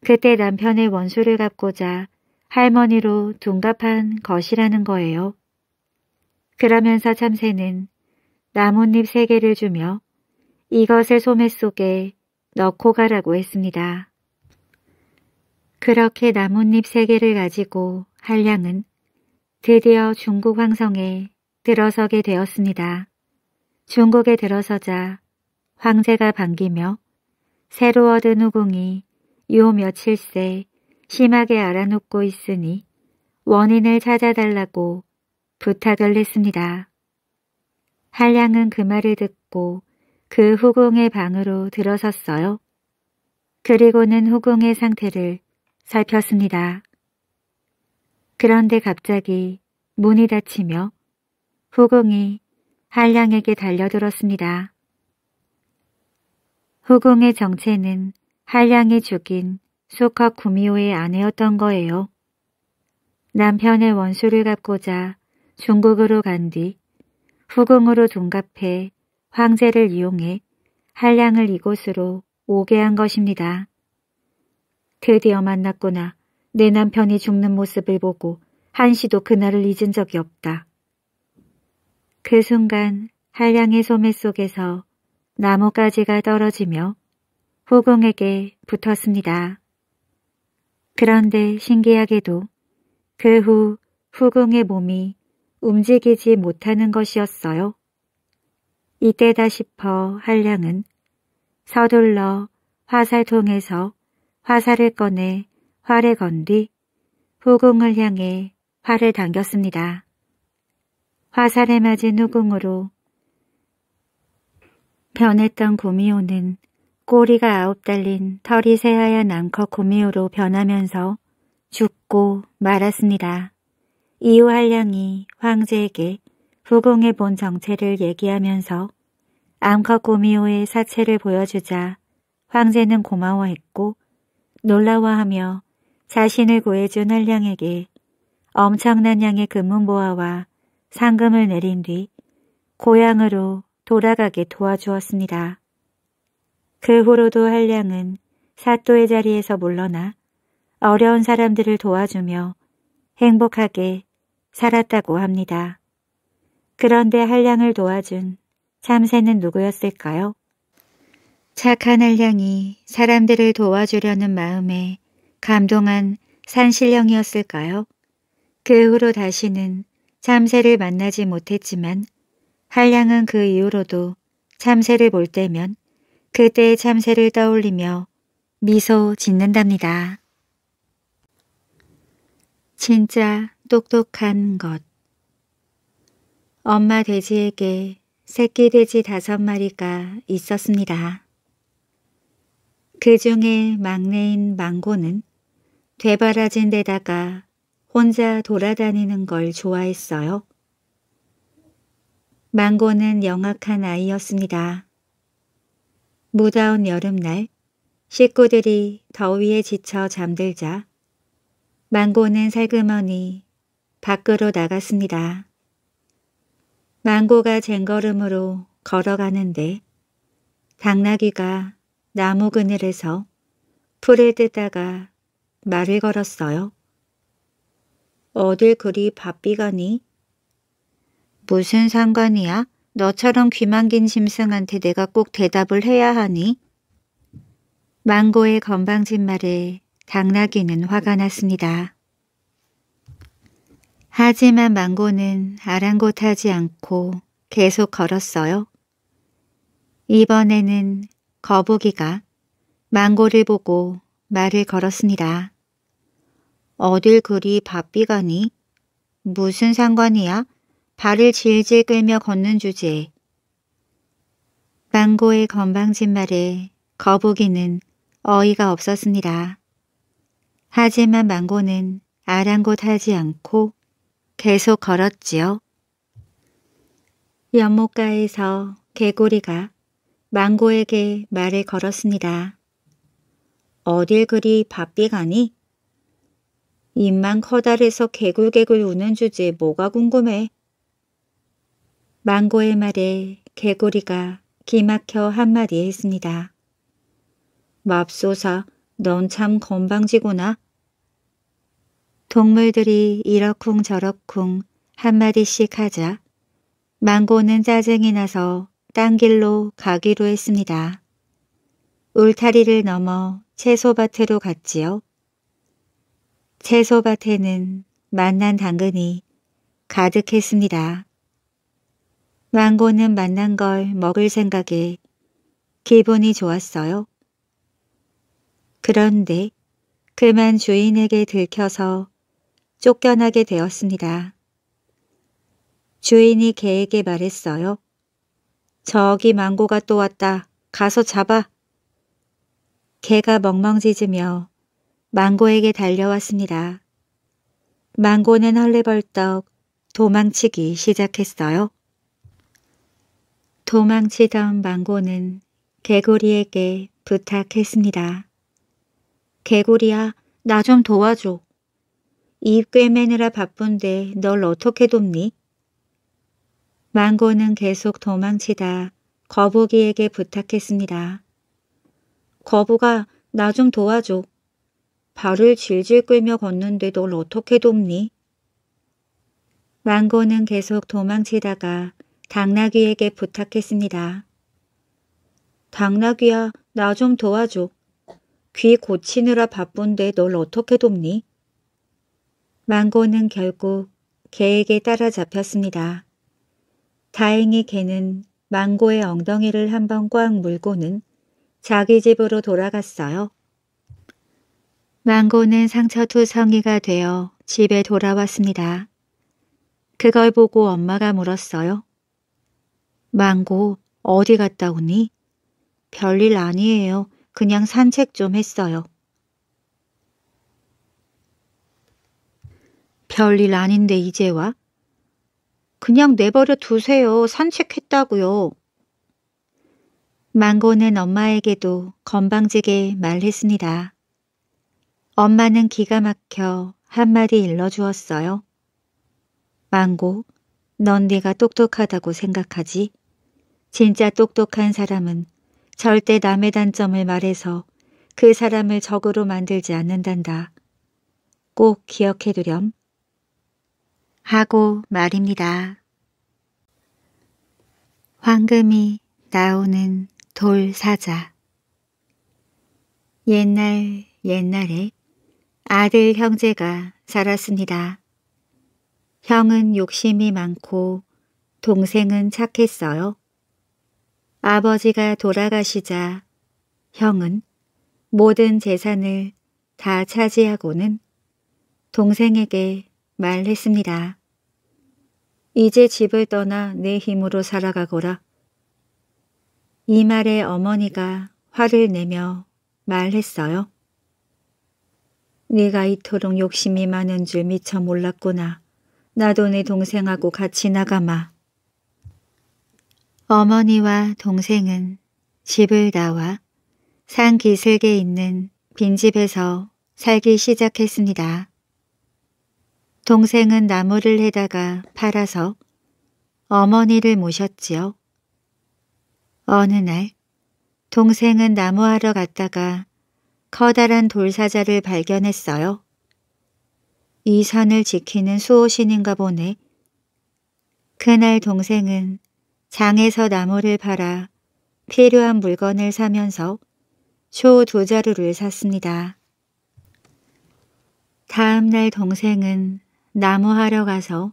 그때 남편의 원수를 갚고자 할머니로 둔갑한 것이라는 거예요. 그러면서 참새는 나뭇잎 세 개를 주며 이것을 소매 속에 넣고 가라고 했습니다. 그렇게 나뭇잎 세 개를 가지고 한량은 드디어 중국 황성에 들어서게 되었습니다. 중국에 들어서자 황제가 반기며 새로 얻은 후궁이 요 며칠새 심하게 알아놓고 있으니 원인을 찾아달라고 부탁을 했습니다. 한량은 그 말을 듣고 그 후궁의 방으로 들어섰어요. 그리고는 후궁의 상태를 살폈습니다. 그런데 갑자기 문이 닫히며 후궁이 한량에게 달려들었습니다. 후궁의 정체는 한량이 죽인 소카 구미호의 아내였던 거예요. 남편의 원수를 갚고자 중국으로 간 뒤 후궁으로 둔갑해 황제를 이용해 한량을 이곳으로 오게 한 것입니다. 드디어 만났구나. 내 남편이 죽는 모습을 보고 한시도 그날을 잊은 적이 없다. 그 순간 한량의 소매 속에서 나뭇가지가 떨어지며 후궁에게 붙었습니다. 그런데 신기하게도 그 후 후궁의 몸이 움직이지 못하는 것이었어요. 이때다 싶어 한량은 서둘러 화살통에서 화살을 꺼내 활에 건 뒤 후궁을 향해 활을 당겼습니다. 화살에 맞은 후궁으로 변했던 구미호는 꼬리가 아홉 달린 털이 새하얀 암컷 고미호로 변하면서 죽고 말았습니다. 이후 한량이 황제에게 후궁의 본 정체를 얘기하면서 암컷 고미호의 사체를 보여주자 황제는 고마워했고 놀라워하며 자신을 구해준 한량에게 엄청난 양의 금은보화와 상금을 내린 뒤 고향으로 돌아가게 도와주었습니다. 그 후로도 한량은 사또의 자리에서 물러나 어려운 사람들을 도와주며 행복하게 살았다고 합니다. 그런데 한량을 도와준 참새는 누구였을까요? 착한 한량이 사람들을 도와주려는 마음에 감동한 산신령이었을까요? 그 후로 다시는 참새를 만나지 못했지만 한량은 그 이후로도 참새를 볼 때면 그때의 참새를 떠올리며 미소 짓는답니다. 진짜 똑똑한 것 엄마 돼지에게 새끼 돼지 다섯 마리가 있었습니다. 그 중에 막내인 망고는 되바라진 데다가 혼자 돌아다니는 걸 좋아했어요. 망고는 영악한 아이였습니다. 무더운 여름날 식구들이 더위에 지쳐 잠들자 망고는 살그머니 밖으로 나갔습니다. 망고가 쟁걸음으로 걸어가는데 당나귀가 나무 그늘에서 풀을 뜯다가 말을 걸었어요. 어딜 그리 바삐 가니? 무슨 상관이야? 너처럼 귀만 긴 짐승한테 내가 꼭 대답을 해야 하니? 망고의 건방진 말에 당나귀는 화가 났습니다. 하지만 망고는 아랑곳하지 않고 계속 걸었어요. 이번에는 거북이가 망고를 보고 말을 걸었습니다. 어딜 그리 바삐 가니? 무슨 상관이야? 발을 질질 끌며 걷는 주제. 망고의 건방진 말에 거북이는 어이가 없었습니다. 하지만 망고는 아랑곳하지 않고 계속 걸었지요. 연못가에서 개구리가 망고에게 말을 걸었습니다. 어딜 그리 바삐 가니? 입만 커다래서 개굴개굴 우는 주제 뭐가 궁금해. 망고의 말에 개구리가 기막혀 한마디 했습니다. 맙소사 넌 참 건방지구나. 동물들이 이러쿵저러쿵 한마디씩 하자 망고는 짜증이 나서 딴 길로 가기로 했습니다. 울타리를 넘어 채소밭으로 갔지요. 채소밭에는 만난 당근이 가득했습니다. 망고는 만난 걸 먹을 생각에 기분이 좋았어요. 그런데 그만 주인에게 들켜서 쫓겨나게 되었습니다. 주인이 개에게 말했어요. 저기 망고가 또 왔다. 가서 잡아. 개가 멍멍짖으며 망고에게 달려왔습니다. 망고는 헐레벌떡 도망치기 시작했어요. 도망치던 망고는 개구리에게 부탁했습니다. 개구리야, 나 좀 도와줘. 입 꿰매느라 바쁜데 널 어떻게 돕니? 망고는 계속 도망치다 거북이에게 부탁했습니다. 거북아, 나 좀 도와줘. 발을 질질 끌며 걷는데 널 어떻게 돕니? 망고는 계속 도망치다가 당나귀에게 부탁했습니다. 당나귀야, 나 좀 도와줘. 귀 고치느라 바쁜데 널 어떻게 돕니? 망고는 결국 개에게 따라잡혔습니다. 다행히 개는 망고의 엉덩이를 한번 꽉 물고는 자기 집으로 돌아갔어요. 망고는 상처투성이가 되어 집에 돌아왔습니다. 그걸 보고 엄마가 물었어요. 망고, 어디 갔다 오니? 별일 아니에요. 그냥 산책 좀 했어요. 별일 아닌데 이제 와? 그냥 내버려 두세요. 산책했다고요. 망고는 엄마에게도 건방지게 말했습니다. 엄마는 기가 막혀 한마디 일러주었어요. 망고, 넌 네가 똑똑하다고 생각하지? 진짜 똑똑한 사람은 절대 남의 단점을 말해서 그 사람을 적으로 만들지 않는단다. 꼭 기억해두렴. 하고 말입니다. 황금이 나오는 돌사자 옛날 옛날에 아들 형제가 살았습니다. 형은 욕심이 많고 동생은 착했어요. 아버지가 돌아가시자 형은 모든 재산을 다 차지하고는 동생에게 말했습니다. 이제 집을 떠나 내 힘으로 살아가거라. 이 말에 어머니가 화를 내며 말했어요. 네가 이토록 욕심이 많은 줄 미처 몰랐구나. 나도 네 동생하고 같이 나가마. 어머니와 동생은 집을 나와 산 기슭에 있는 빈집에서 살기 시작했습니다. 동생은 나무를 해다가 팔아서 어머니를 모셨지요. 어느 날 동생은 나무하러 갔다가 커다란 돌사자를 발견했어요. 이 산을 지키는 수호신인가 보네. 그날 동생은 장에서 나무를 팔아 필요한 물건을 사면서 초 두 자루를 샀습니다. 다음 날 동생은 나무하러 가서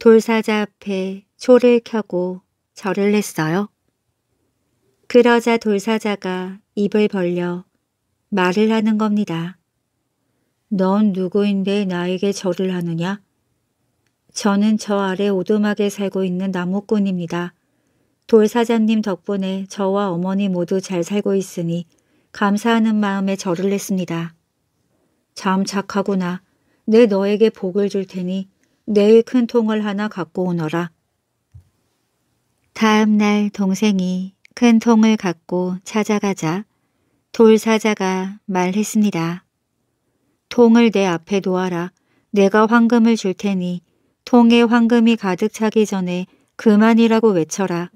돌사자 앞에 초를 켜고 절을 했어요. 그러자 돌사자가 입을 벌려 말을 하는 겁니다. 넌 누구인데 나에게 절을 하느냐? 저는 저 아래 오두막에 살고 있는 나무꾼입니다. 돌사장님 덕분에 저와 어머니 모두 잘 살고 있으니 감사하는 마음에 절을 했습니다. 참 착하구나. 내 너에게 복을 줄 테니 내일 큰 통을 하나 갖고 오너라. 다음 날 동생이 큰 통을 갖고 찾아가자 돌사자가 말했습니다. 통을 내 앞에 놓아라. 내가 황금을 줄 테니 통에 황금이 가득 차기 전에 그만이라고 외쳐라.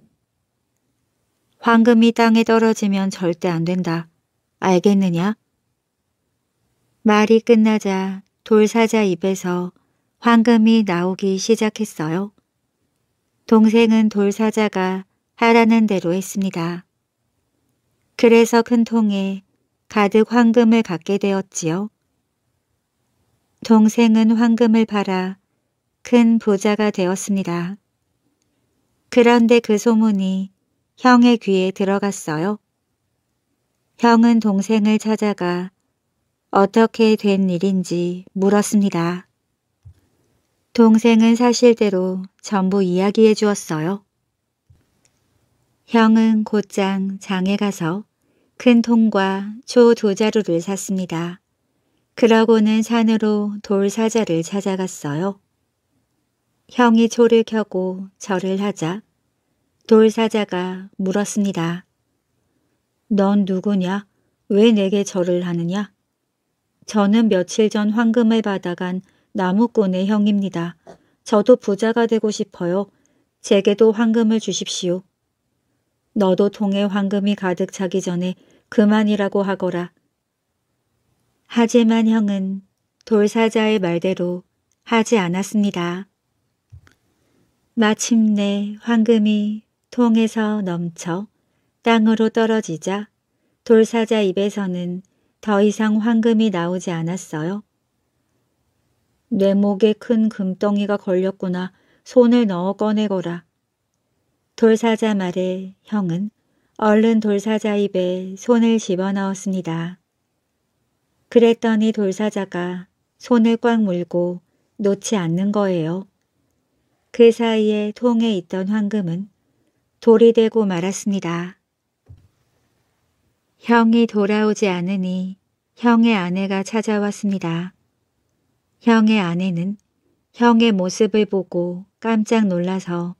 황금이 땅에 떨어지면 절대 안 된다. 알겠느냐? 말이 끝나자 돌사자 입에서 황금이 나오기 시작했어요. 동생은 돌사자가 하라는 대로 했습니다. 그래서 큰 통에 가득 황금을 갖게 되었지요. 동생은 황금을 팔아 큰 부자가 되었습니다. 그런데 그 소문이 형의 귀에 들어갔어요. 형은 동생을 찾아가 어떻게 된 일인지 물었습니다. 동생은 사실대로 전부 이야기해 주었어요. 형은 곧장 장에 가서 큰 통과 초도 자루를 샀습니다. 그러고는 산으로 돌사자를 찾아갔어요. 형이 초를 켜고 절을 하자 돌사자가 물었습니다. 넌 누구냐? 왜 내게 절을 하느냐? 저는 며칠 전 황금을 받아간 나무꾼의 형입니다. 저도 부자가 되고 싶어요. 제게도 황금을 주십시오. 너도 통에 황금이 가득 차기 전에 그만이라고 하거라. 하지만 형은 돌사자의 말대로 하지 않았습니다. 마침내 황금이 통에서 넘쳐 땅으로 떨어지자 돌사자 입에서는 더 이상 황금이 나오지 않았어요. 뇌 목에 큰 금덩이가 걸렸구나. 손을 넣어 꺼내거라. 돌사자 말에 형은 얼른 돌사자 입에 손을 집어넣었습니다. 그랬더니 돌사자가 손을 꽉 물고 놓지 않는 거예요. 그 사이에 통에 있던 황금은 돌이 되고 말았습니다. 형이 돌아오지 않으니 형의 아내가 찾아왔습니다. 형의 아내는 형의 모습을 보고 깜짝 놀라서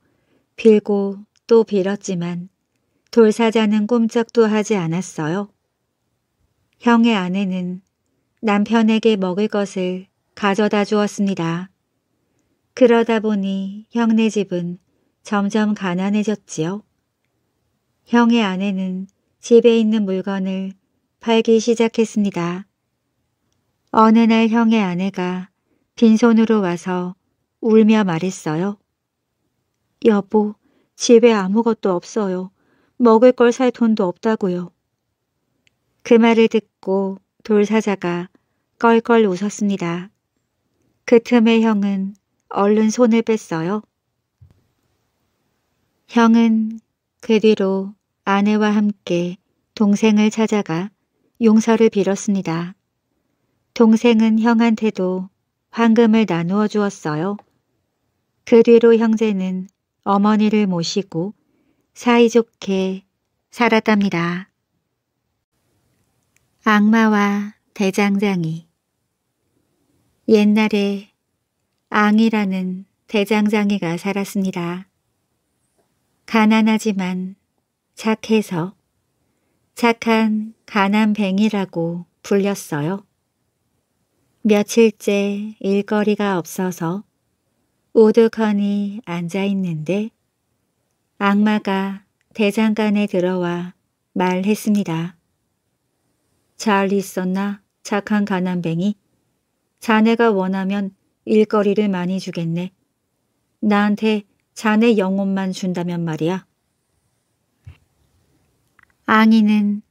빌고 또 빌었지만 돌사자는 꼼짝도 하지 않았어요. 형의 아내는 남편에게 먹을 것을 가져다 주었습니다. 그러다 보니 형네 집은 점점 가난해졌지요. 형의 아내는 집에 있는 물건을 팔기 시작했습니다. 어느 날 형의 아내가 빈손으로 와서 울며 말했어요. 여보, 집에 아무것도 없어요. 먹을 걸 살 돈도 없다고요. 그 말을 듣고 돌사자가 껄껄 웃었습니다. 그 틈에 형은 얼른 손을 뺐어요. 형은 그 뒤로 아내와 함께 동생을 찾아가 용서를 빌었습니다. 동생은 형한테도 황금을 나누어 주었어요. 그 뒤로 형제는 어머니를 모시고 사이좋게 살았답니다. 악마와 대장장이 옛날에 앙이라는 대장장이가 살았습니다. 가난하지만 착해서 착한 가난뱅이라고 불렸어요. 며칠째 일거리가 없어서 오두커니 앉아있는데 악마가 대장간에 들어와 말했습니다. 잘 있었나 착한 가난뱅이? 자네가 원하면 일거리를 많이 주겠네. 나한테 자네 영혼만 준다면 말이야. 앙이는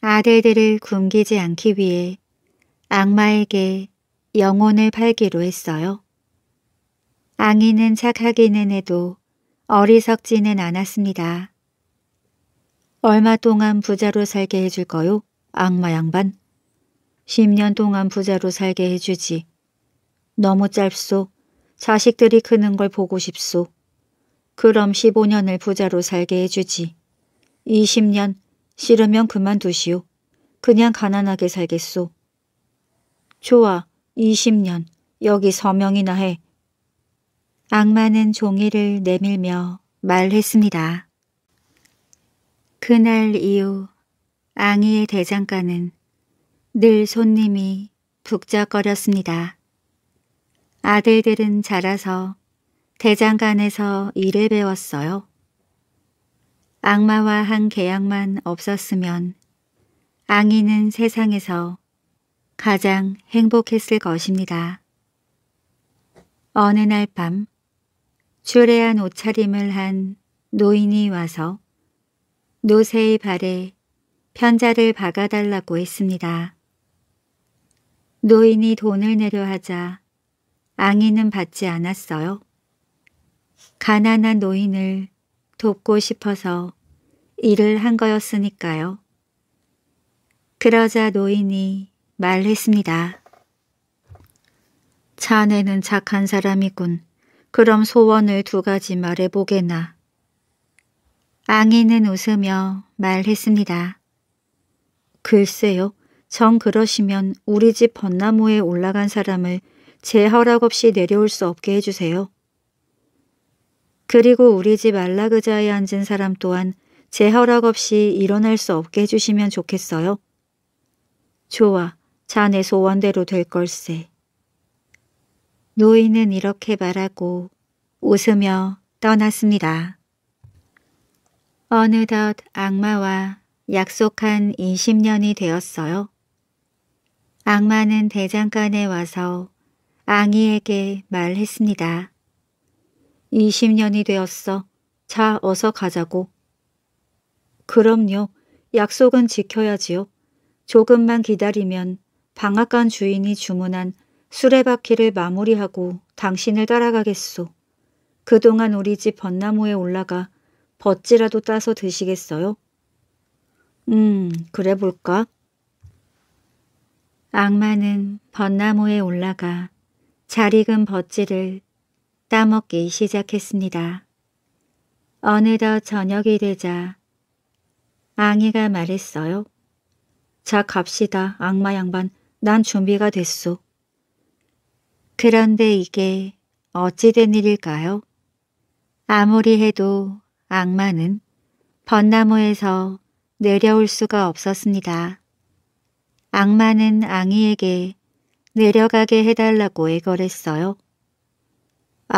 아들들을 굶기지 않기 위해 악마에게 영혼을 팔기로 했어요. 앙이는 착하기는 해도 어리석지는 않았습니다. 얼마 동안 부자로 살게 해줄 까요 악마 양반. 10년 동안 부자로 살게 해주지. 너무 짧소. 자식들이 크는 걸 보고 싶소. 그럼 15년을 부자로 살게 해주지. 20년, 싫으면 그만두시오. 그냥 가난하게 살겠소. 좋아, 20년, 여기 서명이나 해. 악마는 종이를 내밀며 말했습니다. 그날 이후 앙이의 대장가는 늘 손님이 북적거렸습니다. 아들들은 자라서 대장간에서 일을 배웠어요. 악마와 한 계약만 없었으면 앙이는 세상에서 가장 행복했을 것입니다. 어느 날밤 주례한 옷차림을 한 노인이 와서 노새의 발에 편자를 박아달라고 했습니다. 노인이 돈을 내려 하자 앙이는 받지 않았어요. 가난한 노인을 돕고 싶어서 일을 한 거였으니까요. 그러자 노인이 말했습니다. 자네는 착한 사람이군. 그럼 소원을 두 가지 말해보게나. 앙이는 웃으며 말했습니다. 글쎄요. 정 그러시면 우리 집 벚나무에 올라간 사람을 제 허락 없이 내려올 수 없게 해주세요. 그리고 우리 집 안락의자에 앉은 사람 또한 제 허락 없이 일어날 수 없게 해주시면 좋겠어요. 좋아, 자네 소원대로 될 걸세. 노인은 이렇게 말하고 웃으며 떠났습니다. 어느덧 악마와 약속한 20년이 되었어요. 악마는 대장간에 와서 앙이에게 말했습니다. 20년이 되었어. 자, 어서 가자고. 그럼요. 약속은 지켜야지요. 조금만 기다리면 방앗간 주인이 주문한 수레바퀴를 마무리하고 당신을 따라가겠소. 그동안 우리 집 벚나무에 올라가 벗지라도 따서 드시겠어요? 음, 그래 볼까? 악마는 벚나무에 올라가 잘 익은 벗지를 따먹기 시작했습니다. 어느덧 저녁이 되자 앙이가 말했어요. 자 갑시다 악마 양반 난 준비가 됐소. 그런데 이게 어찌 된 일일까요? 아무리 해도 악마는 벚나무에서 내려올 수가 없었습니다. 악마는 앙이에게 내려가게 해달라고 애걸했어요.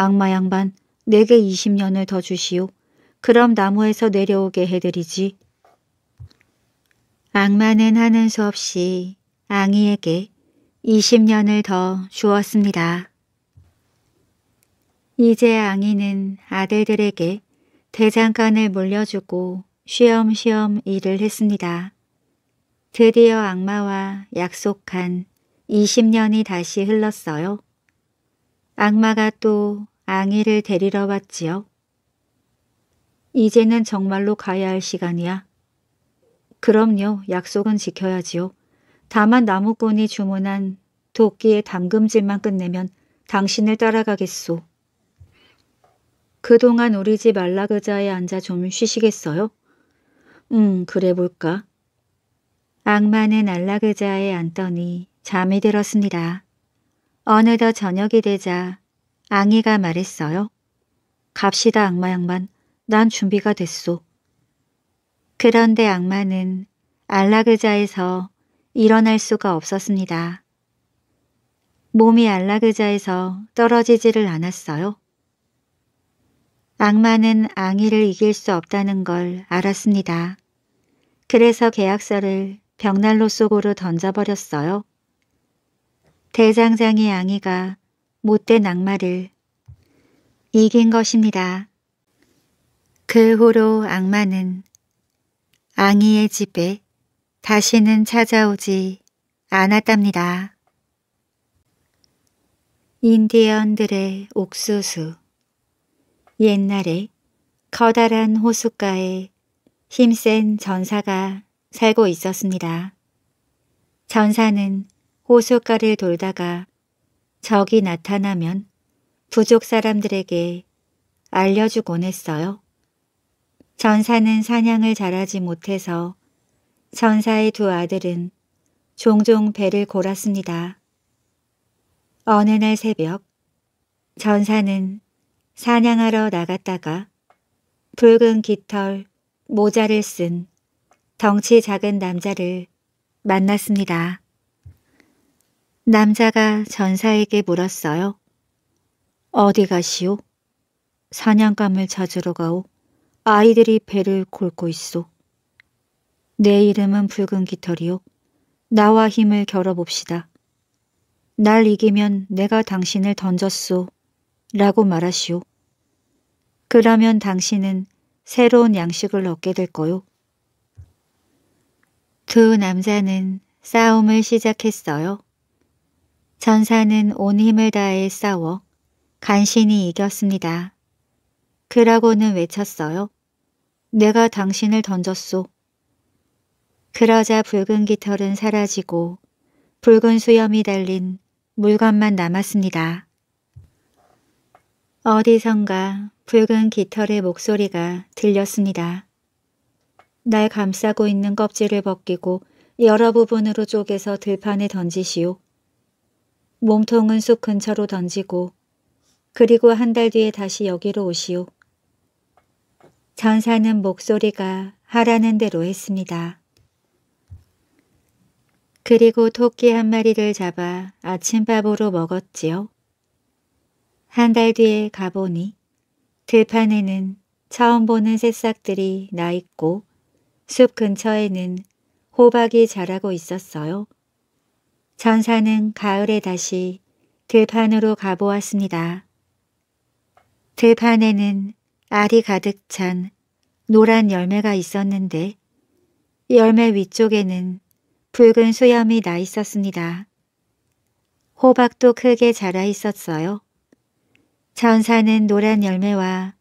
악마 양반, 내게 20년을 더 주시오. 그럼 나무에서 내려오게 해드리지. 악마는 하는 수 없이 앙이에게 20년을 더 주었습니다. 이제 앙이는 아들들에게 대장간을 물려주고 쉬엄쉬엄 일을 했습니다. 드디어 악마와 약속한 20년이 다시 흘렀어요. 악마가 또 앙이를 데리러 왔지요. 이제는 정말로 가야 할 시간이야. 그럼요. 약속은 지켜야지요. 다만 나무꾼이 주문한 도끼의 담금질만 끝내면 당신을 따라가겠소. 그동안 우리 집말라그자에 앉아 좀 쉬시겠어요? 음, 그래 볼까. 악마는 안라그자에 앉더니 잠이 들었습니다. 어느덧 저녁이 되자 앙이가 말했어요. 갑시다 악마 양반. 난 준비가 됐소. 그런데 악마는 안락의자에서 일어날 수가 없었습니다. 몸이 안락의자에서 떨어지지를 않았어요. 악마는 앙이를 이길 수 없다는 걸 알았습니다. 그래서 계약서를 벽난로 속으로 던져버렸어요. 대장장의 양이가 못된 악마를 이긴 것입니다. 그 후로 악마는 앙이의 집에 다시는 찾아오지 않았답니다. 인디언들의 옥수수 옛날에 커다란 호숫가에 힘센 전사가 살고 있었습니다. 전사는 호숫가를 돌다가 적이 나타나면 부족 사람들에게 알려주곤 했어요. 전사는 사냥을 잘하지 못해서 전사의 두 아들은 종종 배를 골았습니다. 어느 날 새벽 전사는 사냥하러 나갔다가 붉은 깃털 모자를 쓴 덩치 작은 남자를 만났습니다. 남자가 전사에게 물었어요. 어디 가시오? 사냥감을 찾으러 가오. 아이들이 배를 골고 있소. 내 이름은 붉은 깃털이오 나와 힘을 겨뤄봅시다. 날 이기면 내가 당신을 던졌소. 라고 말하시오. 그러면 당신은 새로운 양식을 얻게 될 거요. 두 남자는 싸움을 시작했어요. 전사는 온 힘을 다해 싸워 간신히 이겼습니다. 그라고는 외쳤어요. 내가 당신을 던졌소. 그러자 붉은 깃털은 사라지고 붉은 수염이 달린 물건만 남았습니다. 어디선가 붉은 깃털의 목소리가 들렸습니다. 날 감싸고 있는 껍질을 벗기고 여러 부분으로 쪼개서 들판에 던지시오. 몸통은 숲 근처로 던지고 그리고 한 달 뒤에 다시 여기로 오시오. 전사는 목소리가 하라는 대로 했습니다. 그리고 토끼 한 마리를 잡아 아침밥으로 먹었지요. 한 달 뒤에 가보니 들판에는 처음 보는 새싹들이 나 있고 숲 근처에는 호박이 자라고 있었어요. 전사는 가을에 다시 들판으로 가보았습니다. 들판에는 알이 가득 찬 노란 열매가 있었는데 열매 위쪽에는 붉은 수염이 나 있었습니다. 호박도 크게 자라 있었어요. 전사는 노란 열매와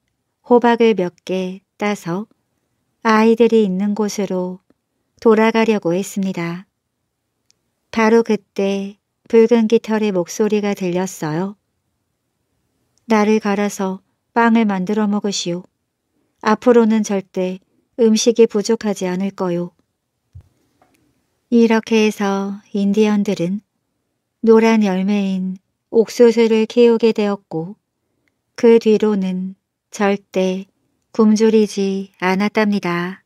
호박을 몇 개 따서 아이들이 있는 곳으로 돌아가려고 했습니다. 바로 그때 붉은 깃털의 목소리가 들렸어요. 나를 갈아서 빵을 만들어 먹으시오. 앞으로는 절대 음식이 부족하지 않을 거요. 이렇게 해서 인디언들은 노란 열매인 옥수수를 키우게 되었고 그 뒤로는 절대 굶주리지 않았답니다.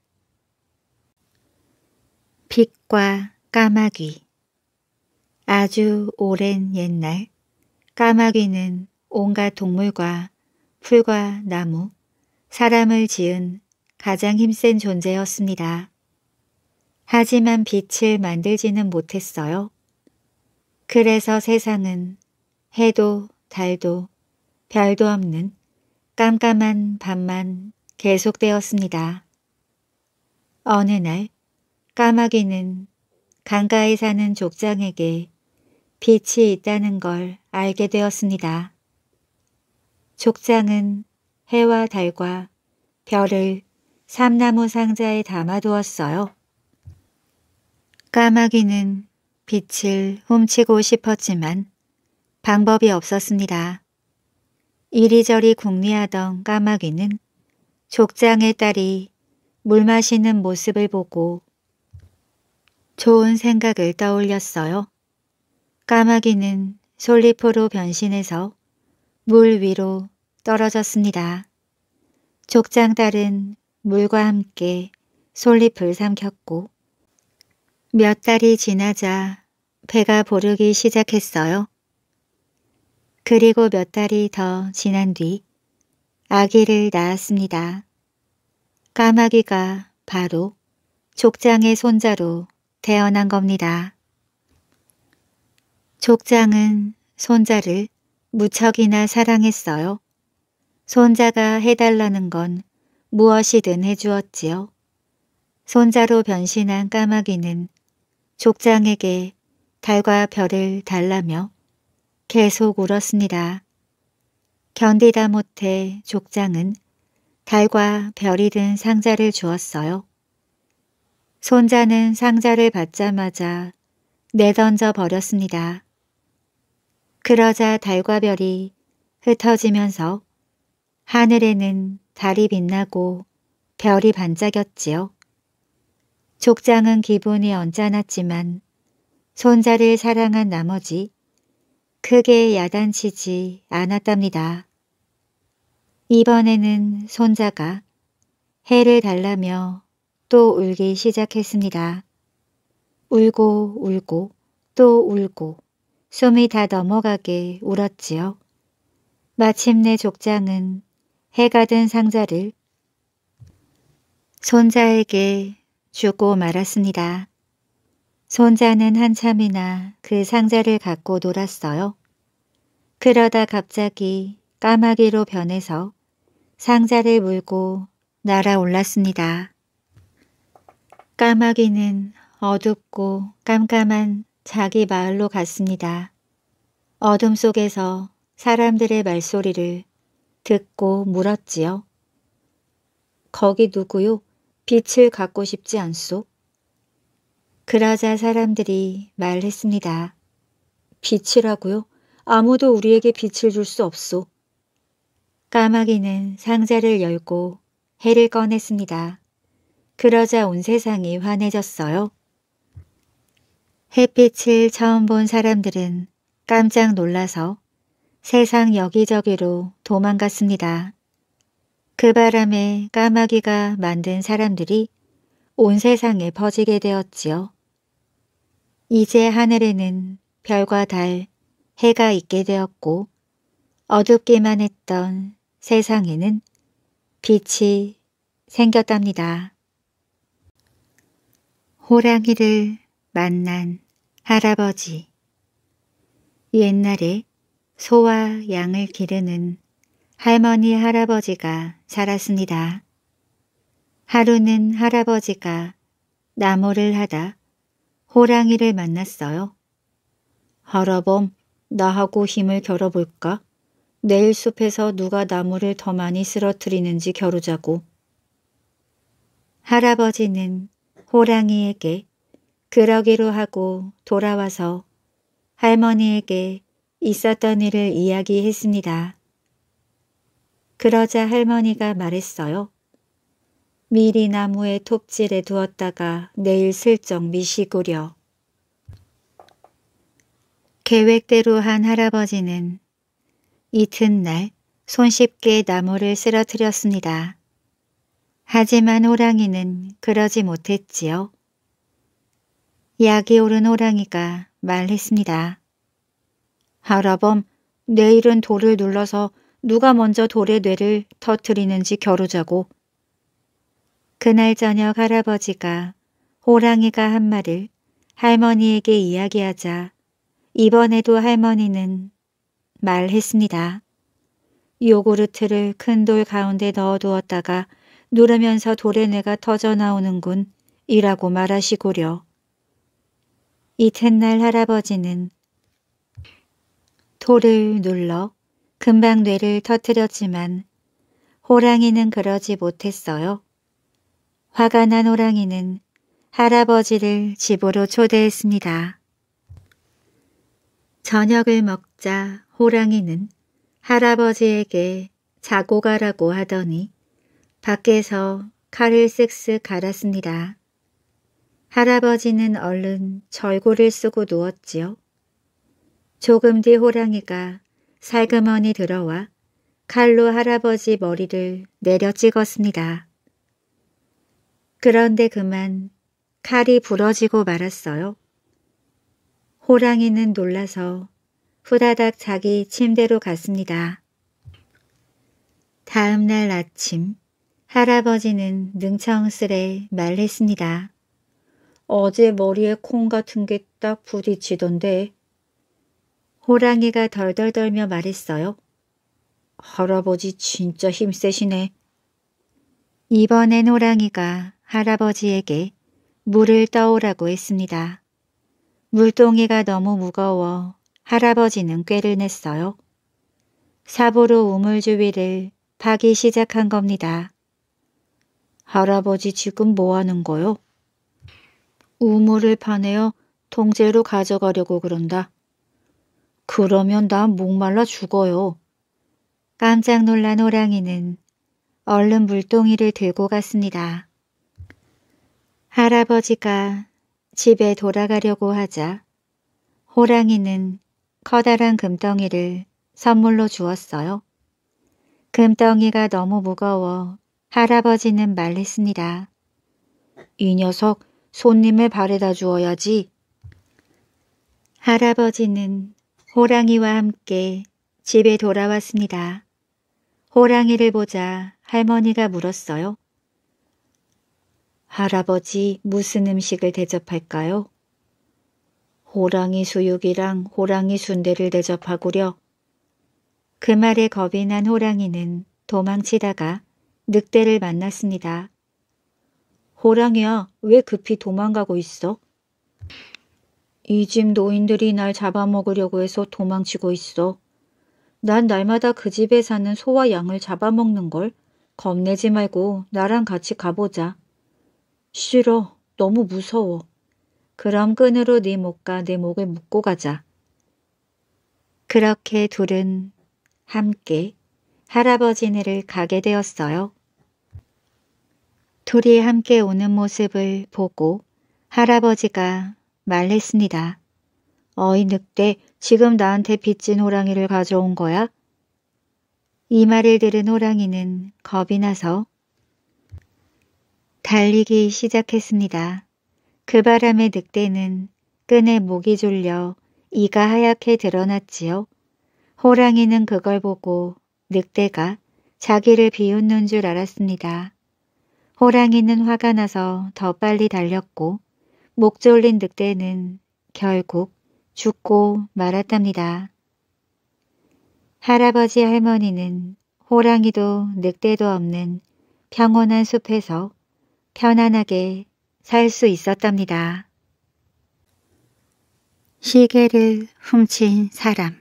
빛과 까마귀 아주 오랜 옛날 까마귀는 온갖 동물과 풀과 나무, 사람을 지은 가장 힘센 존재였습니다. 하지만 빛을 만들지는 못했어요. 그래서 세상은 해도 달도 별도 없는 깜깜한 밤만 계속되었습니다. 어느 날 까마귀는 강가에 사는 족장에게 빛이 있다는 걸 알게 되었습니다. 족장은 해와 달과 별을 삼나무 상자에 담아두었어요. 까마귀는 빛을 훔치고 싶었지만 방법이 없었습니다. 이리저리 궁리하던 까마귀는 족장의 딸이 물 마시는 모습을 보고 좋은 생각을 떠올렸어요. 까마귀는 솔리포로 변신해서 물 위로 떨어졌습니다. 족장달은 물과 함께 솔잎을 삼켰고 몇 달이 지나자 배가 보르기 시작했어요. 그리고 몇 달이 더 지난 뒤 아기를 낳았습니다. 까마귀가 바로 족장의 손자로 태어난 겁니다. 족장은 손자를 무척이나 사랑했어요. 손자가 해달라는 건 무엇이든 해주었지요. 손자로 변신한 까마귀는 족장에게 달과 별을 달라며 계속 울었습니다. 견디다 못해 족장은 달과 별이 든 상자를 주었어요. 손자는 상자를 받자마자 내던져 버렸습니다. 그러자 달과 별이 흩어지면서 하늘에는 달이 빛나고 별이 반짝였지요. 족장은 기분이 언짢았지만 손자를 사랑한 나머지 크게 야단치지 않았답니다. 이번에는 손자가 해를 달라며 또 울기 시작했습니다. 울고 울고 또 울고 숨이다 넘어가게 울었지요. 마침내 족장은 해가 든 상자를 손자에게 주고 말았습니다. 손자는 한참이나 그 상자를 갖고 놀았어요. 그러다 갑자기 까마귀로 변해서 상자를 물고 날아올랐습니다. 까마귀는 어둡고 깜깜한 자기 마을로 갔습니다. 어둠 속에서 사람들의 말소리를 듣고 물었지요. 거기 누구요? 빛을 갖고 싶지 않소? 그러자 사람들이 말했습니다. 빛이라고요? 아무도 우리에게 빛을 줄 수 없소. 까마귀는 상자를 열고 해를 꺼냈습니다. 그러자 온 세상이 환해졌어요. 햇빛을 처음 본 사람들은 깜짝 놀라서 세상 여기저기로 도망갔습니다. 그 바람에 까마귀가 만든 사람들이 온 세상에 퍼지게 되었지요. 이제 하늘에는 별과 달, 해가 있게 되었고 어둡기만 했던 세상에는 빛이 생겼답니다. 호랑이를 만난 할아버지 옛날에 소와 양을 기르는 할머니 할아버지가 살았습니다. 하루는 할아버지가 나무를 하다 호랑이를 만났어요. 할아범, 나하고 힘을 겨뤄볼까? 내일 숲에서 누가 나무를 더 많이 쓰러뜨리는지 겨루자고. 할아버지는 호랑이에게 그러기로 하고 돌아와서 할머니에게 있었던 일을 이야기했습니다. 그러자 할머니가 말했어요. 미리 나무에 톱질에 두었다가 내일 슬쩍 미시구려. 계획대로 한 할아버지는 이튿날 손쉽게 나무를 쓰러뜨렸습니다. 하지만 호랑이는 그러지 못했지요. 약이 오른 호랑이가 말했습니다. 할라범 내일은 돌을 눌러서 누가 먼저 돌의 뇌를 터트리는지 겨루자고. 그날 저녁 할아버지가 호랑이가 한 말을 할머니에게 이야기하자 이번에도 할머니는 말했습니다. 요구르트를 큰 돌 가운데 넣어두었다가 누르면서 돌의 뇌가 터져나오는군 이라고 말하시고려. 이튿날 할아버지는 토를 눌러 금방 뇌를 터뜨렸지만 호랑이는 그러지 못했어요. 화가 난 호랑이는 할아버지를 집으로 초대했습니다. 저녁을 먹자 호랑이는 할아버지에게 자고 가라고 하더니 밖에서 칼을 쓱쓱 갈았습니다. 할아버지는 얼른 절고를 쓰고 누웠지요. 조금 뒤 호랑이가 살그머니 들어와 칼로 할아버지 머리를 내려 찍었습니다. 그런데 그만 칼이 부러지고 말았어요. 호랑이는 놀라서 후다닥 자기 침대로 갔습니다. 다음날 아침 할아버지는 능청스레 말했습니다. 어제 머리에 콩 같은 게 딱 부딪히던데. 호랑이가 덜덜 덜며 말했어요. 할아버지 진짜 힘세시네. 이번엔 호랑이가 할아버지에게 물을 떠오라고 했습니다. 물동이가 너무 무거워 할아버지는 꾀를 냈어요. 삽으로 우물 주위를 파기 시작한 겁니다. 할아버지 지금 뭐 하는 거요? 우물을 파내어 통째로 가져가려고 그런다. 그러면 난 목말라 죽어요. 깜짝 놀란 호랑이는 얼른 물동이를 들고 갔습니다. 할아버지가 집에 돌아가려고 하자 호랑이는 커다란 금덩이를 선물로 주었어요. 금덩이가 너무 무거워 할아버지는 말했습니다. 이 녀석 손님의 발에다 주어야지. 할아버지는 호랑이와 함께 집에 돌아왔습니다. 호랑이를 보자 할머니가 물었어요. 할아버지 무슨 음식을 대접할까요? 호랑이 수육이랑 호랑이 순대를 대접하구려. 그 말에 겁이 난 호랑이는 도망치다가 늑대를 만났습니다. 호랑이야, 왜 급히 도망가고 있어? 이 집 노인들이 날 잡아먹으려고 해서 도망치고 있어. 난 날마다 그 집에 사는 소와 양을 잡아먹는 걸. 겁내지 말고 나랑 같이 가보자. 싫어. 너무 무서워. 그럼 끈으로 네 목과 내 목을 묶고 가자. 그렇게 둘은 함께 할아버지네를 가게 되었어요. 둘이 함께 오는 모습을 보고 할아버지가 말했습니다. 어이 늑대 지금 나한테 빚진 호랑이를 가져온 거야? 이 말을 들은 호랑이는 겁이 나서 달리기 시작했습니다. 그 바람에 늑대는 끈에 목이 졸려 이가 하얗게 드러났지요. 호랑이는 그걸 보고 늑대가 자기를 비웃는 줄 알았습니다. 호랑이는 화가 나서 더 빨리 달렸고 목 졸린 늑대는 결국 죽고 말았답니다. 할아버지 할머니는 호랑이도 늑대도 없는 평온한 숲에서 편안하게 살 수 있었답니다. 시계를 훔친 사람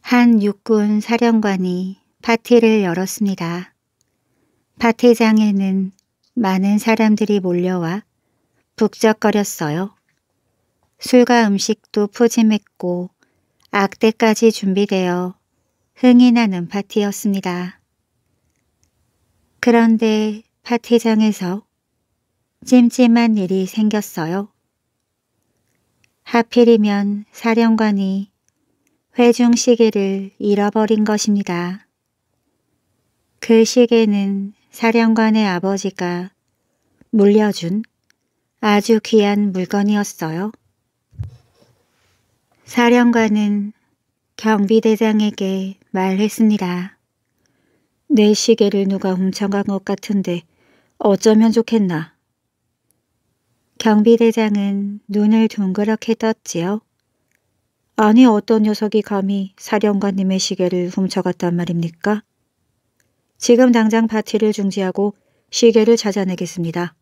한 육군 사령관이 파티를 열었습니다. 파티장에는 많은 사람들이 몰려와 북적거렸어요. 술과 음식도 푸짐했고 악대까지 준비되어 흥이 나는 파티였습니다. 그런데 파티장에서 찜찜한 일이 생겼어요. 하필이면 사령관이 회중 시계를 잃어버린 것입니다. 그 시계는 사령관의 아버지가 물려준 아주 귀한 물건이었어요. 사령관은 경비대장에게 말했습니다. 내 시계를 누가 훔쳐간 것 같은데 어쩌면 좋겠나. 경비대장은 눈을 동그랗게 떴지요. 아니 어떤 녀석이 감히 사령관님의 시계를 훔쳐갔단 말입니까? 지금 당장 파티를 중지하고 시계를 찾아내겠습니다.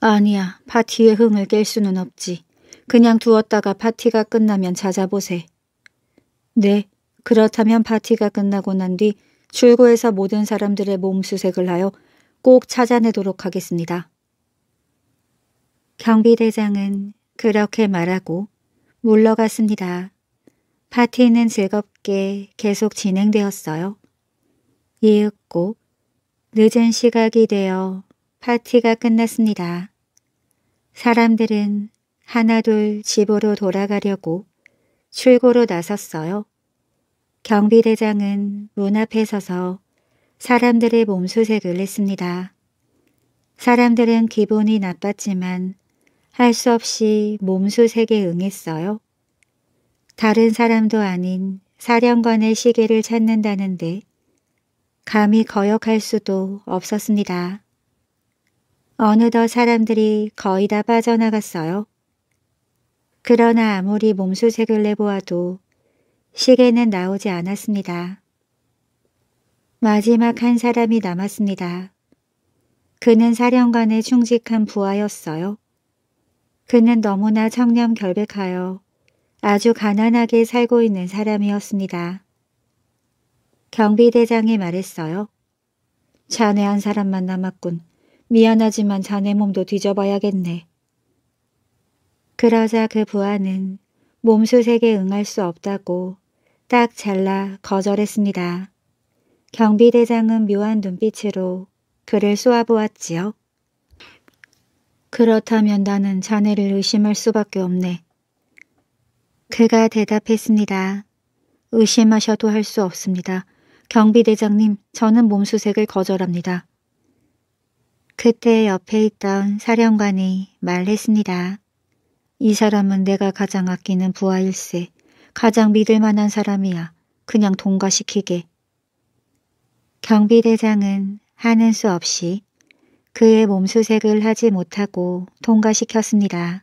아니야, 파티의 흥을 깰 수는 없지. 그냥 두었다가 파티가 끝나면 찾아보세. 네, 그렇다면 파티가 끝나고 난 뒤 출구에서 모든 사람들의 몸수색을 하여 꼭 찾아내도록 하겠습니다. 경비대장은 그렇게 말하고 물러갔습니다. 파티는 즐겁게 계속 진행되었어요. 이윽고 늦은 시각이 되어 파티가 끝났습니다. 사람들은 하나둘 집으로 돌아가려고 출고로 나섰어요. 경비대장은 문 앞에 서서 사람들의 몸수색을 했습니다. 사람들은 기분이 나빴지만 할 수 없이 몸수색에 응했어요. 다른 사람도 아닌 사령관의 시계를 찾는다는데 감히 거역할 수도 없었습니다. 어느덧 사람들이 거의 다 빠져나갔어요. 그러나 아무리 몸수색을 내보아도 시계는 나오지 않았습니다. 마지막 한 사람이 남았습니다. 그는 사령관의 충직한 부하였어요. 그는 너무나 청렴 결백하여 아주 가난하게 살고 있는 사람이었습니다. 경비대장이 말했어요. 자네 한 사람만 남았군. 미안하지만 자네 몸도 뒤져봐야겠네. 그러자 그 부하는 몸수색에 응할 수 없다고 딱 잘라 거절했습니다. 경비대장은 묘한 눈빛으로 그를 쏘아보았지요. 그렇다면 나는 자네를 의심할 수밖에 없네. 그가 대답했습니다. 의심하셔도 할 수 없습니다. 경비대장님, 저는 몸수색을 거절합니다. 그때 옆에 있던 사령관이 말했습니다. 이 사람은 내가 가장 아끼는 부하일세. 가장 믿을 만한 사람이야. 그냥 동가시키게. 경비대장은 하는 수 없이 그의 몸수색을 하지 못하고 통과시켰습니다.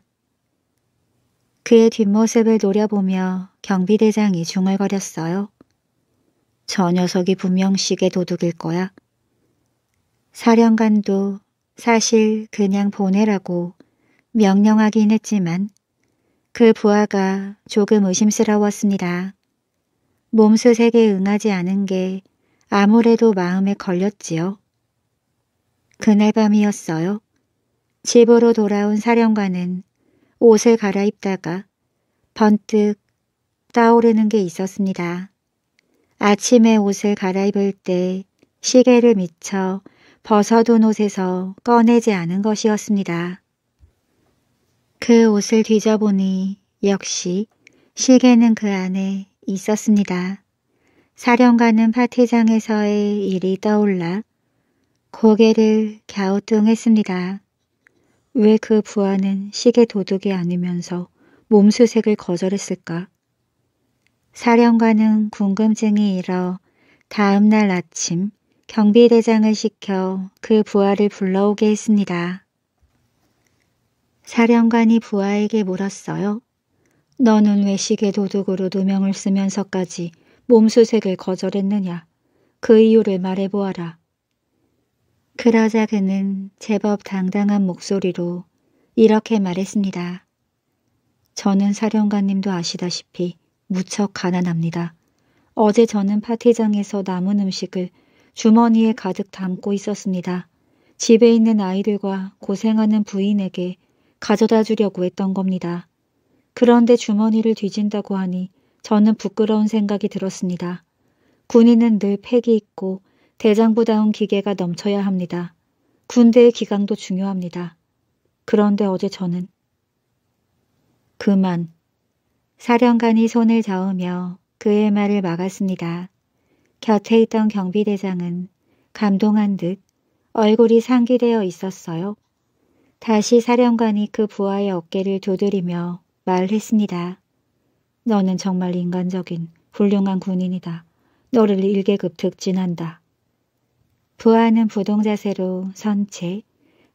그의 뒷모습을 노려보며 경비대장이 중얼거렸어요. 저 녀석이 분명 시계 도둑일 거야. 사령관도 사실 그냥 보내라고 명령하긴 했지만 그 부하가 조금 의심스러웠습니다. 몸수색에 응하지 않은 게 아무래도 마음에 걸렸지요. 그날 밤이었어요. 집으로 돌아온 사령관은 옷을 갈아입다가 번뜩 떠오르는 게 있었습니다. 아침에 옷을 갈아입을 때 시계를 미쳐 벗어둔 옷에서 꺼내지 않은 것이었습니다. 그 옷을 뒤져보니 역시 시계는 그 안에 있었습니다. 사령관은 파티장에서의 일이 떠올라 고개를 갸우뚱했습니다. 왜 그 부하는 시계 도둑이 아니면서 몸수색을 거절했을까? 사령관은 궁금증이 일어 다음 날 아침 경비대장을 시켜 그 부하를 불러오게 했습니다. 사령관이 부하에게 물었어요. 너는 외식의 도둑으로 누명을 쓰면서까지 몸수색을 거절했느냐. 그 이유를 말해보아라. 그러자 그는 제법 당당한 목소리로 이렇게 말했습니다. 저는 사령관님도 아시다시피 무척 가난합니다. 어제 저는 파티장에서 남은 음식을 주머니에 가득 담고 있었습니다. 집에 있는 아이들과 고생하는 부인에게 가져다 주려고 했던 겁니다. 그런데 주머니를 뒤진다고 하니 저는 부끄러운 생각이 들었습니다. 군인은 늘 팩이 있고 대장부다운 기계가 넘쳐야 합니다. 군대의 기강도 중요합니다. 그런데 어제 저는 그만 사령관이 손을 저으며 그의 말을 막았습니다. 곁에 있던 경비대장은 감동한 듯 얼굴이 상기되어 있었어요. 다시 사령관이 그 부하의 어깨를 두드리며 말했습니다. 너는 정말 인간적인 훌륭한 군인이다. 너를 일계급 특진한다. 부하는 부동자세로 선 채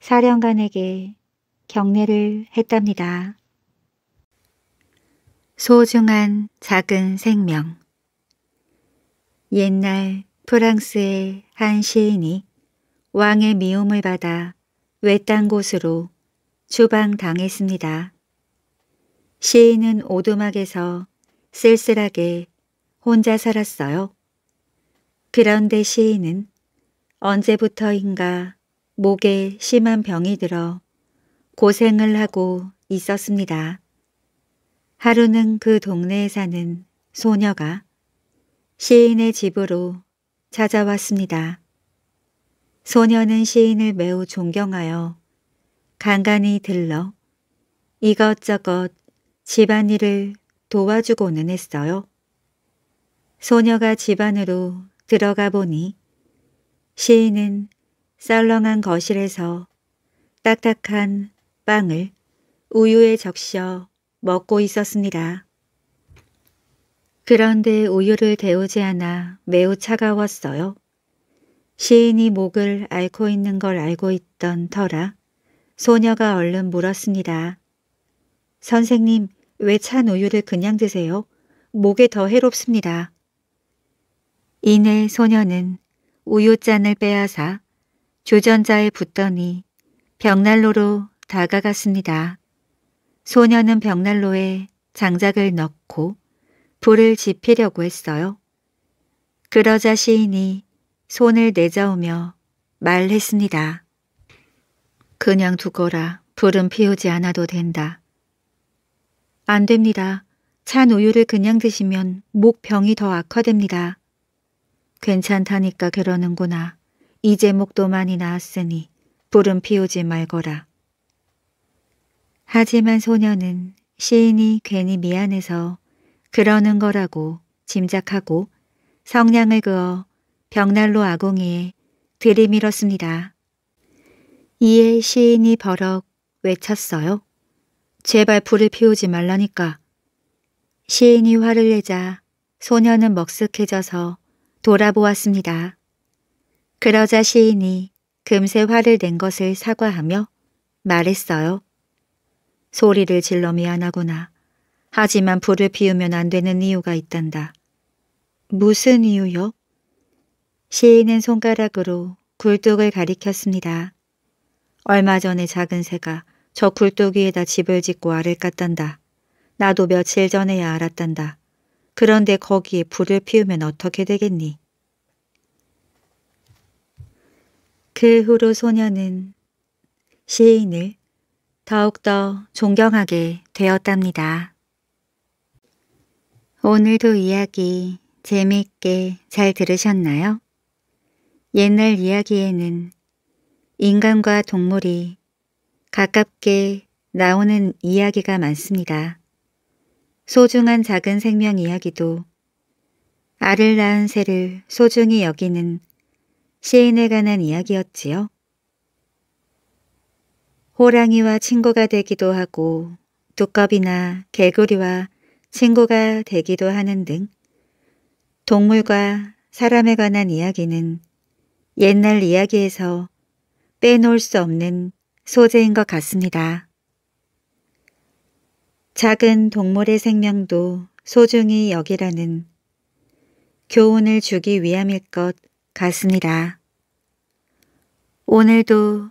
사령관에게 경례를 했답니다. 소중한 작은 생명. 옛날 프랑스의 한 시인이 왕의 미움을 받아 외딴 곳으로 추방당했습니다. 시인은 오두막에서 쓸쓸하게 혼자 살았어요. 그런데 시인은 언제부터인가 목에 심한 병이 들어 고생을 하고 있었습니다. 하루는 그 동네에 사는 소녀가 시인의 집으로 찾아왔습니다. 소녀는 시인을 매우 존경하여 간간히 들러 이것저것 집안일을 도와주고는 했어요. 소녀가 집안으로 들어가 보니 시인은 썰렁한 거실에서 딱딱한 빵을 우유에 적셔 먹고 있었습니다. 그런데 우유를 데우지 않아 매우 차가웠어요. 시인이 목을 앓고 있는 걸 알고 있던 터라 소녀가 얼른 물었습니다. 선생님, 왜 찬 우유를 그냥 드세요? 목에 더 해롭습니다. 이내 소녀는 우유잔을 빼앗아 주전자에 붙더니 벽난로로 다가갔습니다. 소녀는 벽난로에 장작을 넣고 불을 지피려고 했어요. 그러자 시인이 손을 내저으며 말했습니다. 그냥 두거라. 불은 피우지 않아도 된다. 안 됩니다. 찬 우유를 그냥 드시면 목병이 더 악화됩니다. 괜찮다니까 그러는구나. 이제 목도 많이 나았으니 불은 피우지 말거라. 하지만 소녀는 시인이 괜히 미안해서 그러는 거라고 짐작하고 성냥을 그어 벽난로 아궁이에 들이밀었습니다. 이에 시인이 버럭 외쳤어요. 제발 불을 피우지 말라니까. 시인이 화를 내자 소녀는 먹쓱해져서 돌아보았습니다. 그러자 시인이 금세 화를 낸 것을 사과하며 말했어요. 소리를 질러 미안하구나. 하지만 불을 피우면 안 되는 이유가 있단다. 무슨 이유요? 시인은 손가락으로 굴뚝을 가리켰습니다. 얼마 전에 작은 새가 저 굴뚝 위에다 집을 짓고 알을 깠단다. 나도 며칠 전에야 알았단다. 그런데 거기에 불을 피우면 어떻게 되겠니? 그 후로 소녀는 시인을 더욱더 존경하게 되었답니다. 오늘도 이야기 재미있게 잘 들으셨나요? 옛날 이야기에는 인간과 동물이 가깝게 나오는 이야기가 많습니다. 소중한 작은 생명 이야기도 알을 낳은 새를 소중히 여기는 시인에 관한 이야기였지요. 호랑이와 친구가 되기도 하고 두꺼비나 개구리와 친구가 되기도 하는 등 동물과 사람에 관한 이야기는 옛날 이야기에서 빼놓을 수 없는 소재인 것 같습니다. 작은 동물의 생명도 소중히 여기라는 교훈을 주기 위함일 것 같습니다. 오늘도